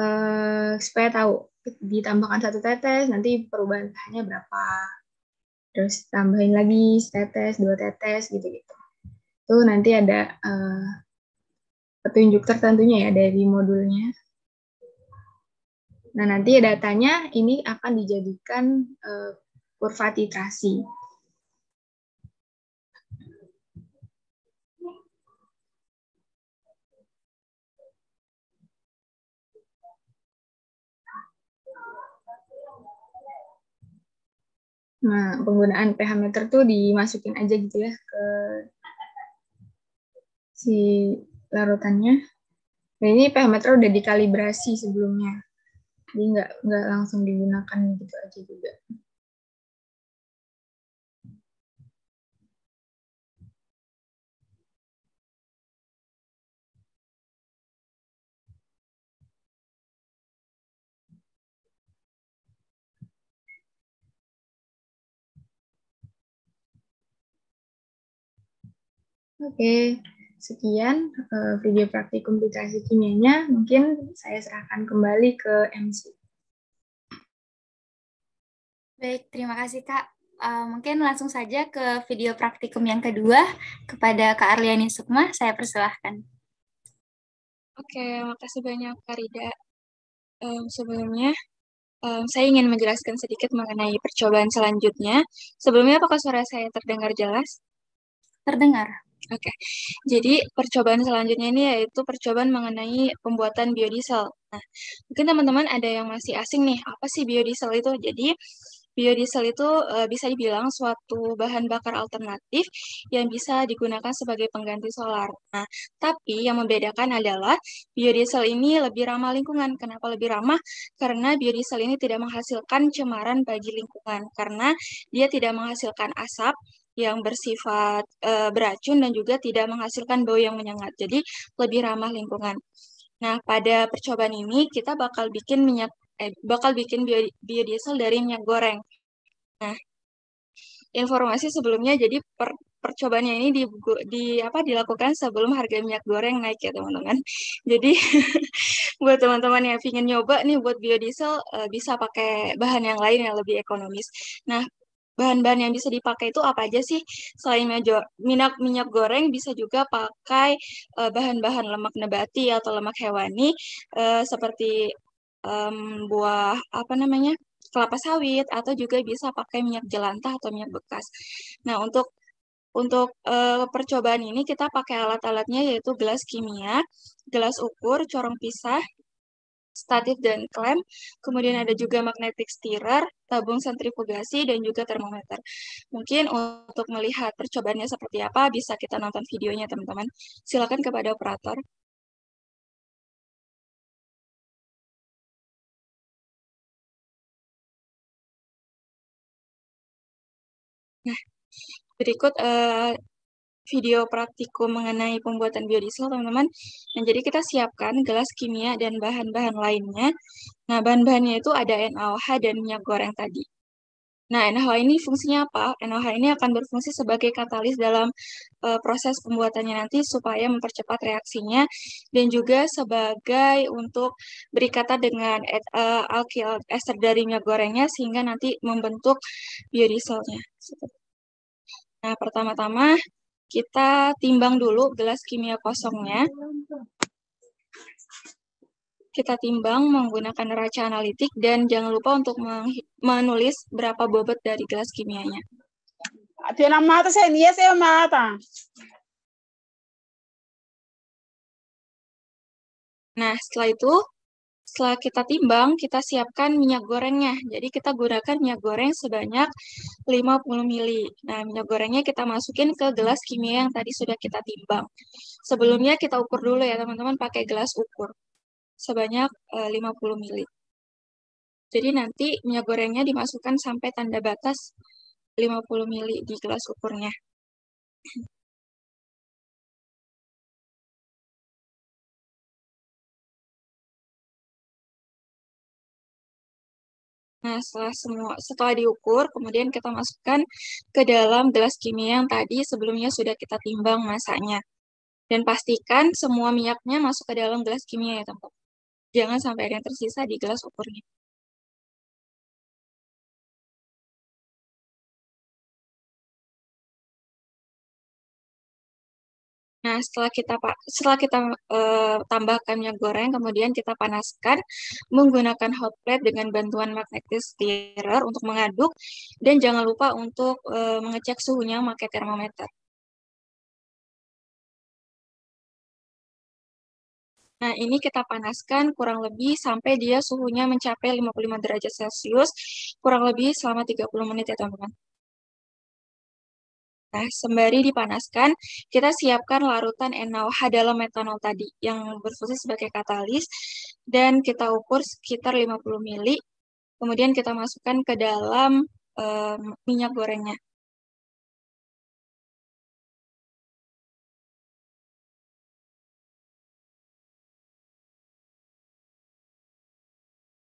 eh, supaya tahu ditambahkan satu tetes nanti perubahan pH-nya berapa terus tambahin lagi tetes dua tetes gitu gitu tuh nanti ada eh, petunjuk tertentunya ya dari modulnya Nah, nanti datanya ini akan dijadikan uh, eh, kurva titrasi. Nah, penggunaan pH meter tuh dimasukin aja gitu ya ke si larutannya. Nah, ini pH meter udah dikalibrasi sebelumnya jadi nggak nggak langsung digunakan gitu aja juga Oke, okay sekian uh, video praktikum literasi kimianya. Mungkin saya serahkan kembali ke MC. Baik, terima kasih Kak. Uh, mungkin langsung saja ke video praktikum yang kedua kepada Kak Arliani Sukma, saya persilahkan. Oke, makasih banyak Kak Rida. Um, sebelumnya, um, saya ingin menjelaskan sedikit mengenai percobaan selanjutnya. Sebelumnya, apakah suara saya terdengar jelas? Terdengar. Oke, okay. jadi percobaan selanjutnya ini yaitu percobaan mengenai pembuatan biodiesel. Nah, mungkin teman-teman ada yang masih asing nih, apa sih biodiesel itu? Jadi, biodiesel itu e, bisa dibilang suatu bahan bakar alternatif yang bisa digunakan sebagai pengganti solar. Nah, tapi yang membedakan adalah biodiesel ini lebih ramah lingkungan. Kenapa lebih ramah? Karena biodiesel ini tidak menghasilkan cemaran bagi lingkungan, karena dia tidak menghasilkan asap, yang bersifat uh, beracun dan juga tidak menghasilkan bau yang menyengat. Jadi lebih ramah lingkungan. Nah, pada percobaan ini kita bakal bikin minyak eh, bakal bikin biodiesel dari minyak goreng. Nah, informasi sebelumnya jadi per, percobaannya ini di, di apa dilakukan sebelum harga minyak goreng naik ya teman-teman. Jadi buat teman-teman yang ingin nyoba nih buat biodiesel eh, bisa pakai bahan yang lain yang lebih ekonomis. Nah bahan-bahan yang bisa dipakai itu apa aja sih? Selain minyak minyak goreng bisa juga pakai eh, bahan-bahan lemak nabati atau lemak hewani uh, seperti um, buah apa namanya? kelapa sawit atau juga bisa pakai minyak jelantah atau minyak bekas. Nah, untuk untuk uh, percobaan ini kita pakai alat-alatnya yaitu gelas kimia, gelas ukur, corong pisah, statif dan klem, kemudian ada juga magnetic stirrer, tabung sentrifugasi, dan juga termometer. Mungkin untuk melihat percobaannya seperti apa, bisa kita nonton videonya, teman-teman. Silakan kepada operator. Nah, berikut uh, video praktikum mengenai pembuatan biodiesel, teman-teman. Nah, jadi kita siapkan gelas kimia dan bahan-bahan lainnya. Nah, bahan-bahannya itu ada NaOH dan minyak goreng tadi. Nah, NaOH ini fungsinya apa? NaOH ini akan berfungsi sebagai katalis dalam uh, proses pembuatannya nanti supaya mempercepat reaksinya dan juga sebagai untuk berikatan dengan uh, alkyl ester dari minyak gorengnya sehingga nanti membentuk biodieselnya. Nah, pertama-tama kita timbang dulu gelas kimia kosongnya. Kita timbang menggunakan raca analitik dan jangan lupa untuk menulis berapa bobot dari gelas kimianya. mata, saya ya, saya mata. Nah, setelah itu setelah kita timbang, kita siapkan minyak gorengnya. Jadi kita gunakan minyak goreng sebanyak 50 ml. Nah, minyak gorengnya kita masukin ke gelas kimia yang tadi sudah kita timbang. Sebelumnya kita ukur dulu ya teman-teman pakai gelas ukur sebanyak 50 eh, ml. Jadi nanti minyak gorengnya dimasukkan sampai tanda batas 50 ml di gelas ukurnya. Nah, setelah semua setelah diukur, kemudian kita masukkan ke dalam gelas kimia yang tadi sebelumnya sudah kita timbang masanya. Dan pastikan semua minyaknya masuk ke dalam gelas kimia ya, teman-teman. Jangan sampai ada yang tersisa di gelas ukurnya. Nah, setelah kita setelah kita uh, tambahkan minyak goreng, kemudian kita panaskan menggunakan hot plate dengan bantuan magnetic stirrer untuk mengaduk dan jangan lupa untuk uh, mengecek suhunya pakai termometer. Nah, ini kita panaskan kurang lebih sampai dia suhunya mencapai 55 derajat Celcius, kurang lebih selama 30 menit ya, teman-teman. Nah, sembari dipanaskan, kita siapkan larutan NaOH dalam metanol tadi yang berfungsi sebagai katalis dan kita ukur sekitar 50 ml. Kemudian kita masukkan ke dalam um, minyak gorengnya.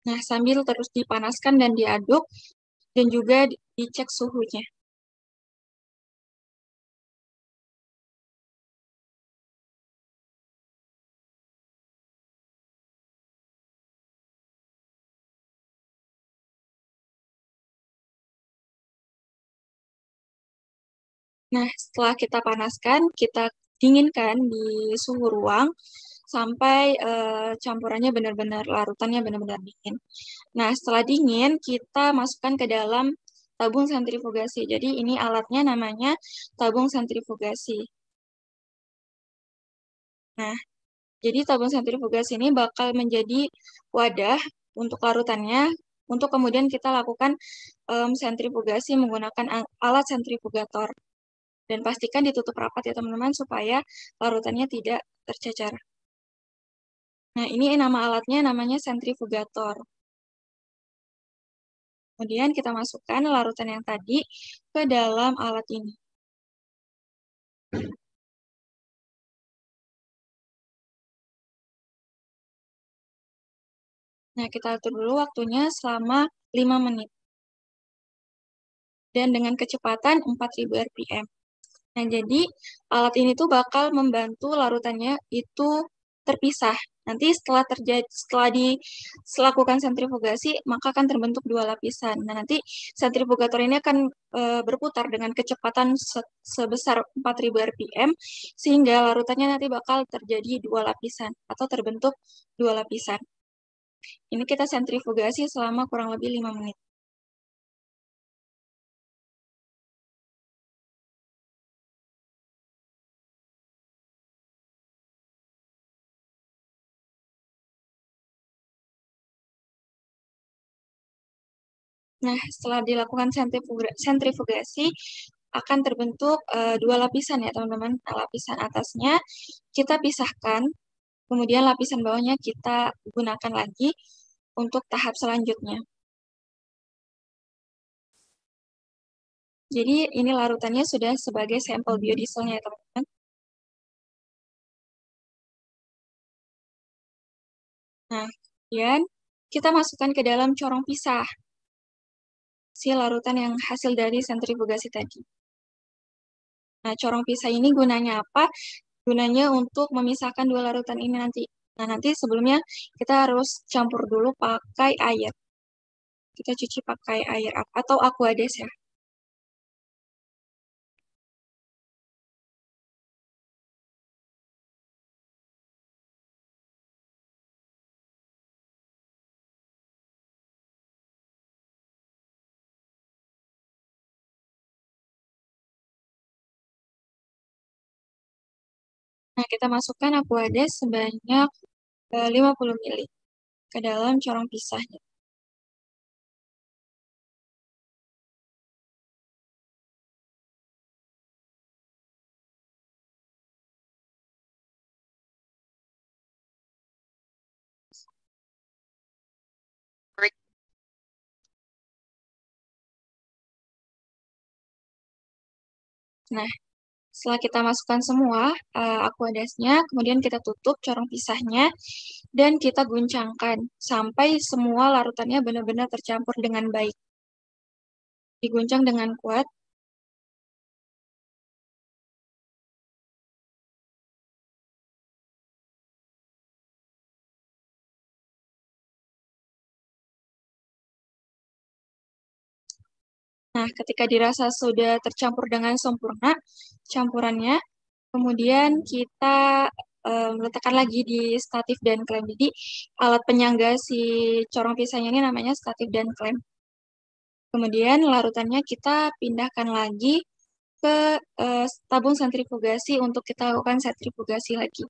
Nah, sambil terus dipanaskan dan diaduk dan juga dicek suhunya. Nah, setelah kita panaskan, kita dinginkan di suhu ruang sampai uh, campurannya benar-benar larutannya benar-benar dingin. Nah, setelah dingin kita masukkan ke dalam tabung sentrifugasi. Jadi ini alatnya namanya tabung sentrifugasi. Nah, jadi tabung sentrifugasi ini bakal menjadi wadah untuk larutannya untuk kemudian kita lakukan um, sentrifugasi menggunakan alat sentrifugator. Dan pastikan ditutup rapat ya teman-teman supaya larutannya tidak tercecer. Nah, ini nama alatnya namanya sentrifugator. Kemudian kita masukkan larutan yang tadi ke dalam alat ini. Nah, kita atur dulu waktunya selama 5 menit. Dan dengan kecepatan 4000 RPM. Nah, jadi alat ini tuh bakal membantu larutannya itu terpisah. Nanti setelah terjadi setelah di dilakukan sentrifugasi, maka akan terbentuk dua lapisan. Nah, nanti sentrifugator ini akan e, berputar dengan kecepatan se sebesar 4000 rpm sehingga larutannya nanti bakal terjadi dua lapisan atau terbentuk dua lapisan. Ini kita sentrifugasi selama kurang lebih 5 menit. Nah, setelah dilakukan sentrifugasi, akan terbentuk e, dua lapisan ya teman-teman. Nah, lapisan atasnya kita pisahkan, kemudian lapisan bawahnya kita gunakan lagi untuk tahap selanjutnya. Jadi ini larutannya sudah sebagai sampel biodieselnya ya teman-teman. Nah, kemudian kita masukkan ke dalam corong pisah si larutan yang hasil dari sentrifugasi tadi. Nah, corong pisah ini gunanya apa? Gunanya untuk memisahkan dua larutan ini nanti. Nah, nanti sebelumnya kita harus campur dulu pakai air. Kita cuci pakai air atau aquades ya. kita masukkan aquades sebanyak 50 eh, ml ke dalam corong pisahnya. Nah, setelah kita masukkan semua uh, eh, aquadasnya, kemudian kita tutup corong pisahnya dan kita guncangkan sampai semua larutannya benar-benar tercampur dengan baik. Diguncang dengan kuat Nah, ketika dirasa sudah tercampur dengan sempurna campurannya, kemudian kita um, eh, letakkan lagi di statif dan klem. Jadi alat penyangga si corong pisahnya ini namanya statif dan klem. Kemudian larutannya kita pindahkan lagi ke uh, tabung sentrifugasi untuk kita lakukan sentrifugasi lagi.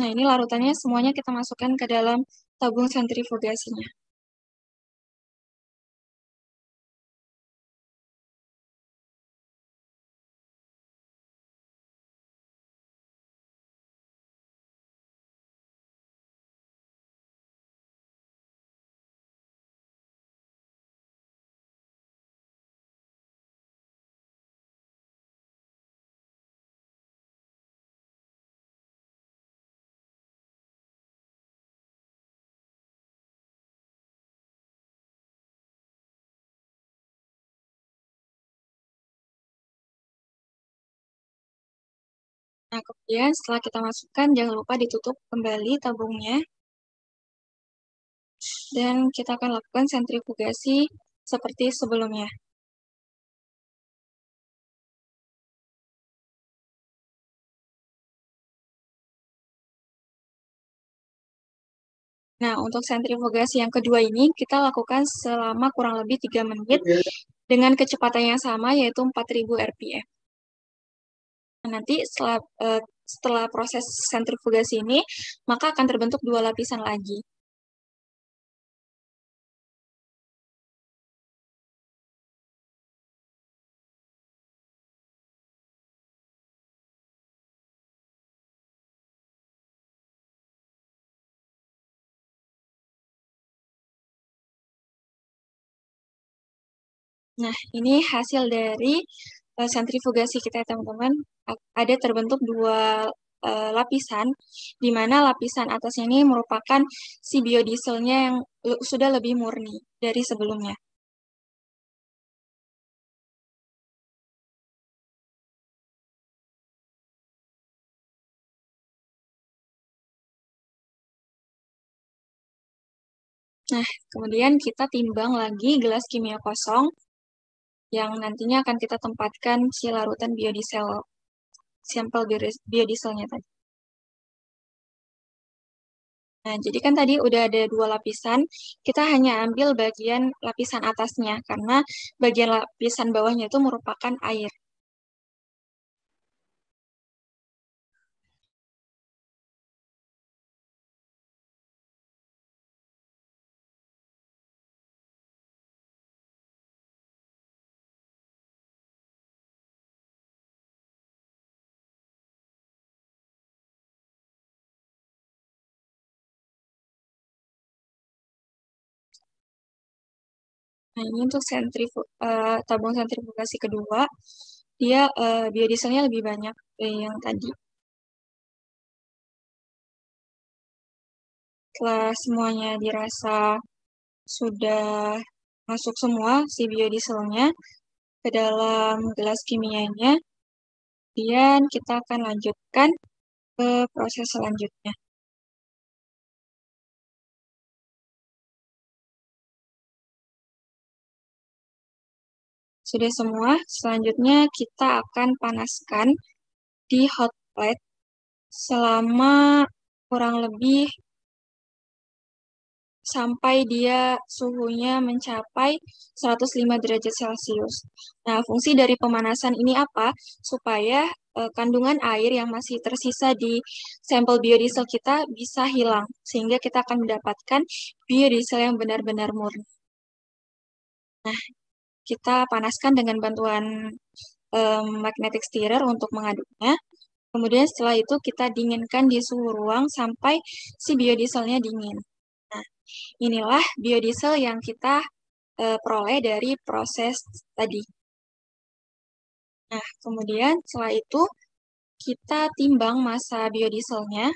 Nah, ini larutannya semuanya kita masukkan ke dalam tabung sentrifugasinya. Nah, kemudian setelah kita masukkan, jangan lupa ditutup kembali tabungnya. Dan kita akan lakukan sentrifugasi seperti sebelumnya. Nah, untuk sentrifugasi yang kedua ini kita lakukan selama kurang lebih 3 menit dengan kecepatan yang sama yaitu 4000 RPM nanti setelah eh, setelah proses sentrifugasi ini maka akan terbentuk dua lapisan lagi. Nah, ini hasil dari uh, sentrifugasi kita ya, teman-teman ada terbentuk dua uh, lapisan di mana lapisan atasnya ini merupakan si biodieselnya yang sudah lebih murni dari sebelumnya. Nah, kemudian kita timbang lagi gelas kimia kosong yang nantinya akan kita tempatkan si larutan biodiesel, sampel biodieselnya tadi. Nah, jadi kan tadi udah ada dua lapisan, kita hanya ambil bagian lapisan atasnya, karena bagian lapisan bawahnya itu merupakan air. Nah, ini untuk sentrifu uh, tabung sentrifugasi kedua, dia uh, biodieselnya lebih banyak dari eh, yang tadi. Setelah semuanya dirasa sudah masuk semua si biodieselnya ke dalam gelas kimianya, kemudian kita akan lanjutkan ke proses selanjutnya. Sudah semua, selanjutnya kita akan panaskan di hot plate selama kurang lebih sampai dia suhunya mencapai 105 derajat Celcius. Nah, fungsi dari pemanasan ini apa? Supaya e, kandungan air yang masih tersisa di sampel biodiesel kita bisa hilang, sehingga kita akan mendapatkan biodiesel yang benar-benar murni. Nah, kita panaskan dengan bantuan um, magnetic stirrer untuk mengaduknya. Kemudian setelah itu kita dinginkan di suhu ruang sampai si biodieselnya dingin. Nah, inilah biodiesel yang kita uh, peroleh dari proses tadi. Nah, kemudian setelah itu kita timbang masa biodieselnya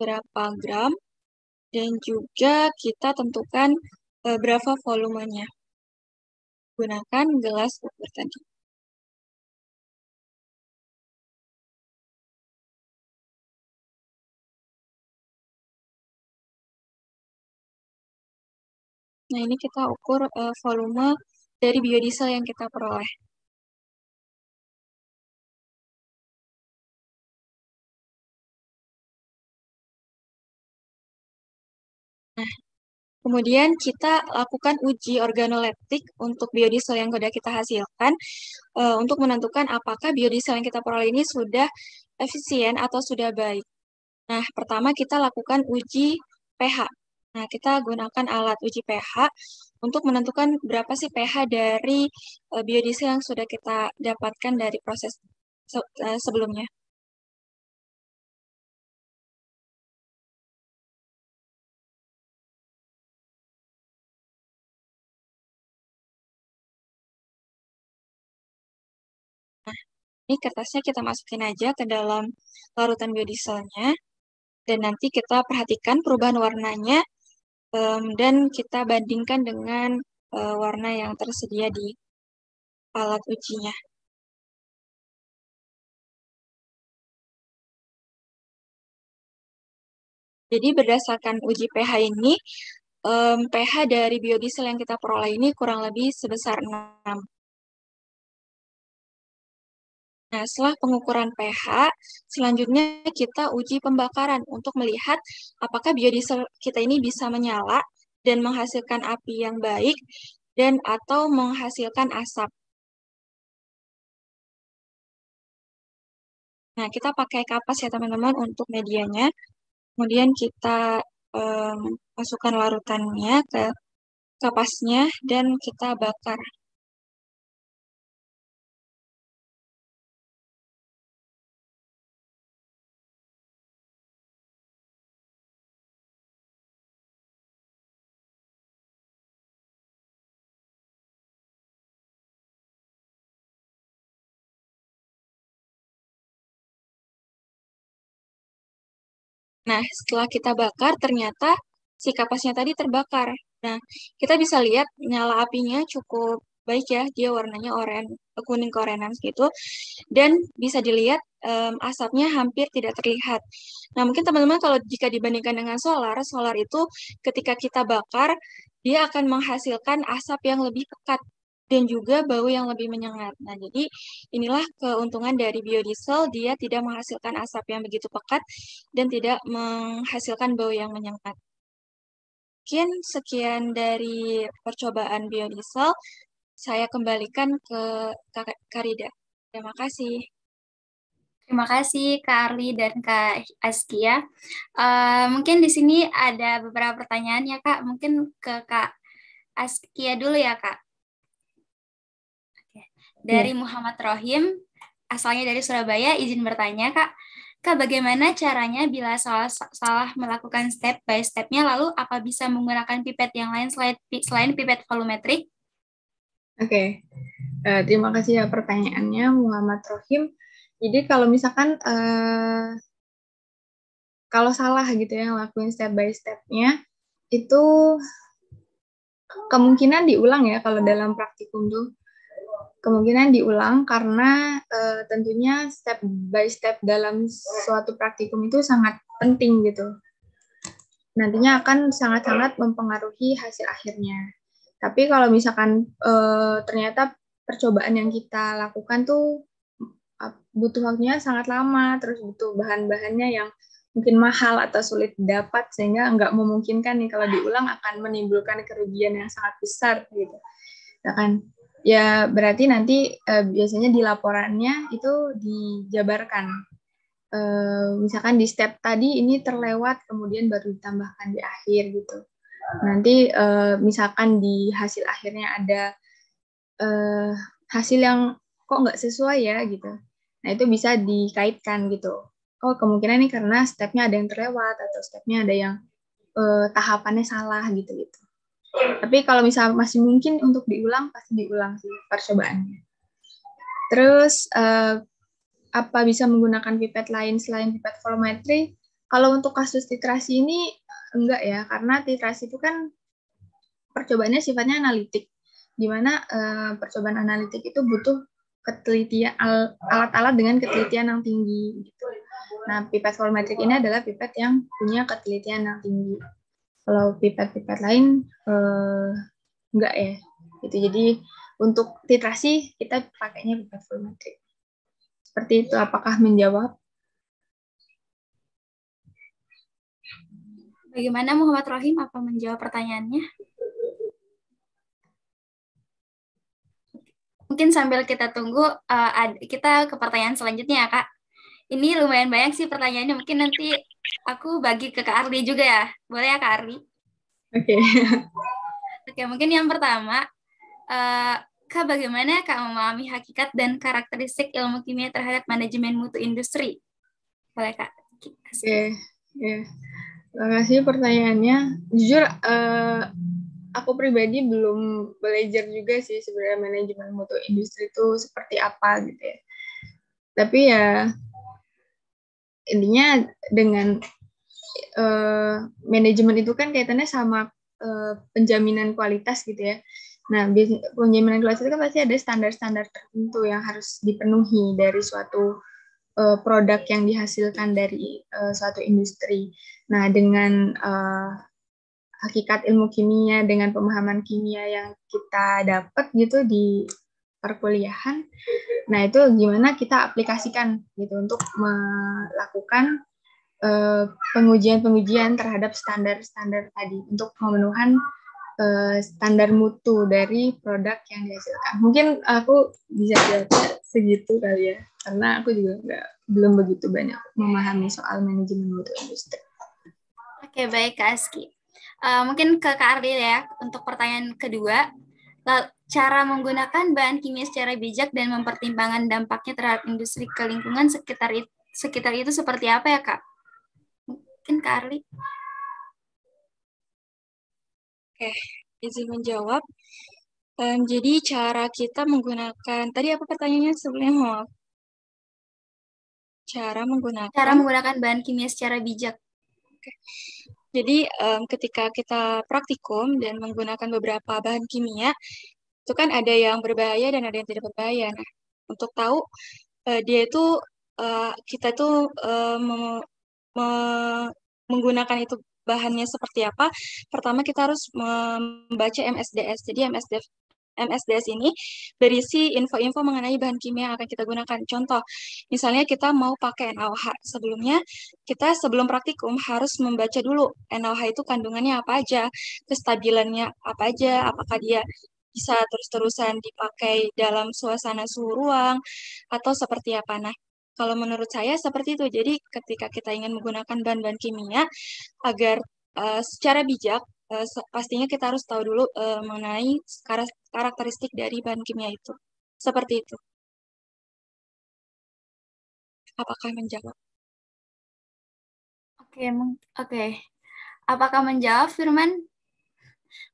berapa gram dan juga kita tentukan eh, berapa volumenya gunakan gelas ukur tadi. Nah, ini kita ukur uh, volume dari biodiesel yang kita peroleh. Nah, Kemudian kita lakukan uji organoleptik untuk biodiesel yang sudah kita hasilkan uh, untuk menentukan apakah biodiesel yang kita peroleh ini sudah efisien atau sudah baik. Nah, pertama kita lakukan uji pH. Nah, kita gunakan alat uji pH untuk menentukan berapa sih pH dari uh, biodiesel yang sudah kita dapatkan dari proses se uh, sebelumnya. kertasnya kita masukin aja ke dalam larutan biodieselnya dan nanti kita perhatikan perubahan warnanya um, dan kita bandingkan dengan uh, warna yang tersedia di alat ujinya. Jadi berdasarkan uji pH ini, um, pH dari biodiesel yang kita peroleh ini kurang lebih sebesar 6. Nah, setelah pengukuran pH, selanjutnya kita uji pembakaran untuk melihat apakah biodiesel kita ini bisa menyala dan menghasilkan api yang baik dan atau menghasilkan asap. Nah, kita pakai kapas ya teman-teman untuk medianya. Kemudian kita um, masukkan larutannya ke kapasnya dan kita bakar. Nah, setelah kita bakar, ternyata si kapasnya tadi terbakar. Nah, kita bisa lihat nyala apinya cukup baik ya, dia warnanya oranye, kuning keorenan gitu. Dan bisa dilihat um, asapnya hampir tidak terlihat. Nah, mungkin teman-teman kalau jika dibandingkan dengan solar, solar itu ketika kita bakar, dia akan menghasilkan asap yang lebih pekat dan juga bau yang lebih menyengat. Nah, jadi inilah keuntungan dari biodiesel, dia tidak menghasilkan asap yang begitu pekat dan tidak menghasilkan bau yang menyengat. Mungkin sekian dari percobaan biodiesel. Saya kembalikan ke Karida. Terima kasih. Terima kasih Kak Arli dan Kak Askia. Ya. Uh, eh, mungkin di sini ada beberapa pertanyaan ya Kak. Mungkin ke Kak Askia dulu ya Kak. Iya. dari yeah. Muhammad Rohim, asalnya dari Surabaya. Izin bertanya, Kak. Kak, bagaimana caranya bila salah, salah melakukan step by stepnya, lalu apa bisa menggunakan pipet yang lain selain, selain pipet volumetrik? Oke, okay. uh, eh, terima kasih ya pertanyaannya Muhammad Rohim. Jadi kalau misalkan uh, kalau salah gitu ya ngelakuin step by stepnya, itu kemungkinan diulang ya kalau dalam praktikum tuh kemungkinan diulang karena uh, tentunya step by step dalam suatu praktikum itu sangat penting gitu. Nantinya akan sangat-sangat mempengaruhi hasil akhirnya. Tapi kalau misalkan uh, ternyata percobaan yang kita lakukan tuh butuh waktunya sangat lama, terus butuh bahan-bahannya yang mungkin mahal atau sulit dapat sehingga nggak memungkinkan nih kalau diulang akan menimbulkan kerugian yang sangat besar gitu. Nah kan Ya, berarti nanti uh, biasanya di laporannya itu dijabarkan. Uh, misalkan di step tadi ini terlewat, kemudian baru ditambahkan di akhir gitu. Nanti uh, misalkan di hasil akhirnya ada uh, hasil yang kok nggak sesuai ya gitu. Nah itu bisa dikaitkan gitu. Oh kemungkinan ini karena stepnya ada yang terlewat atau stepnya ada yang uh, tahapannya salah gitu gitu. Tapi kalau misal masih mungkin untuk diulang, pasti diulang sih percobaannya. Terus, uh, apa bisa menggunakan pipet lain selain pipet volumetri? Kalau untuk kasus titrasi ini, enggak ya, karena titrasi itu kan percobaannya sifatnya analitik, di mana eh, percobaan analitik itu butuh ketelitian alat-alat dengan ketelitian yang tinggi gitu. Nah, pipet volumetrik ini adalah pipet yang punya ketelitian yang tinggi. Kalau pipet-pipet lain eh, enggak ya. Gitu. Jadi untuk titrasi kita pakainya pipet full Seperti itu apakah menjawab? Bagaimana Muhammad Rohim apa menjawab pertanyaannya? Mungkin sambil kita tunggu uh, kita ke pertanyaan selanjutnya ya, Kak. Ini lumayan banyak sih pertanyaannya. Mungkin nanti Aku bagi ke Kak Arli juga ya. Boleh ya Kak Arli? Oke. Okay. Oke, mungkin yang pertama, uh, Kak bagaimana Kak memahami hakikat dan karakteristik ilmu kimia terhadap manajemen mutu industri? Boleh Kak? Oke, okay. yeah. terima kasih pertanyaannya. Jujur, uh, aku pribadi belum belajar juga sih sebenarnya manajemen mutu industri itu seperti apa gitu ya. Tapi ya intinya dengan uh, manajemen itu kan kaitannya sama uh, penjaminan kualitas gitu ya. Nah, penjaminan kualitas itu kan pasti ada standar-standar tertentu yang harus dipenuhi dari suatu uh, produk yang dihasilkan dari uh, suatu industri. Nah, dengan uh, hakikat ilmu kimia, dengan pemahaman kimia yang kita dapat gitu di perkuliahan. Nah, itu gimana kita aplikasikan gitu untuk melakukan eh, pengujian-pengujian uh, terhadap standar-standar tadi untuk pemenuhan eh, standar mutu dari produk yang dihasilkan. Mungkin aku bisa jawab segitu kali ya, karena aku juga nggak belum begitu banyak memahami soal manajemen mutu industri. Oke, baik Kak Aski. Uh, mungkin ke Kak Ardil ya untuk pertanyaan kedua. Lalu, cara menggunakan bahan kimia secara bijak dan mempertimbangkan dampaknya terhadap industri ke lingkungan sekitar itu, sekitar itu seperti apa ya, Kak? Mungkin Kak Arli. Oke, izin menjawab. Um, jadi cara kita menggunakan, tadi apa pertanyaannya sebelumnya, Cara menggunakan... Cara menggunakan bahan kimia secara bijak. okay. Jadi um, ketika kita praktikum dan menggunakan beberapa bahan kimia, itu kan ada yang berbahaya dan ada yang tidak berbahaya. Nah, untuk tahu uh, dia itu uh, kita itu uh, eh, me me- menggunakan itu bahannya seperti apa, pertama kita harus membaca MSDS. Jadi MSDS, MSDS ini berisi info-info mengenai bahan kimia yang akan kita gunakan. Contoh, misalnya kita mau pakai NaOH. Sebelumnya, kita sebelum praktikum harus membaca dulu NaOH itu kandungannya apa aja, kestabilannya apa aja, apakah dia bisa terus-terusan dipakai dalam suasana suhu ruang, atau seperti apa. Nah, kalau menurut saya seperti itu. Jadi ketika kita ingin menggunakan bahan-bahan kimia, agar uh, secara bijak uh, pastinya kita harus tahu dulu uh, mengenai karakteristik dari bahan kimia itu. Seperti itu. Apakah menjawab? Oke, okay, oke. Okay. Apakah menjawab Firman?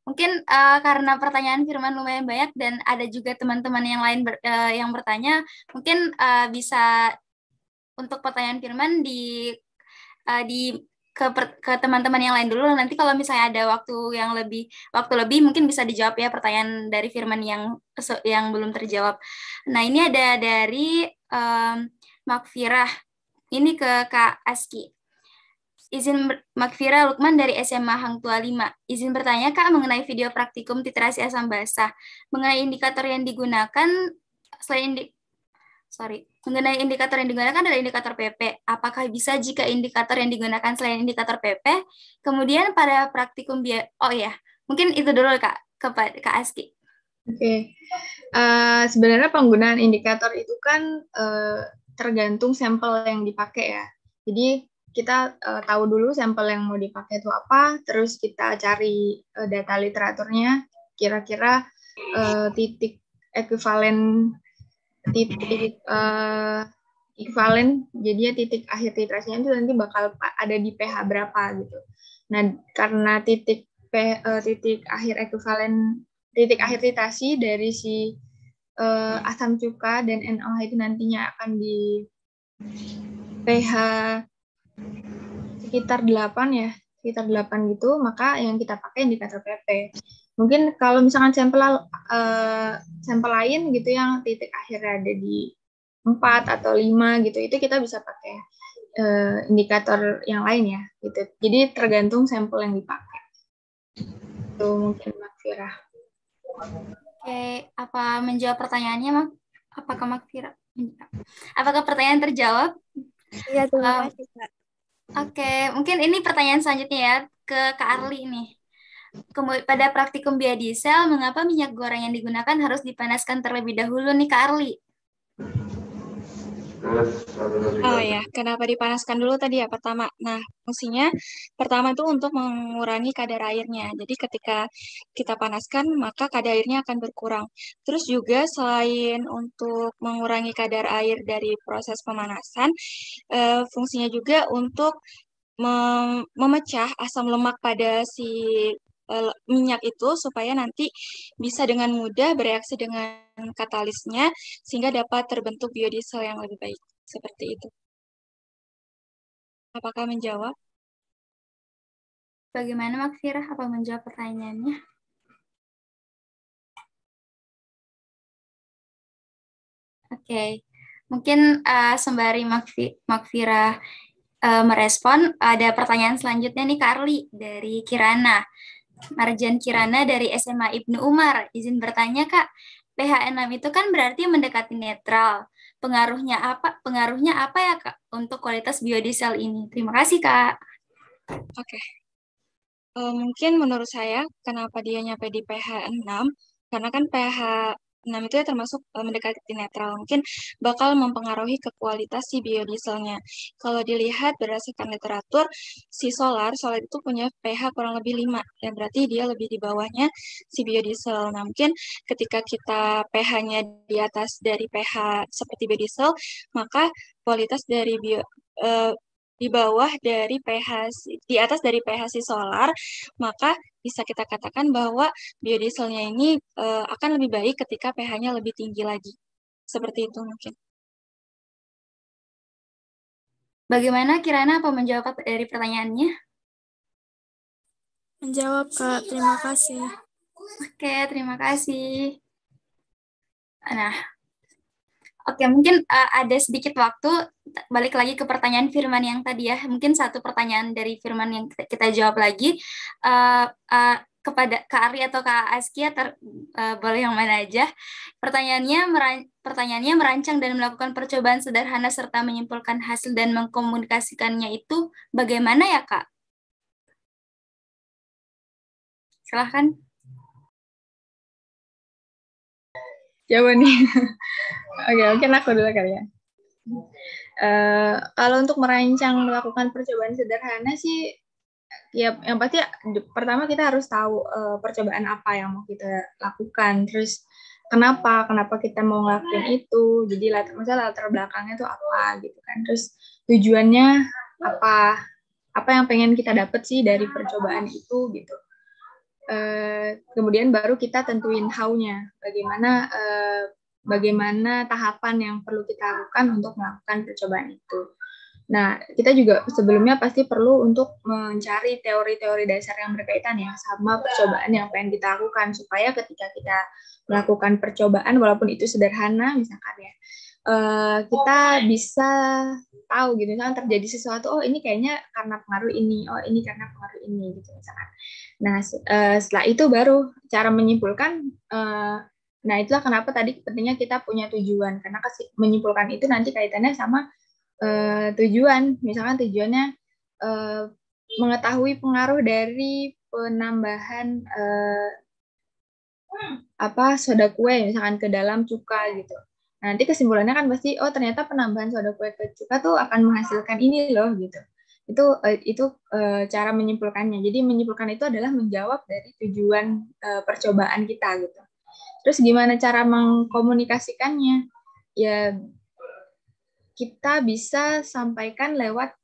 Mungkin uh, karena pertanyaan Firman lumayan banyak dan ada juga teman-teman yang lain ber, uh, yang bertanya, mungkin uh, bisa untuk pertanyaan Firman di uh, di ke ke teman-teman yang lain dulu nanti kalau misalnya ada waktu yang lebih waktu lebih mungkin bisa dijawab ya pertanyaan dari Firman yang yang belum terjawab. Nah, ini ada dari um, Makfirah. Ini ke Kak Aski. Izin Makfira Lukman dari SMA Hang Tua 5. Izin bertanya Kak mengenai video praktikum titrasi asam basah. Mengenai indikator yang digunakan selain di, sorry Mengenai indikator yang digunakan adalah indikator PP. Apakah bisa jika indikator yang digunakan selain indikator PP? Kemudian pada praktikum biaya, oh ya, mungkin itu dulu kak ke kak Aski. Oke, okay. uh, eh, sebenarnya penggunaan indikator itu kan uh, tergantung sampel yang dipakai ya. Jadi kita uh, tahu dulu sampel yang mau dipakai itu apa, terus kita cari uh, data literaturnya, kira-kira uh, titik ekuivalen titik uh, equivalent ya titik akhir titrasinya itu nanti bakal ada di pH berapa gitu. Nah, karena titik P, uh, titik akhir ekuvalen, titik akhir titrasi dari si uh, asam cuka dan NaOH itu nantinya akan di pH sekitar 8 ya, sekitar 8 gitu, maka yang kita pakai indikator PP mungkin kalau misalkan sampel uh, sampel lain gitu yang titik akhirnya ada di 4 atau 5 gitu itu kita bisa pakai uh, indikator yang lain ya gitu jadi tergantung sampel yang dipakai itu mungkin Makfira oke apa menjawab pertanyaannya Mak apakah Makfira apakah pertanyaan terjawab iya terima kasih Oke, mungkin ini pertanyaan selanjutnya ya ke Kak Arli nih. Kemudian pada praktikum biodiesel, mengapa minyak goreng yang digunakan harus dipanaskan terlebih dahulu nih Kak Arli? Oh ya, kenapa dipanaskan dulu tadi ya pertama. Nah, fungsinya pertama itu untuk mengurangi kadar airnya. Jadi ketika kita panaskan maka kadar airnya akan berkurang. Terus juga selain untuk mengurangi kadar air dari proses pemanasan, eh, fungsinya juga untuk memecah asam lemak pada si Eh, minyak itu supaya nanti bisa dengan mudah bereaksi dengan katalisnya sehingga dapat terbentuk biodiesel yang lebih baik. Seperti itu. Apakah menjawab? Bagaimana Makfirah? Apa menjawab pertanyaannya? Oke, okay. mungkin uh, sembari Makfira Makfirah eh, uh, merespon, ada pertanyaan selanjutnya nih Karli dari Kirana. Marjan Kirana dari SMA Ibnu Umar. Izin bertanya, Kak. pH 6 itu kan berarti mendekati netral. Pengaruhnya apa? Pengaruhnya apa ya, Kak, untuk kualitas biodiesel ini? Terima kasih, Kak. Oke. Okay. Eh, mungkin menurut saya, kenapa dia nyampe di pH 6? Karena kan pH 6 itu ya termasuk eh, mendekati netral mungkin bakal mempengaruhi ke kualitas si biodieselnya. Kalau dilihat berdasarkan literatur, si solar, solar itu punya pH kurang lebih 5, yang berarti dia lebih di bawahnya si biodiesel. Nah, mungkin ketika kita pH-nya di atas dari pH seperti biodiesel, maka kualitas dari bio, uh, di bawah dari pH di atas dari pH si solar, maka bisa kita katakan bahwa biodieselnya ini uh, akan lebih baik ketika pH-nya lebih tinggi lagi. Seperti itu mungkin. Bagaimana Kirana apa menjawab dari pertanyaannya? Menjawab, Kak. Terima kasih. Oke, terima kasih. Nah, Oke, mungkin uh, ada sedikit waktu balik lagi ke pertanyaan Firman yang tadi ya. Mungkin satu pertanyaan dari Firman yang kita, kita jawab lagi uh, uh, kepada Kak Ari atau Kak Askia ya, ter, uh, boleh yang mana aja. Pertanyaannya meran, pertanyaannya merancang dan melakukan percobaan sederhana serta menyimpulkan hasil dan mengkomunikasikannya itu bagaimana ya, Kak? Silahkan. Coba nih. Oke, mungkin aku dulu kali ya. Uh, kalau untuk merancang melakukan percobaan sederhana sih ya yang pasti pertama kita harus tahu uh, percobaan apa yang mau kita lakukan terus kenapa kenapa kita mau ngelakuin itu jadi latar misalnya latar belakangnya itu apa gitu kan terus tujuannya apa apa yang pengen kita dapat sih dari percobaan itu gitu Eh, kemudian baru kita tentuin how-nya, bagaimana eh, bagaimana tahapan yang perlu kita lakukan untuk melakukan percobaan itu. Nah, kita juga sebelumnya pasti perlu untuk mencari teori-teori dasar yang berkaitan ya sama percobaan yang pengen kita lakukan supaya ketika kita melakukan percobaan walaupun itu sederhana misalkan ya, Eh, kita bisa tahu gitu kan terjadi sesuatu oh ini kayaknya karena pengaruh ini oh ini karena pengaruh ini gitu misalkan nah eh, setelah itu baru cara menyimpulkan eh, nah itulah kenapa tadi pentingnya kita punya tujuan karena menyimpulkan itu nanti kaitannya sama tujuan misalkan tujuannya mengetahui pengaruh dari penambahan apa soda kue misalkan ke dalam cuka gitu Nah, nanti kesimpulannya kan pasti oh ternyata penambahan soda kue cuka tuh akan menghasilkan ini loh gitu itu eh, itu eh, cara menyimpulkannya jadi menyimpulkan itu adalah menjawab dari tujuan eh, percobaan kita gitu terus gimana cara mengkomunikasikannya ya kita bisa sampaikan lewat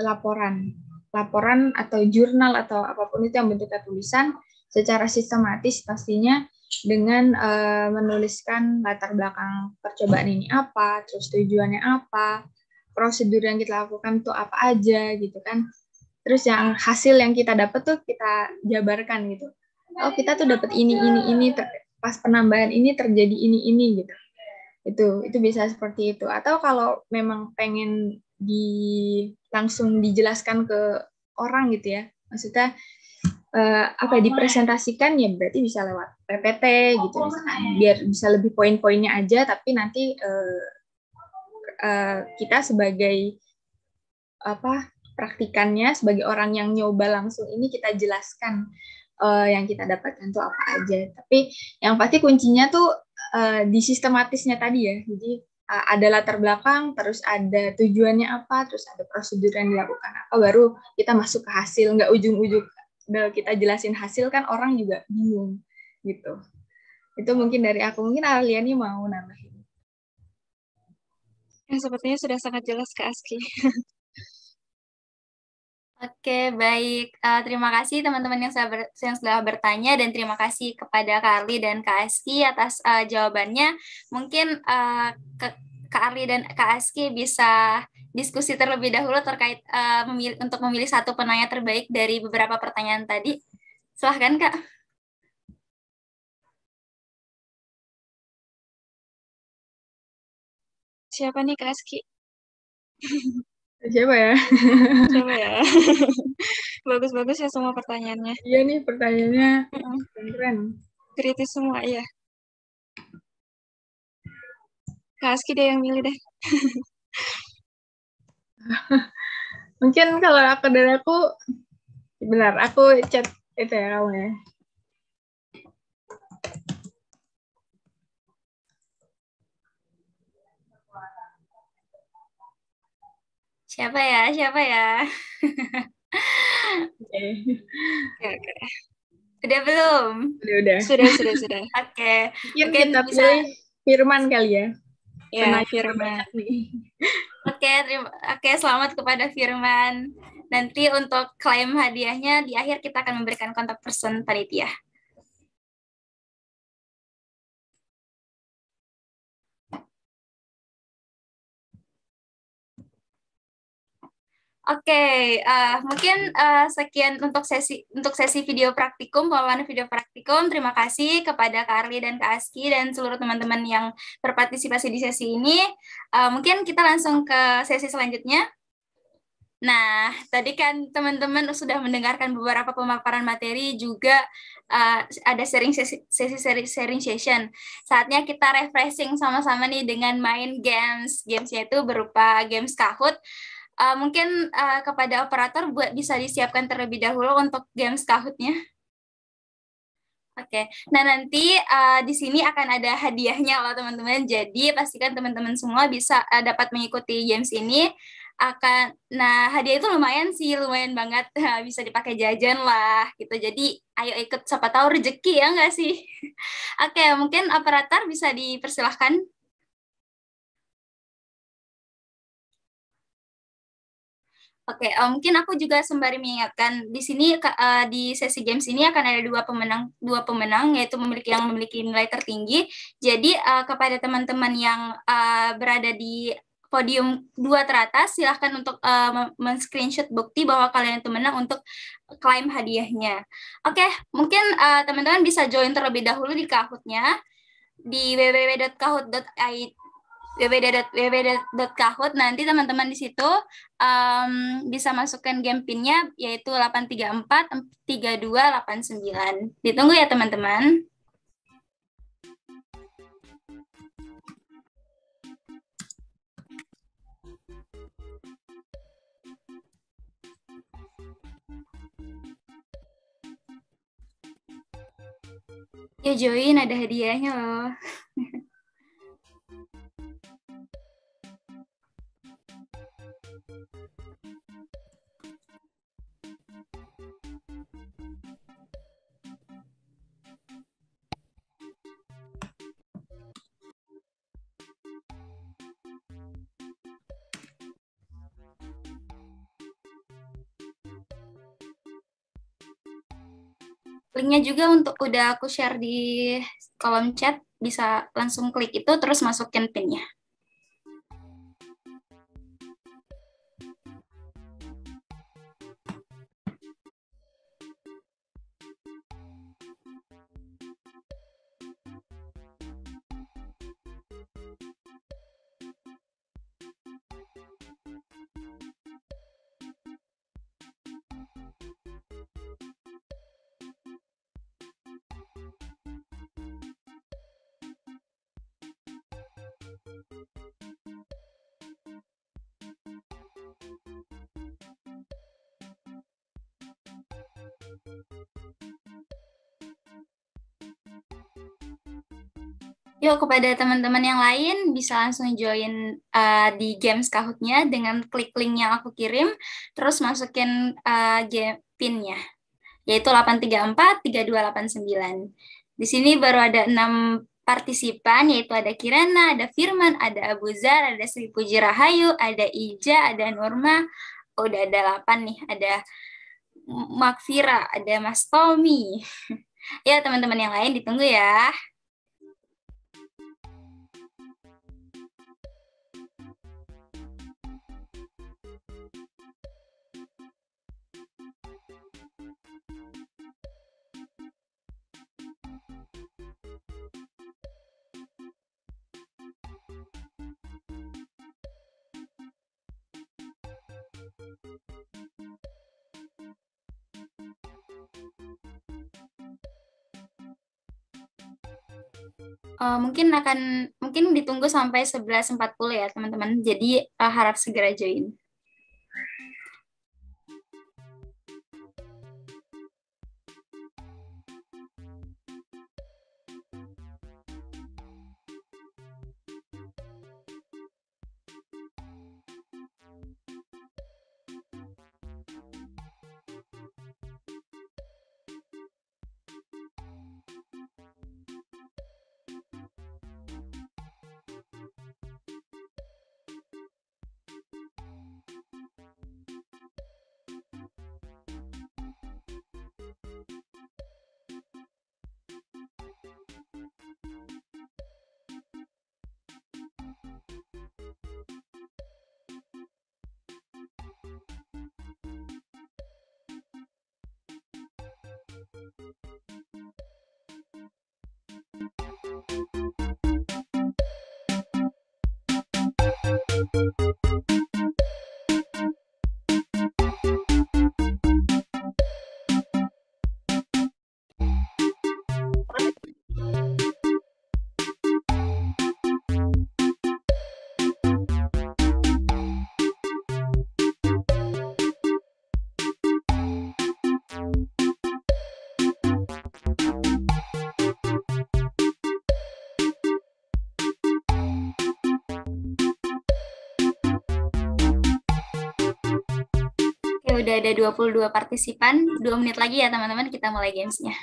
laporan laporan atau jurnal atau apapun itu yang bentuknya tulisan secara sistematis pastinya dengan uh, menuliskan latar belakang percobaan ini apa, terus tujuannya apa, prosedur yang kita lakukan tuh apa aja gitu kan. Terus yang hasil yang kita dapat tuh kita jabarkan gitu. Oh kita tuh dapat ini ini ini pas penambahan ini terjadi ini ini gitu. Itu itu bisa seperti itu. Atau kalau memang pengen di langsung dijelaskan ke orang gitu ya. Maksudnya uh, apa ya, dipresentasikan ya berarti bisa lewat PPT gitu oh, misalnya. Iya. biar bisa lebih poin-poinnya aja tapi nanti uh, uh, kita sebagai apa praktikannya sebagai orang yang nyoba langsung ini kita jelaskan uh, yang kita dapatkan tuh apa aja tapi yang pasti kuncinya tuh uh, di sistematisnya tadi ya jadi ada latar belakang terus ada tujuannya apa terus ada prosedur yang dilakukan apa baru kita masuk ke hasil nggak ujung-ujung kita jelasin hasil kan orang juga bingung gitu. Itu mungkin dari aku. Mungkin Aliani mau nambahin. Ya, sepertinya sudah sangat jelas ke Aski. Oke, baik. Uh, terima kasih teman-teman yang, sudah yang sudah bertanya dan terima kasih kepada Kak dan Kak Aski atas uh, jawabannya. Mungkin uh, ke, Kak Arli dan Kak Aski bisa diskusi terlebih dahulu terkait uh, memilih, untuk memilih satu penanya terbaik dari beberapa pertanyaan tadi. Silahkan, Kak. Siapa nih, Kak Aski? Siapa ya? Siapa ya? Bagus-bagus ya semua pertanyaannya. Iya nih, pertanyaannya keren. Kritis semua, iya. Kak Aski deh yang milih deh. Mungkin kalau aku dari aku, benar, aku chat itu ya kamu ya. Siapa ya? Siapa ya? Oke. okay. Udah belum? Udah, Sudah, sudah, sudah. Oke. Okay. Mungkin, okay, kita bisa... Firman kali ya. Ya, Firman. Oke, okay, terima, oke okay, selamat kepada Firman. Nanti untuk klaim hadiahnya di akhir kita akan memberikan kontak person panitia. Oke, okay, uh, eh, mungkin uh, sekian untuk sesi untuk sesi video praktikum pemaparan video praktikum. Terima kasih kepada Kak dan Kak Aski dan seluruh teman-teman yang berpartisipasi di sesi ini. Uh, mungkin kita langsung ke sesi selanjutnya. Nah, tadi kan teman-teman sudah mendengarkan beberapa pemaparan materi juga uh, ada sharing sesi, sesi sharing session. Saatnya kita refreshing sama-sama nih dengan main games. Games yaitu berupa games Kahoot uh, mungkin uh, kepada operator buat bisa disiapkan terlebih dahulu untuk games kahutnya Oke, okay. nah nanti uh, di sini akan ada hadiahnya loh teman-teman. Jadi pastikan teman-teman semua bisa uh, dapat mengikuti games ini. Akan, nah hadiah itu lumayan sih, lumayan banget bisa dipakai jajan lah gitu. Jadi ayo ikut, siapa tahu rezeki ya nggak sih? Oke, okay, mungkin operator bisa dipersilahkan. Oke, uh, mungkin aku juga sembari mengingatkan di sini uh, di sesi games ini akan ada dua pemenang dua pemenang yaitu memiliki yang memiliki nilai tertinggi. Jadi uh, kepada teman-teman yang uh, berada di podium dua teratas silahkan untuk uh, men-screenshot bukti bahwa kalian itu menang untuk klaim hadiahnya. Oke, okay, mungkin uh, teman-teman bisa join terlebih dahulu di kahutnya di www.kahut.id www.kahoot nanti teman-teman di situ um, bisa masukkan game pinnya yaitu 834 3289. Ditunggu ya teman-teman. Ya join ada hadiahnya loh. linknya juga untuk udah aku share di kolom chat bisa langsung klik itu terus masukin pinnya Yuk kepada teman-teman yang lain bisa langsung join uh, di games kahutnya dengan klik link yang aku kirim, terus masukin uh, eh, game pinnya, yaitu 834-3289. Di sini baru ada enam partisipan, yaitu ada Kirana, ada Firman, ada Abu Zar, ada Sri Puji Rahayu, ada Ija, ada Norma, oh, udah ada 8 nih, ada Makfira, ada Mas Tommy. ya teman-teman yang lain ditunggu ya. Eh, mungkin akan mungkin ditunggu sampai 11.40 ya teman-teman. Jadi uh, harap segera join. udah ada 22 partisipan. Dua menit lagi ya teman-teman kita mulai gamesnya.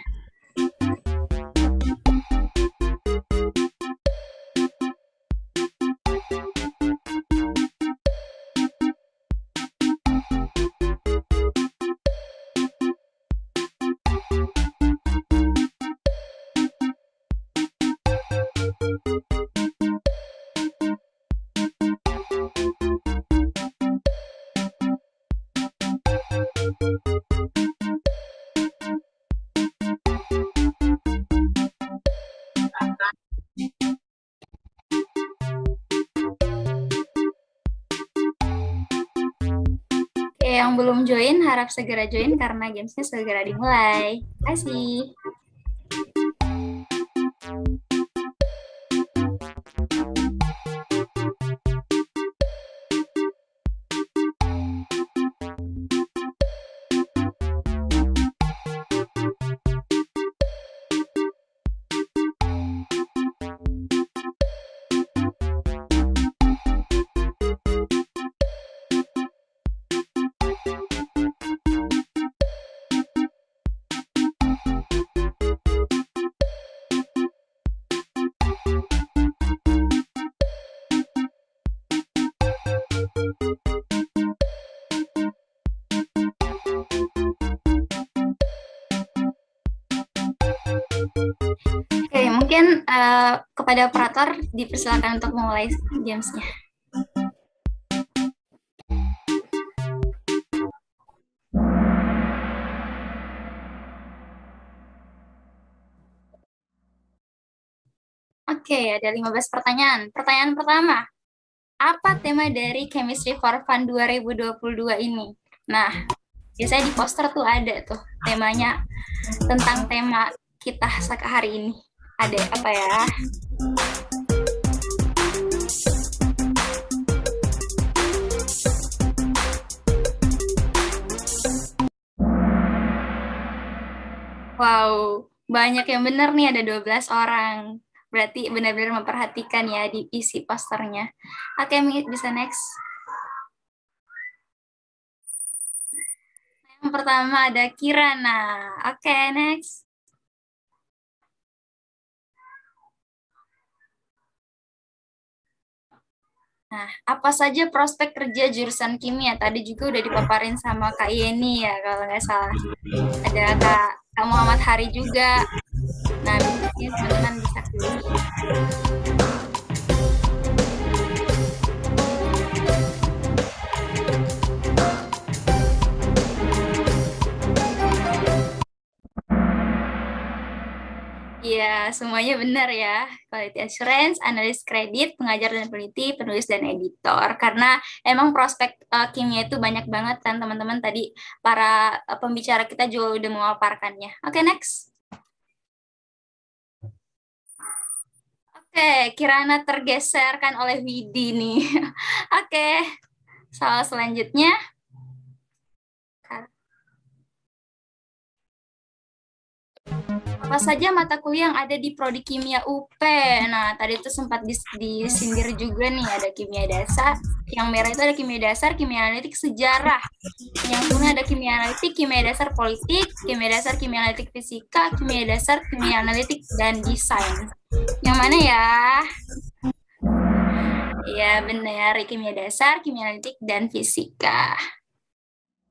belum join harap segera join karena gamesnya segera dimulai. Terima kasih. Eh, kepada operator dipersilakan untuk memulai gamesnya. Oke, okay, ada 15 pertanyaan. Pertanyaan pertama, apa tema dari Chemistry for Fun 2022 ini? Nah, biasanya di poster tuh ada tuh temanya tentang tema kita hari ini ada apa ya? Wow, banyak yang benar nih ada 12 orang. Berarti benar-benar memperhatikan ya di isi posternya. Oke, okay, bisa next. Yang pertama ada Kirana. Oke, okay, next. Nah, apa saja prospek kerja jurusan kimia? Tadi juga udah dipaparin sama Kak Yeni ya, kalau nggak salah. Ada Kak, Kak Muhammad Hari juga. Nah, mungkin teman-teman bisa pilih. Iya, semuanya benar ya. Quality assurance, analis kredit, pengajar dan peneliti, penulis dan editor. Karena emang prospek uh, kimia itu banyak banget kan teman-teman tadi para uh, pembicara kita juga udah memaparkannya. Oke, okay, next. Oke, okay, Kirana tergeserkan oleh Widi nih. Oke. Okay. Soal selanjutnya. apa saja mata kuliah yang ada di prodi kimia UP. Nah, tadi itu sempat dis disindir juga nih ada kimia dasar, yang merah itu ada kimia dasar, kimia analitik, sejarah. Yang kuning ada kimia analitik, kimia dasar politik, kimia dasar kimia analitik fisika, kimia dasar kimia analitik dan desain. Yang mana ya? Iya, benar, kimia dasar, kimia analitik dan fisika.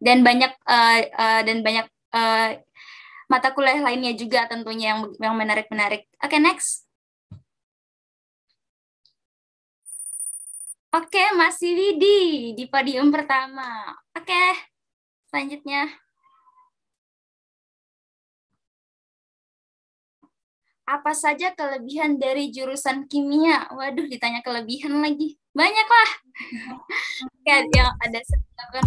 Dan banyak uh, uh, dan banyak eh, mata kuliah lainnya juga tentunya yang yang menarik-menarik. Oke, okay, next. Oke, okay, masih Widi di podium pertama. Oke, okay, selanjutnya. Apa saja kelebihan dari jurusan kimia? Waduh, ditanya kelebihan lagi. Banyak lah. yang ada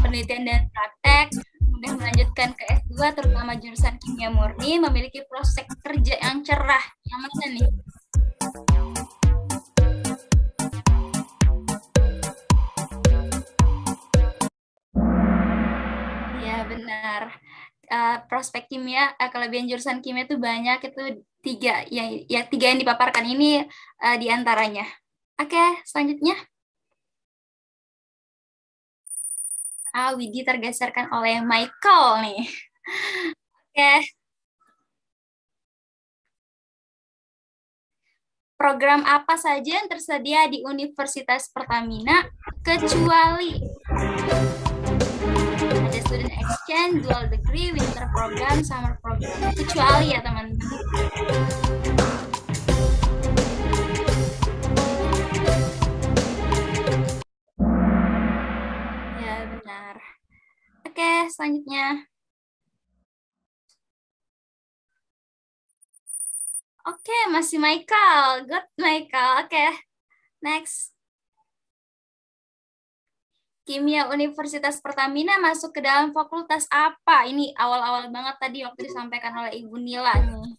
penelitian dan praktek, kemudian melanjutkan ke S2 terutama jurusan kimia murni memiliki prospek kerja yang cerah. Yang mana nih? Ya benar. Uh, prospek kimia uh, kelebihan jurusan kimia itu banyak itu tiga ya ya tiga yang dipaparkan ini uh, diantaranya. Oke okay, selanjutnya. A. Ah, Widi tergeserkan oleh Michael nih. Oke. Program apa saja yang tersedia di Universitas Pertamina kecuali ada student exchange, dual degree, winter program, summer program. Kecuali ya teman-teman. Oke, selanjutnya. Oke, masih Michael. Good, Michael. Oke, next. Kimia Universitas Pertamina masuk ke dalam fakultas apa? Ini awal-awal banget tadi waktu disampaikan oleh Ibu Nila nih.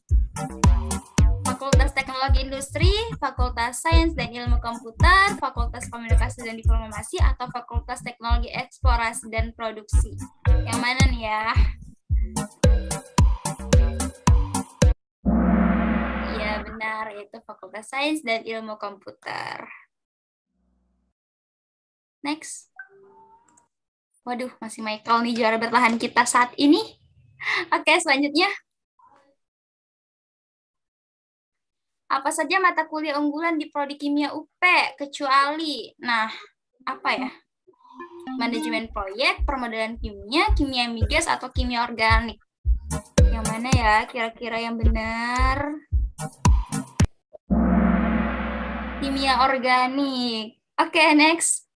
Fakultas Teknologi Industri, Fakultas Sains dan Ilmu Komputer, Fakultas Komunikasi dan Diplomasi, atau Fakultas Teknologi Eksplorasi dan Produksi. Yang mana nih ya? Iya benar, yaitu Fakultas Sains dan Ilmu Komputer. Next. Waduh, masih Michael nih juara bertahan kita saat ini. Oke, selanjutnya Apa saja mata kuliah unggulan di prodi kimia UP kecuali nah, apa ya? Manajemen proyek, permodalan kimia, kimia migas atau kimia organik. Yang mana ya kira-kira yang benar? Kimia organik. Oke, okay, next.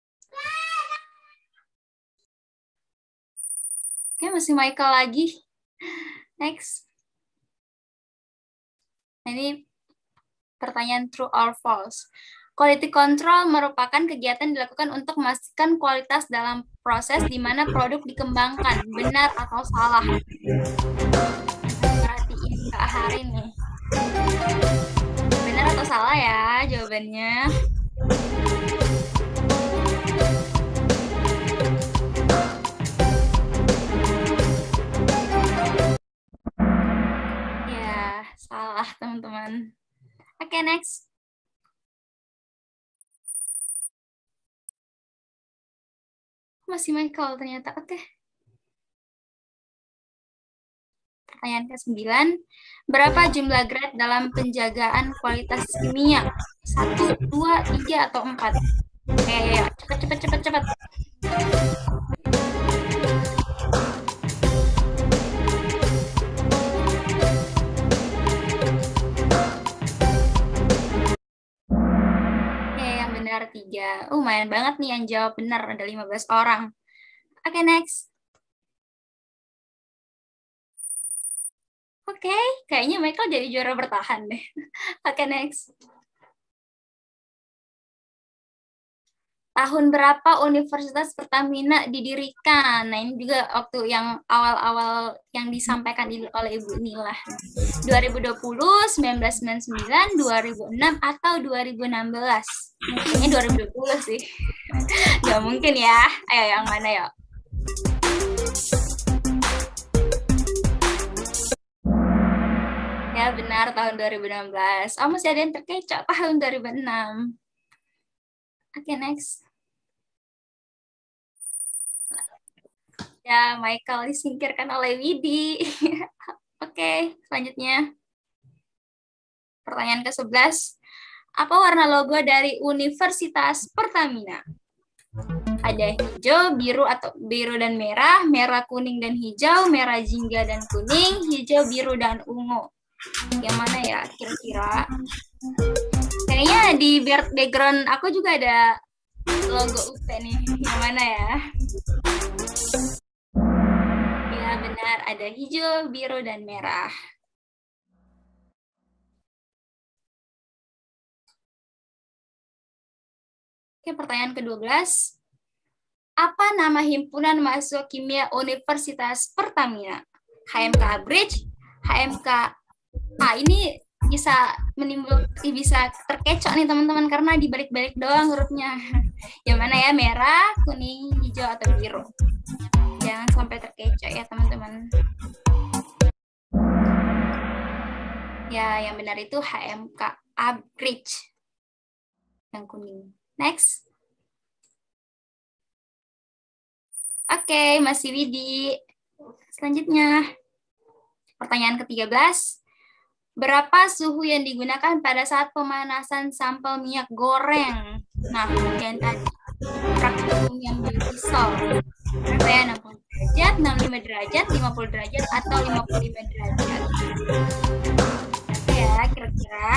Oke, okay, masih Michael lagi. Next. Nah, ini pertanyaan true or false. Quality control merupakan kegiatan dilakukan untuk memastikan kualitas dalam proses di mana produk dikembangkan, benar atau salah. Perhatiin Kak Hari ini Benar atau salah ya jawabannya? Ya, salah teman-teman. Oke, okay, next. Masih Michael ternyata. Oke. Okay. Pertanyaan ke-9. Berapa jumlah grade dalam penjagaan kualitas kimia? Satu, dua, tiga, atau empat? Oke, okay, ya, ya, ya. cepat, cepat, cepat, cepat. tiga. Uh, lumayan banget nih yang jawab benar, ada 15 orang. Oke, okay, next. Oke, okay, kayaknya Michael jadi juara bertahan deh. Oke, okay, next. tahun berapa Universitas Pertamina didirikan? Nah ini juga waktu yang awal-awal yang disampaikan oleh Ibu Nila. 2020, 1999, 2006 atau 2016? Mungkinnya 2020 sih. Gak ya, mungkin ya. Ayo yang mana yuk? Ya benar tahun 2016. Oh masih ada yang terkecoh tahun 2006. Oke, okay, next. Ya, Michael disingkirkan oleh Widi. Oke, okay, selanjutnya. Pertanyaan ke-11. Apa warna logo dari Universitas Pertamina? Ada hijau, biru atau biru dan merah, merah kuning dan hijau, merah jingga dan kuning, hijau biru dan ungu. Yang mana ya kira-kira? Kayaknya di background aku juga ada logo UP nih. Yang mana ya? ada hijau, biru, dan merah. Oke, pertanyaan ke-12. Apa nama himpunan mahasiswa kimia Universitas Pertamina? HMK Bridge, HMK Ah, ini bisa menimbulkan bisa terkecoh nih teman-teman karena dibalik-balik doang hurufnya. Yang mana ya? Merah, kuning, hijau atau biru jangan ya, sampai terkecoh ya teman-teman ya yang benar itu HMK upgrade yang kuning next oke okay, masih Widi selanjutnya pertanyaan ke-13 Berapa suhu yang digunakan pada saat pemanasan sampel minyak goreng? Nah, kemudian tadi praktikum yang biodiesel berapa ya 60 derajat 65 derajat 50 derajat atau 55 derajat berapa ya kira-kira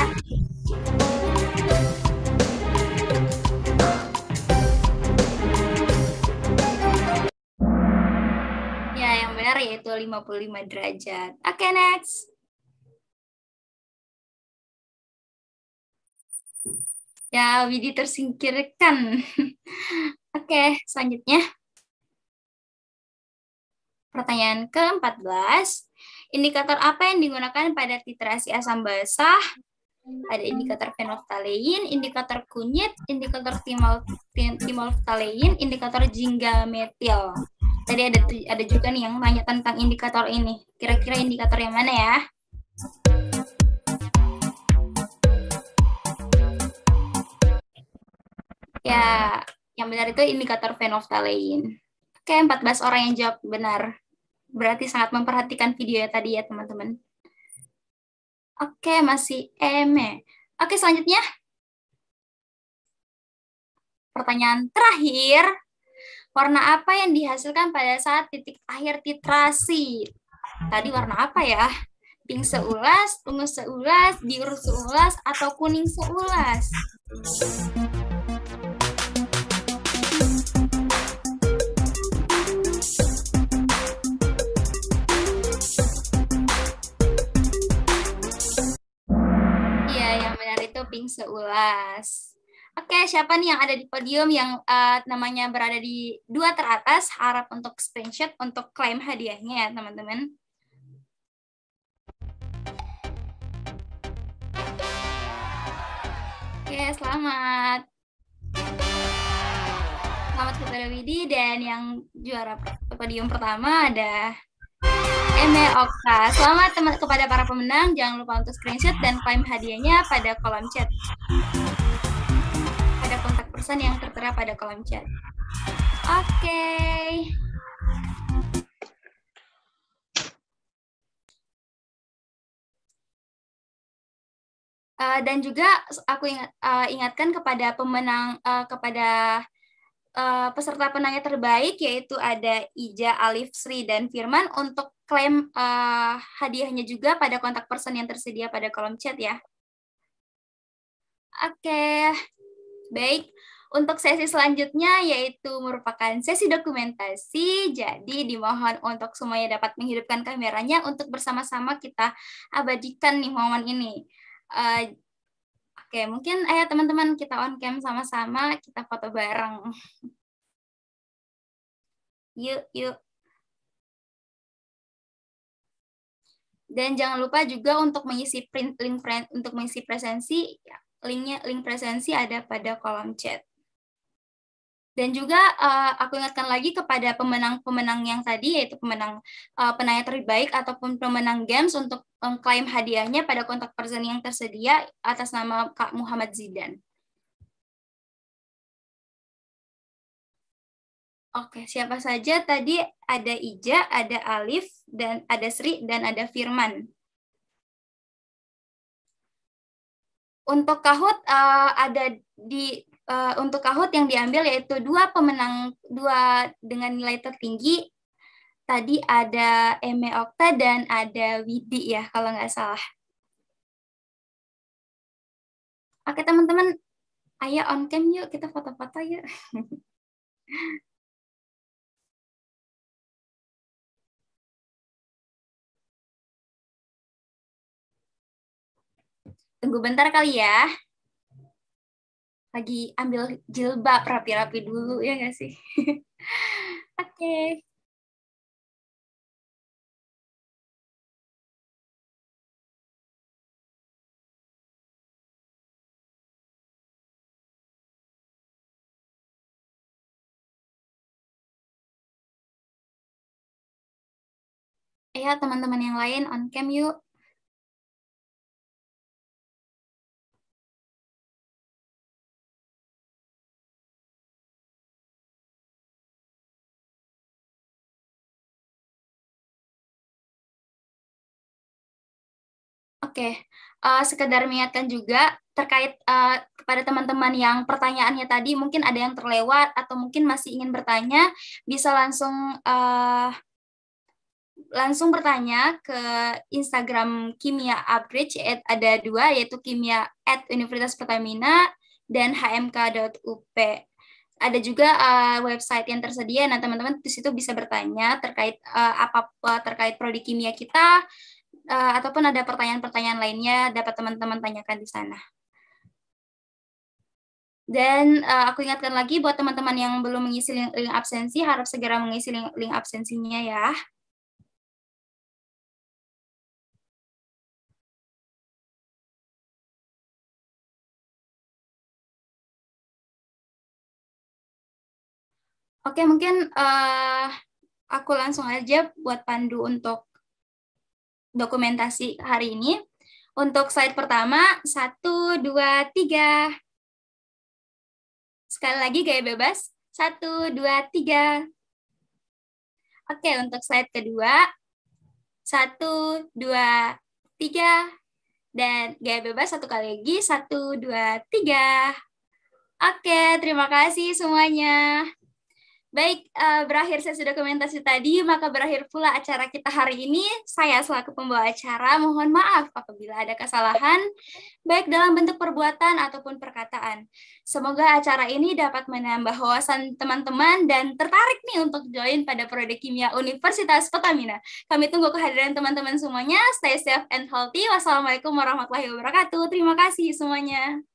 ya yang benar yaitu 55 derajat oke okay, next ya Widi tersingkirkan. Oke, okay, selanjutnya. Pertanyaan ke-14, indikator apa yang digunakan pada titrasi asam basah? Ada indikator fenolftalein, indikator kunyit, indikator timol, timolftalein, indikator metil. Tadi ada ada juga nih yang nanya tentang indikator ini. Kira-kira indikator yang mana ya? Ya, yang benar itu indikator fenolftalein. Oke, 14 orang yang jawab benar berarti sangat memperhatikan video ya tadi ya teman-teman. Oke, masih Eme. Oke, selanjutnya. Pertanyaan terakhir. Warna apa yang dihasilkan pada saat titik akhir titrasi? Tadi warna apa ya? Pink seulas, ungu seulas, biru seulas, atau kuning seulas? Toping Seulas. Oke, siapa nih yang ada di podium yang uh, namanya berada di dua teratas? Harap untuk screenshot untuk klaim hadiahnya ya, teman-teman. Oke, selamat. Selamat kepada Widi dan yang juara podium pertama ada Emeoka. Selamat teman kepada para pemenang. Jangan lupa untuk screenshot dan claim hadiahnya pada kolom chat. Pada kontak person yang tertera pada kolom chat. Oke. Okay. Uh, eh, dan juga aku ingat, uh, ingatkan kepada pemenang uh, kepada uh, peserta penanya terbaik yaitu ada Ija, Alif, Sri, dan Firman untuk klaim uh, hadiahnya juga pada kontak person yang tersedia pada kolom chat ya. Oke, okay. baik. Untuk sesi selanjutnya yaitu merupakan sesi dokumentasi, jadi dimohon untuk semuanya dapat menghidupkan kameranya untuk bersama-sama kita abadikan nih momen ini. Uh, Oke, mungkin ayo eh, teman-teman kita on cam sama-sama, kita foto bareng. Yuk, yuk. Dan jangan lupa juga untuk mengisi print, link untuk mengisi presensi, ya, linknya link presensi ada pada kolom chat. Dan juga uh, aku ingatkan lagi kepada pemenang-pemenang yang tadi yaitu pemenang uh, penanya terbaik ataupun pemenang games untuk mengklaim eh, hadiahnya pada kontak person yang tersedia atas nama Kak Muhammad Zidan. Oke, siapa saja tadi ada Ija, ada Alif, dan ada Sri, dan ada Firman. Untuk Kahut uh, ada di uh, untuk Kahoot yang diambil yaitu dua pemenang dua dengan nilai tertinggi. Tadi ada Eme Okta dan ada Widi ya kalau nggak salah. Oke teman-teman, ayo on cam yuk kita foto-foto yuk. Tunggu bentar kali ya lagi ambil jilbab rapi-rapi dulu ya nggak sih? Oke. okay. Ya, teman-teman yang lain on cam yuk. Oke, uh, sekedar mengingatkan juga terkait uh, kepada teman-teman yang pertanyaannya tadi mungkin ada yang terlewat atau mungkin masih ingin bertanya bisa langsung uh, langsung bertanya ke Instagram Kimia Upgrade ada dua yaitu kimia at Universitas Pertamina dan hmk.up. Ada juga uh, website yang tersedia. Nah, teman-teman di situ bisa bertanya terkait uh, apa terkait prodi kimia kita, uh, ataupun ada pertanyaan-pertanyaan lainnya dapat teman-teman tanyakan di sana. Dan uh, aku ingatkan lagi buat teman-teman yang belum mengisi link, link absensi harap segera mengisi link, link absensinya ya. Oke, mungkin uh, aku langsung aja buat Pandu untuk dokumentasi hari ini. Untuk slide pertama, satu, dua, tiga. Sekali lagi gaya bebas, satu, dua, tiga. Oke, untuk slide kedua, satu, dua, tiga. Dan gaya bebas satu kali lagi, satu, dua, tiga. Oke, terima kasih semuanya. Baik, uh, berakhir sesi dokumentasi tadi, maka berakhir pula acara kita hari ini. Saya selaku pembawa acara mohon maaf apabila ada kesalahan, baik dalam bentuk perbuatan ataupun perkataan. Semoga acara ini dapat menambah wawasan teman-teman dan tertarik nih untuk join pada Prodi Kimia Universitas Pertamina. Kami tunggu kehadiran teman-teman semuanya. Stay safe and healthy. Wassalamualaikum warahmatullahi wabarakatuh. Terima kasih semuanya.